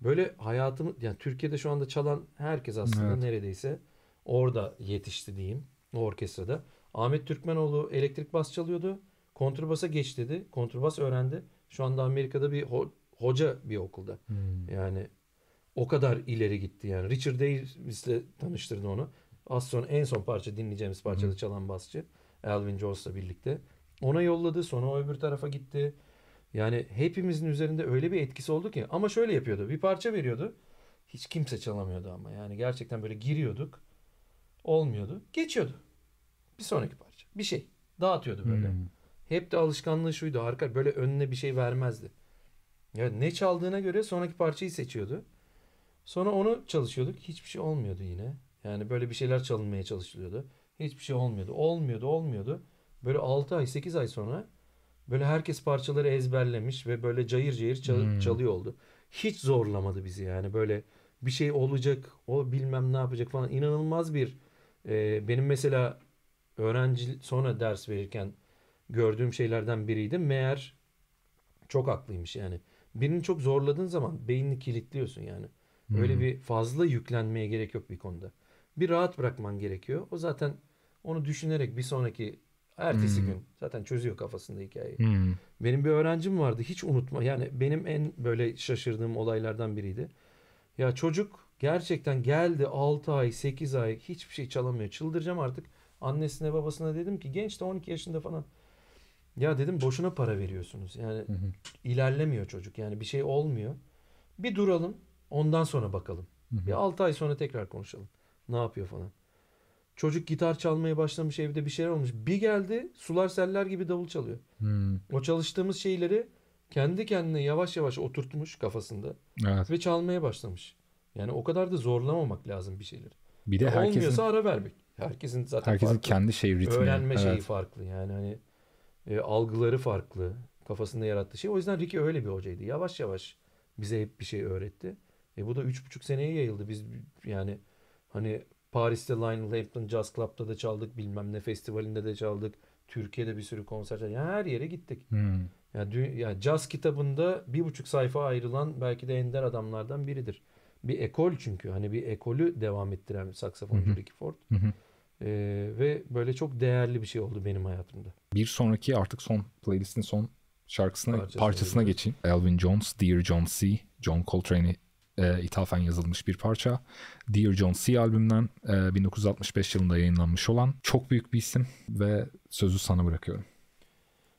Böyle hayatımı yani Türkiye'de şu anda çalan herkes aslında evet. neredeyse orada yetişti diyeyim o orkestrada. Ahmet Türkmenoğlu elektrik bas çalıyordu. Kontrbasa geç dedi. Kontrbas öğrendi. Şu anda Amerika'da bir ho- hoca bir okulda. Hmm. Yani o kadar ileri gitti yani. Richard Davis'le tanıştırdı onu az sonra en son parça dinleyeceğimiz parçada çalan basçı Alvin Jones'la birlikte. Ona yolladı sonra o öbür tarafa gitti. Yani hepimizin üzerinde öyle bir etkisi oldu ki ama şöyle yapıyordu bir parça veriyordu hiç kimse çalamıyordu ama yani gerçekten böyle giriyorduk olmuyordu geçiyordu bir sonraki parça bir şey dağıtıyordu böyle. Hmm. Hep de alışkanlığı şuydu harika böyle önüne bir şey vermezdi. Ya ne çaldığına göre sonraki parçayı seçiyordu. Sonra onu çalışıyorduk. Hiçbir şey olmuyordu yine. Yani böyle bir şeyler çalınmaya çalışılıyordu. Hiçbir şey olmuyordu. Olmuyordu, olmuyordu. Böyle 6 ay, 8 ay sonra böyle herkes parçaları ezberlemiş ve böyle cayır cayır çal- hmm. çalıyor oldu. Hiç zorlamadı bizi yani böyle bir şey olacak, o bilmem ne yapacak falan. inanılmaz bir e, benim mesela öğrenci sonra ders verirken gördüğüm şeylerden biriydi. Meğer çok haklıymış yani. Birini çok zorladığın zaman beynini kilitliyorsun yani. Hmm. Öyle bir fazla yüklenmeye gerek yok bir konuda bir rahat bırakman gerekiyor. O zaten onu düşünerek bir sonraki ertesi hmm. gün zaten çözüyor kafasında hikayeyi. Hmm. Benim bir öğrencim vardı hiç unutma. Yani benim en böyle şaşırdığım olaylardan biriydi. Ya çocuk gerçekten geldi 6 ay 8 ay hiçbir şey çalamıyor. Çıldıracağım artık. Annesine babasına dedim ki genç de 12 yaşında falan. Ya dedim boşuna para veriyorsunuz. Yani hı ilerlemiyor çocuk. Yani bir şey olmuyor. Bir duralım. Ondan sonra bakalım. Hı Bir 6 ay sonra tekrar konuşalım. Ne yapıyor falan. Çocuk gitar çalmaya başlamış evde bir şeyler olmuş. Bir geldi sular seller gibi davul çalıyor. Hmm. O çalıştığımız şeyleri kendi kendine yavaş yavaş oturtmuş kafasında. Evet. Ve çalmaya başlamış. Yani o kadar da zorlamamak lazım bir şeyleri. Bir de herkesin, olmuyorsa ara vermek. Herkesin zaten herkesin farklı. kendi şey ritmi. Öğrenme evet. şeyi farklı. Yani hani e, algıları farklı. Kafasında yarattığı şey. O yüzden Ricky öyle bir hocaydı. Yavaş yavaş bize hep bir şey öğretti. E bu da üç buçuk seneye yayıldı. Biz yani Hani Paris'te Lionel Hampton Jazz Club'da da çaldık bilmem ne festivalinde de çaldık. Türkiye'de bir sürü konser çaldık. Yani her yere gittik. Hmm. Yani, dü- yani caz kitabında bir buçuk sayfa ayrılan belki de ender adamlardan biridir. Bir ekol çünkü. Hani bir ekolü devam ettiren saksafoncu Ricky Ford. Hı-hı. Ee, ve böyle çok değerli bir şey oldu benim hayatımda. Bir sonraki artık son playlistin son şarkısına parçasına, parçasına geçeyim. Elvin Jones, Dear John C, John Coltrane'i e, ithafen yazılmış bir parça. Dear John C. albümden e, 1965 yılında yayınlanmış olan çok büyük bir isim ve sözü sana bırakıyorum.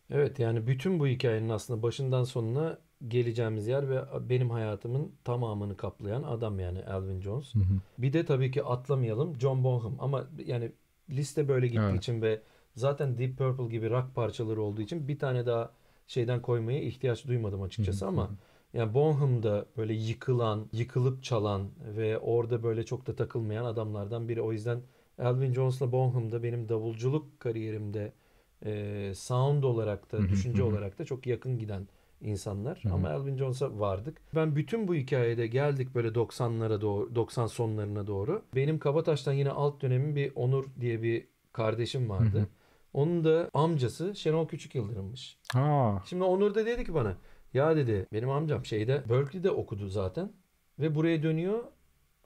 Evet yani bütün bu hikayenin aslında başından sonuna geleceğimiz yer ve benim hayatımın tamamını kaplayan adam yani Elvin Jones. Hı hı. Bir de tabii ki atlamayalım John Bonham ama yani liste böyle gittiği evet. için ve zaten Deep Purple gibi rock parçaları olduğu için bir tane daha şeyden koymaya ihtiyaç duymadım açıkçası hı hı. ama... Hı yani Bonham'da böyle yıkılan, yıkılıp çalan ve orada böyle çok da takılmayan adamlardan biri. O yüzden Elvin Jones'la Bonham'da benim davulculuk kariyerimde e, sound olarak da, düşünce olarak da çok yakın giden insanlar. Ama Elvin Jones'a vardık. Ben bütün bu hikayede geldik böyle 90'lara doğru, 90 sonlarına doğru. Benim Kabataş'tan yine alt dönemin bir Onur diye bir kardeşim vardı. Onun da amcası Şenol Küçük Yıldırım'mış. Ha. Şimdi Onur da dedi ki bana ya dedi benim amcam şeyde Berkeley'de okudu zaten ve buraya dönüyor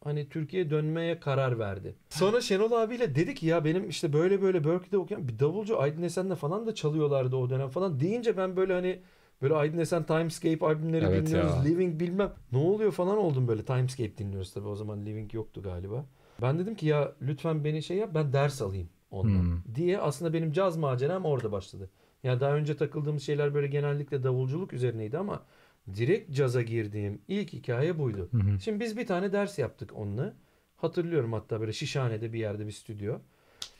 hani Türkiye dönmeye karar verdi. Sonra Şenol abiyle dedi ki ya benim işte böyle böyle Berkeley'de okuyan bir davulcu Aydın Esen'le falan da çalıyorlardı o dönem falan deyince ben böyle hani Böyle Aydın Esen Timescape albümleri evet dinliyoruz. Ya. Living bilmem. Ne oluyor falan oldum böyle. Timescape dinliyoruz tabii. O zaman Living yoktu galiba. Ben dedim ki ya lütfen beni şey yap ben ders alayım ondan. Hmm. Diye aslında benim caz maceram orada başladı. Ya daha önce takıldığımız şeyler böyle genellikle davulculuk üzerineydi ama direkt caza girdiğim ilk hikaye buydu. Hı hı. Şimdi biz bir tane ders yaptık onunla. Hatırlıyorum hatta böyle Şişhane'de bir yerde bir stüdyo.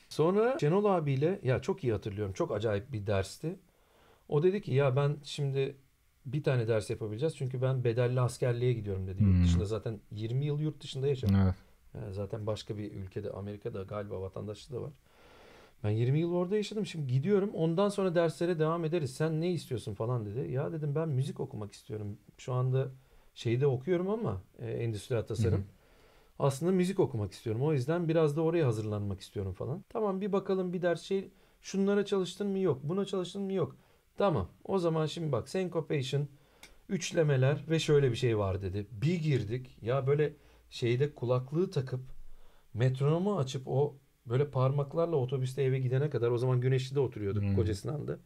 Sonra Şenol abiyle ya çok iyi hatırlıyorum. Çok acayip bir dersti. O dedi ki ya ben şimdi bir tane ders yapabileceğiz. Çünkü ben bedelli askerliğe gidiyorum dedi. Hmm. Yurt dışında zaten 20 yıl yurt dışında yaşadım. Evet. Yani zaten başka bir ülkede Amerika'da galiba vatandaşlığı da var. Ben 20 yıl orada yaşadım. Şimdi gidiyorum. Ondan sonra derslere devam ederiz. Sen ne istiyorsun falan dedi. Ya dedim ben müzik okumak istiyorum. Şu anda şeyi de okuyorum ama e, endüstriyel tasarım. Hı hı. Aslında müzik okumak istiyorum. O yüzden biraz da oraya hazırlanmak istiyorum falan. Tamam bir bakalım bir ders şey şunlara çalıştın mı yok. Buna çalıştın mı yok. Tamam. O zaman şimdi bak syncopation, üçlemeler ve şöyle bir şey var dedi. Bir girdik. Ya böyle şeyde kulaklığı takıp metronomu açıp o Böyle parmaklarla otobüste eve gidene kadar o zaman Güneşli'de oturuyorduk hmm. Kocasinan'da.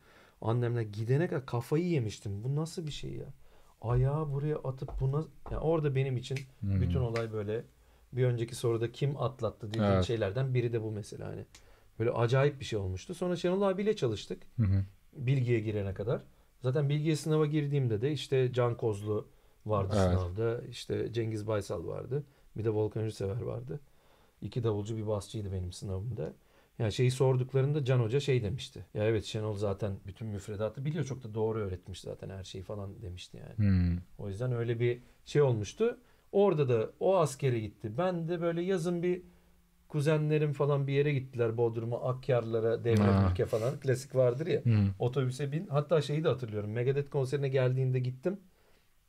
Annemle gidene kadar kafayı yemiştim. Bu nasıl bir şey ya? Ayağı buraya atıp buna yani orada benim için hmm. bütün olay böyle bir önceki soruda kim atlattı dediğim evet. şeylerden biri de bu mesela hani. Böyle acayip bir şey olmuştu. Sonra Şenol abiyle çalıştık. Hı Bilgiye girene kadar. Zaten bilgiye sınava girdiğimde de işte Can Kozlu vardı evet. sınavda. İşte Cengiz Baysal vardı. Bir de Volkan Ürsever vardı. İki davulcu bir basçıydı benim sınavımda. Yani şeyi sorduklarında Can Hoca şey demişti. Ya evet Şenol zaten bütün müfredatı biliyor. Çok da doğru öğretmiş zaten her şeyi falan demişti yani. Hmm. O yüzden öyle bir şey olmuştu. Orada da o askere gitti. Ben de böyle yazın bir kuzenlerim falan bir yere gittiler Bodrum'a, Akyarlara, Devletbük'e falan. Klasik vardır ya. Hmm. Otobüse bin. Hatta şeyi de hatırlıyorum. Megadeth konserine geldiğinde gittim.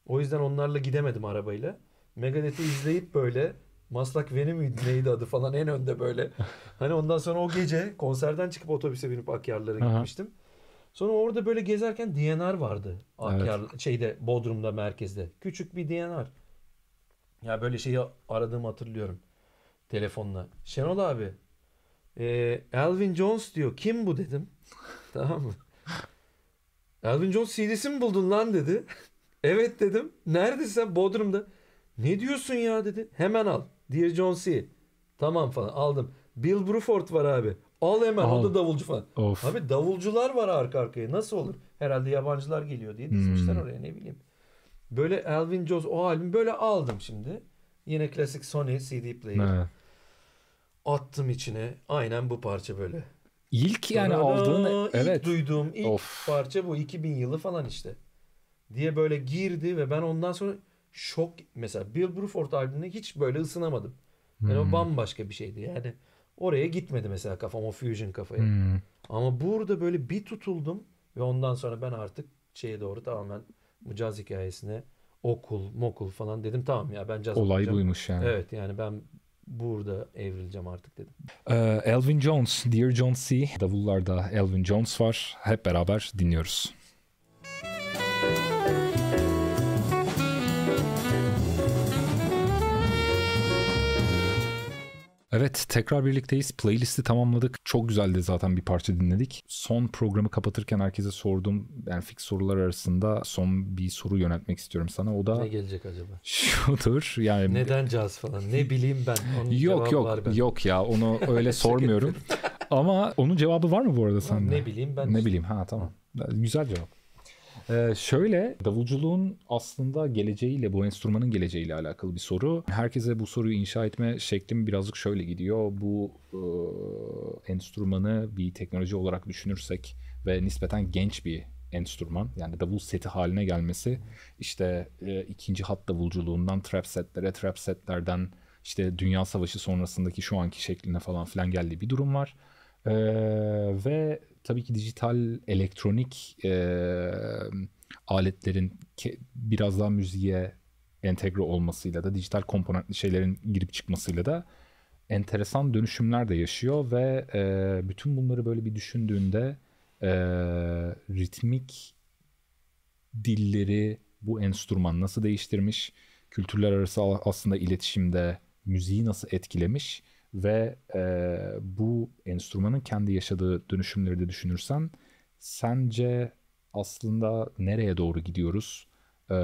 O yüzden onlarla gidemedim arabayla. Megadeth'i izleyip böyle Maslak Veni miydi neydi adı falan en önde böyle. Hani ondan sonra o gece konserden çıkıp otobüse binip Akyarlara gitmiştim. Sonra orada böyle gezerken DNR vardı. Akyar evet. şeyde Bodrum'da merkezde. Küçük bir DNR. Ya böyle şeyi aradığımı hatırlıyorum. Telefonla. Şenol abi. E, Elvin Jones diyor. Kim bu dedim. tamam mı? Elvin Jones CD'si mi buldun lan dedi. evet dedim. Neredesin sen? Bodrum'da. Ne diyorsun ya dedi. Hemen al. Dear John C. Tamam falan aldım. Bill Bruford var abi. Al hemen Al. o da davulcu falan. Of. Abi davulcular var arka arkaya nasıl olur? Herhalde yabancılar geliyor diye dizmişler hmm. oraya ne bileyim. Böyle Elvin Jones o albüm böyle aldım şimdi. Yine klasik Sony CD player. Evet. Attım içine aynen bu parça böyle. İlk yani Sonra aldığın ilk evet. duyduğum ilk of. parça bu 2000 yılı falan işte. Diye böyle girdi ve ben ondan sonra şok mesela Bill Bruford albümüne hiç böyle ısınamadım. Yani hmm. o bambaşka bir şeydi. Yani oraya gitmedi mesela kafam o fusion kafaya. Hmm. Ama burada böyle bir tutuldum ve ondan sonra ben artık şeye doğru tamamen bu caz hikayesine okul, mokul falan dedim tamam ya ben caz Olay okuyacağım. buymuş yani. Evet yani ben burada evrileceğim artık dedim. Ee, Elvin Jones, Dear John C. Davullarda Elvin Jones var. Hep beraber dinliyoruz. Müzik Evet tekrar birlikteyiz. Playlisti tamamladık. Çok güzeldi zaten bir parça dinledik. Son programı kapatırken herkese sorduğum yani fix sorular arasında son bir soru yöneltmek istiyorum sana. O da ne gelecek acaba? Şudur. Yani neden caz falan? Ne bileyim ben. Onun yok yok ben. yok ya onu öyle sormuyorum. Ama onun cevabı var mı bu arada sende? Ne bileyim ben. Ne bileyim ha tamam. Güzel cevap. Ee, şöyle davulculuğun aslında geleceğiyle bu enstrümanın geleceğiyle alakalı bir soru. Herkese bu soruyu inşa etme şeklim birazcık şöyle gidiyor. Bu e, enstrümanı bir teknoloji olarak düşünürsek ve nispeten genç bir enstrüman yani davul seti haline gelmesi işte e, ikinci hat davulculuğundan trap setlere trap setlerden işte dünya savaşı sonrasındaki şu anki şekline falan filan geldiği bir durum var. Ee, ve tabii ki dijital elektronik e, aletlerin ke, biraz daha müziğe entegre olmasıyla da dijital komponentli şeylerin girip çıkmasıyla da enteresan dönüşümler de yaşıyor ve e, bütün bunları böyle bir düşündüğünde e, ritmik dilleri bu enstrüman nasıl değiştirmiş, kültürler arası aslında iletişimde müziği nasıl etkilemiş ve e, bu enstrümanın kendi yaşadığı dönüşümleri de düşünürsen sence aslında nereye doğru gidiyoruz? E,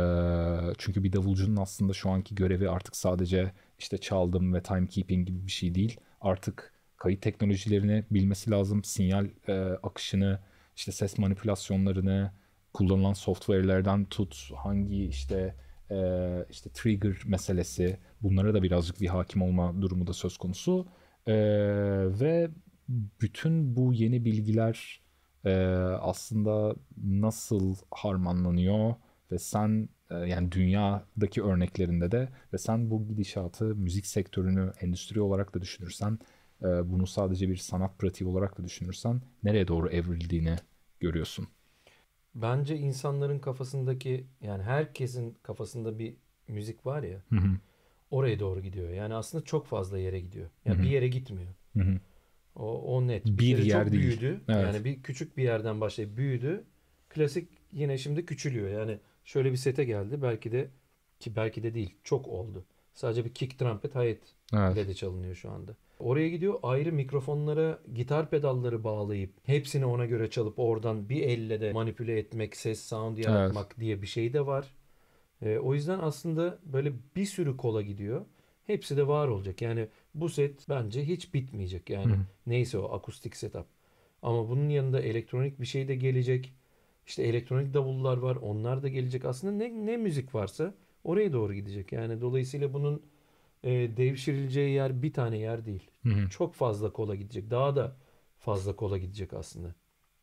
çünkü bir davulcunun aslında şu anki görevi artık sadece işte çaldım ve timekeeping gibi bir şey değil. Artık kayıt teknolojilerini bilmesi lazım. Sinyal e, akışını, işte ses manipülasyonlarını, kullanılan software'lerden tut, hangi işte e, işte trigger meselesi bunlara da birazcık bir hakim olma durumu da söz konusu. E, ve bütün bu yeni bilgiler e, aslında nasıl harmanlanıyor ve sen e, yani dünyadaki örneklerinde de ve sen bu gidişatı müzik sektörünü endüstri olarak da düşünürsen e, bunu sadece bir sanat pratiği olarak da düşünürsen nereye doğru evrildiğini görüyorsun bence insanların kafasındaki yani herkesin kafasında bir müzik var ya. Hı hı. Oraya doğru gidiyor. Yani aslında çok fazla yere gidiyor. Yani hı hı. bir yere gitmiyor. Hı hı. O, o net. Bir, bir yer çok değil. büyüdü. Evet. Yani bir küçük bir yerden başlayıp büyüdü. Klasik yine şimdi küçülüyor. Yani şöyle bir sete geldi. Belki de ki belki de değil. Çok oldu. Sadece bir kick trumpet hayat evet. de çalınıyor şu anda. Oraya gidiyor ayrı mikrofonlara gitar pedalları bağlayıp hepsini ona göre çalıp oradan bir elle de manipüle etmek, ses sound yaratmak evet. diye bir şey de var. E, o yüzden aslında böyle bir sürü kola gidiyor. Hepsi de var olacak. Yani bu set bence hiç bitmeyecek. Yani Hı. neyse o akustik setup. Ama bunun yanında elektronik bir şey de gelecek. İşte elektronik davullar var. Onlar da gelecek. Aslında ne ne müzik varsa oraya doğru gidecek. Yani dolayısıyla bunun e, devşirileceği yer bir tane yer değil. Hı hı. Çok fazla kola gidecek. Daha da fazla kola gidecek aslında.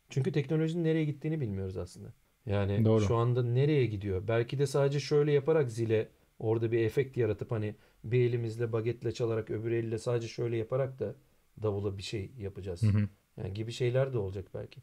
Çünkü teknolojinin nereye gittiğini bilmiyoruz aslında. Yani Doğru. şu anda nereye gidiyor? Belki de sadece şöyle yaparak zile orada bir efekt yaratıp hani bir elimizle bagetle çalarak öbür elle sadece şöyle yaparak da davula bir şey yapacağız. Hı hı. Yani gibi şeyler de olacak belki.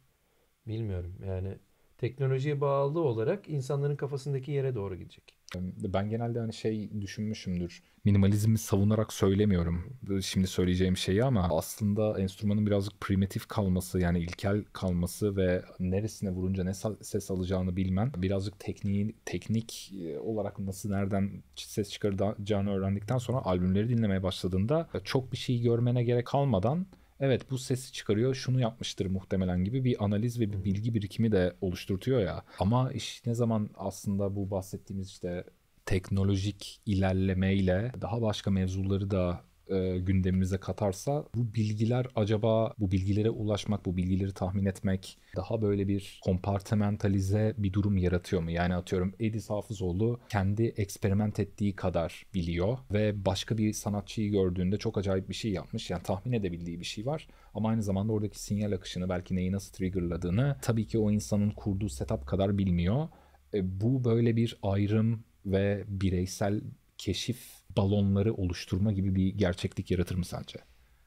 Bilmiyorum. Yani teknolojiye bağlı olarak insanların kafasındaki yere doğru gidecek. Hani ben genelde hani şey düşünmüşümdür. Minimalizmi savunarak söylemiyorum şimdi söyleyeceğim şeyi ama aslında enstrümanın birazcık primitif kalması yani ilkel kalması ve neresine vurunca ne ses alacağını bilmen birazcık tekniği, teknik e, olarak nasıl nereden ses çıkaracağını öğrendikten sonra albümleri dinlemeye başladığında çok bir şey görmene gerek kalmadan evet bu sesi çıkarıyor şunu yapmıştır muhtemelen gibi bir analiz ve bir bilgi birikimi de oluşturtuyor ya. Ama iş ne zaman aslında bu bahsettiğimiz işte teknolojik ilerlemeyle daha başka mevzuları da e, gündemimize katarsa bu bilgiler acaba bu bilgilere ulaşmak, bu bilgileri tahmin etmek daha böyle bir kompartimentalize bir durum yaratıyor mu? Yani atıyorum Edis Hafızoğlu kendi eksperiment ettiği kadar biliyor ve başka bir sanatçıyı gördüğünde çok acayip bir şey yapmış. Yani tahmin edebildiği bir şey var ama aynı zamanda oradaki sinyal akışını belki neyi nasıl triggerladığını tabii ki o insanın kurduğu setup kadar bilmiyor. E, bu böyle bir ayrım ve bireysel keşif balonları oluşturma gibi bir gerçeklik yaratır mı sence?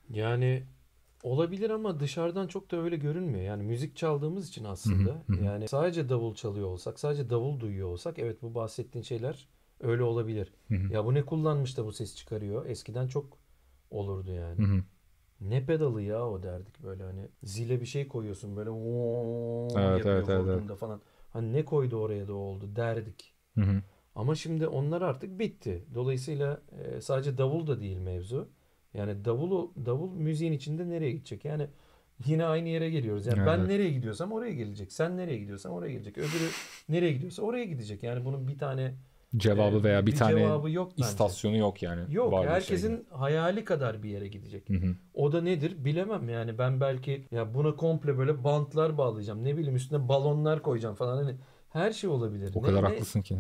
Yani olabilir ama dışarıdan çok da öyle görünmüyor. Yani müzik çaldığımız için aslında hı hı hı. yani sadece davul çalıyor olsak, sadece davul duyuyor olsak evet bu bahsettiğin şeyler öyle olabilir. ya bu ne kullanmış da bu ses çıkarıyor? Eskiden çok olurdu yani. ne pedalı ya o derdik böyle hani zile bir şey koyuyorsun böyle evet, yapıyor evet, evet, evet. falan. Hani ne koydu oraya da oldu derdik. Hı hı. Ama şimdi onlar artık bitti. Dolayısıyla e, sadece davul da değil mevzu. Yani davulu davul müziğin içinde nereye gidecek? Yani yine aynı yere geliyoruz. Yani evet. ben nereye gidiyorsam oraya gelecek. Sen nereye gidiyorsan oraya gelecek. Öbürü nereye gidiyorsa oraya gidecek. Yani bunun bir tane cevabı veya bir, bir tane cevabı yok bence. istasyonu yok yani. Yok herkesin şey. hayali kadar bir yere gidecek. Hı hı. O da nedir bilemem yani ben belki ya buna komple böyle bantlar bağlayacağım ne bileyim üstüne balonlar koyacağım falan hani her şey olabilir. O ne, kadar ne? haklısın ki.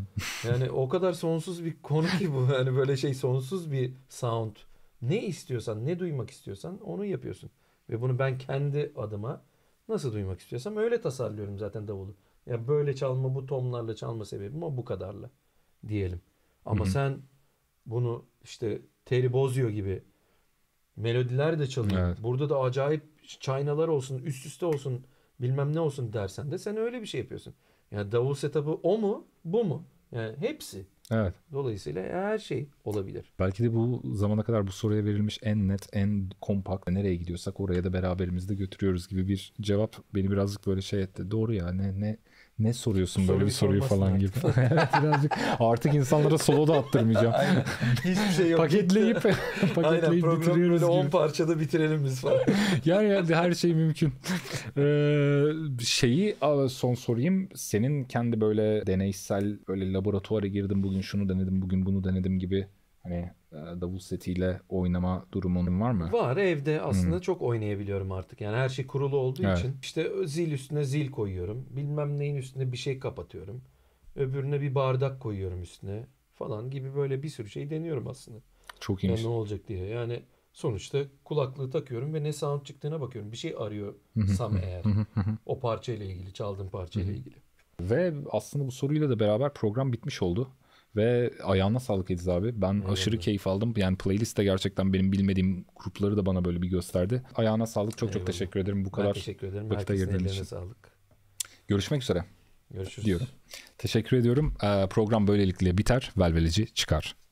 Yani o kadar sonsuz bir konu ki bu. Yani böyle şey sonsuz bir sound. Ne istiyorsan, ne duymak istiyorsan onu yapıyorsun. Ve bunu ben kendi adıma nasıl duymak istiyorsam öyle tasarlıyorum zaten davulu. Ya böyle çalma bu tonlarla çalma sebebim o bu kadarla diyelim. Ama Hı-hı. sen bunu işte teri bozuyor gibi melodiler de çalıyor. Evet. Burada da acayip çaynalar olsun, üst üste olsun, bilmem ne olsun dersen de sen öyle bir şey yapıyorsun. Yani davul setup'ı o mu bu mu? Yani hepsi. Evet. Dolayısıyla her şey olabilir. Belki de bu zamana kadar bu soruya verilmiş en net, en kompakt nereye gidiyorsak oraya da beraberimizde götürüyoruz gibi bir cevap beni birazcık böyle şey etti. Doğru ya ne ne ne soruyorsun böyle bir soruyu falan artık. gibi. evet birazcık artık insanlara solo da attırmayacağım. Aynen. Hiçbir şey yok. paketleyip paketleyip Aynen, bitiriyoruz böyle gibi. 10 parçada bitirelim biz falan. yani, yani her şey mümkün. ee, şeyi son sorayım. Senin kendi böyle deneysel böyle laboratuvara girdim bugün şunu denedim bugün bunu denedim gibi Hani e, davul setiyle oynama durumun var mı? Var evde aslında hmm. çok oynayabiliyorum artık. Yani her şey kurulu olduğu evet. için işte zil üstüne zil koyuyorum. Bilmem neyin üstüne bir şey kapatıyorum. Öbürüne bir bardak koyuyorum üstüne falan gibi böyle bir sürü şey deniyorum aslında. Çok iyiymiş. Yani ne olacak diye. Yani sonuçta kulaklığı takıyorum ve ne sound çıktığına bakıyorum. Bir şey arıyorsam eğer o parça ile ilgili, çaldığım parçayla ilgili. Ve aslında bu soruyla da beraber program bitmiş oldu. Ve ayağına sağlık Ediz abi. Ben Aynen. aşırı keyif aldım. Yani playlist de gerçekten benim bilmediğim grupları da bana böyle bir gösterdi. Ayağına sağlık. Çok Eyvallah. çok teşekkür ederim. Bu kadar ben teşekkür ederim. vakit ayırdığın için. sağlık. Görüşmek üzere. Görüşürüz. Diyorum. Teşekkür ediyorum. Ee, program böylelikle biter. Velveleci çıkar.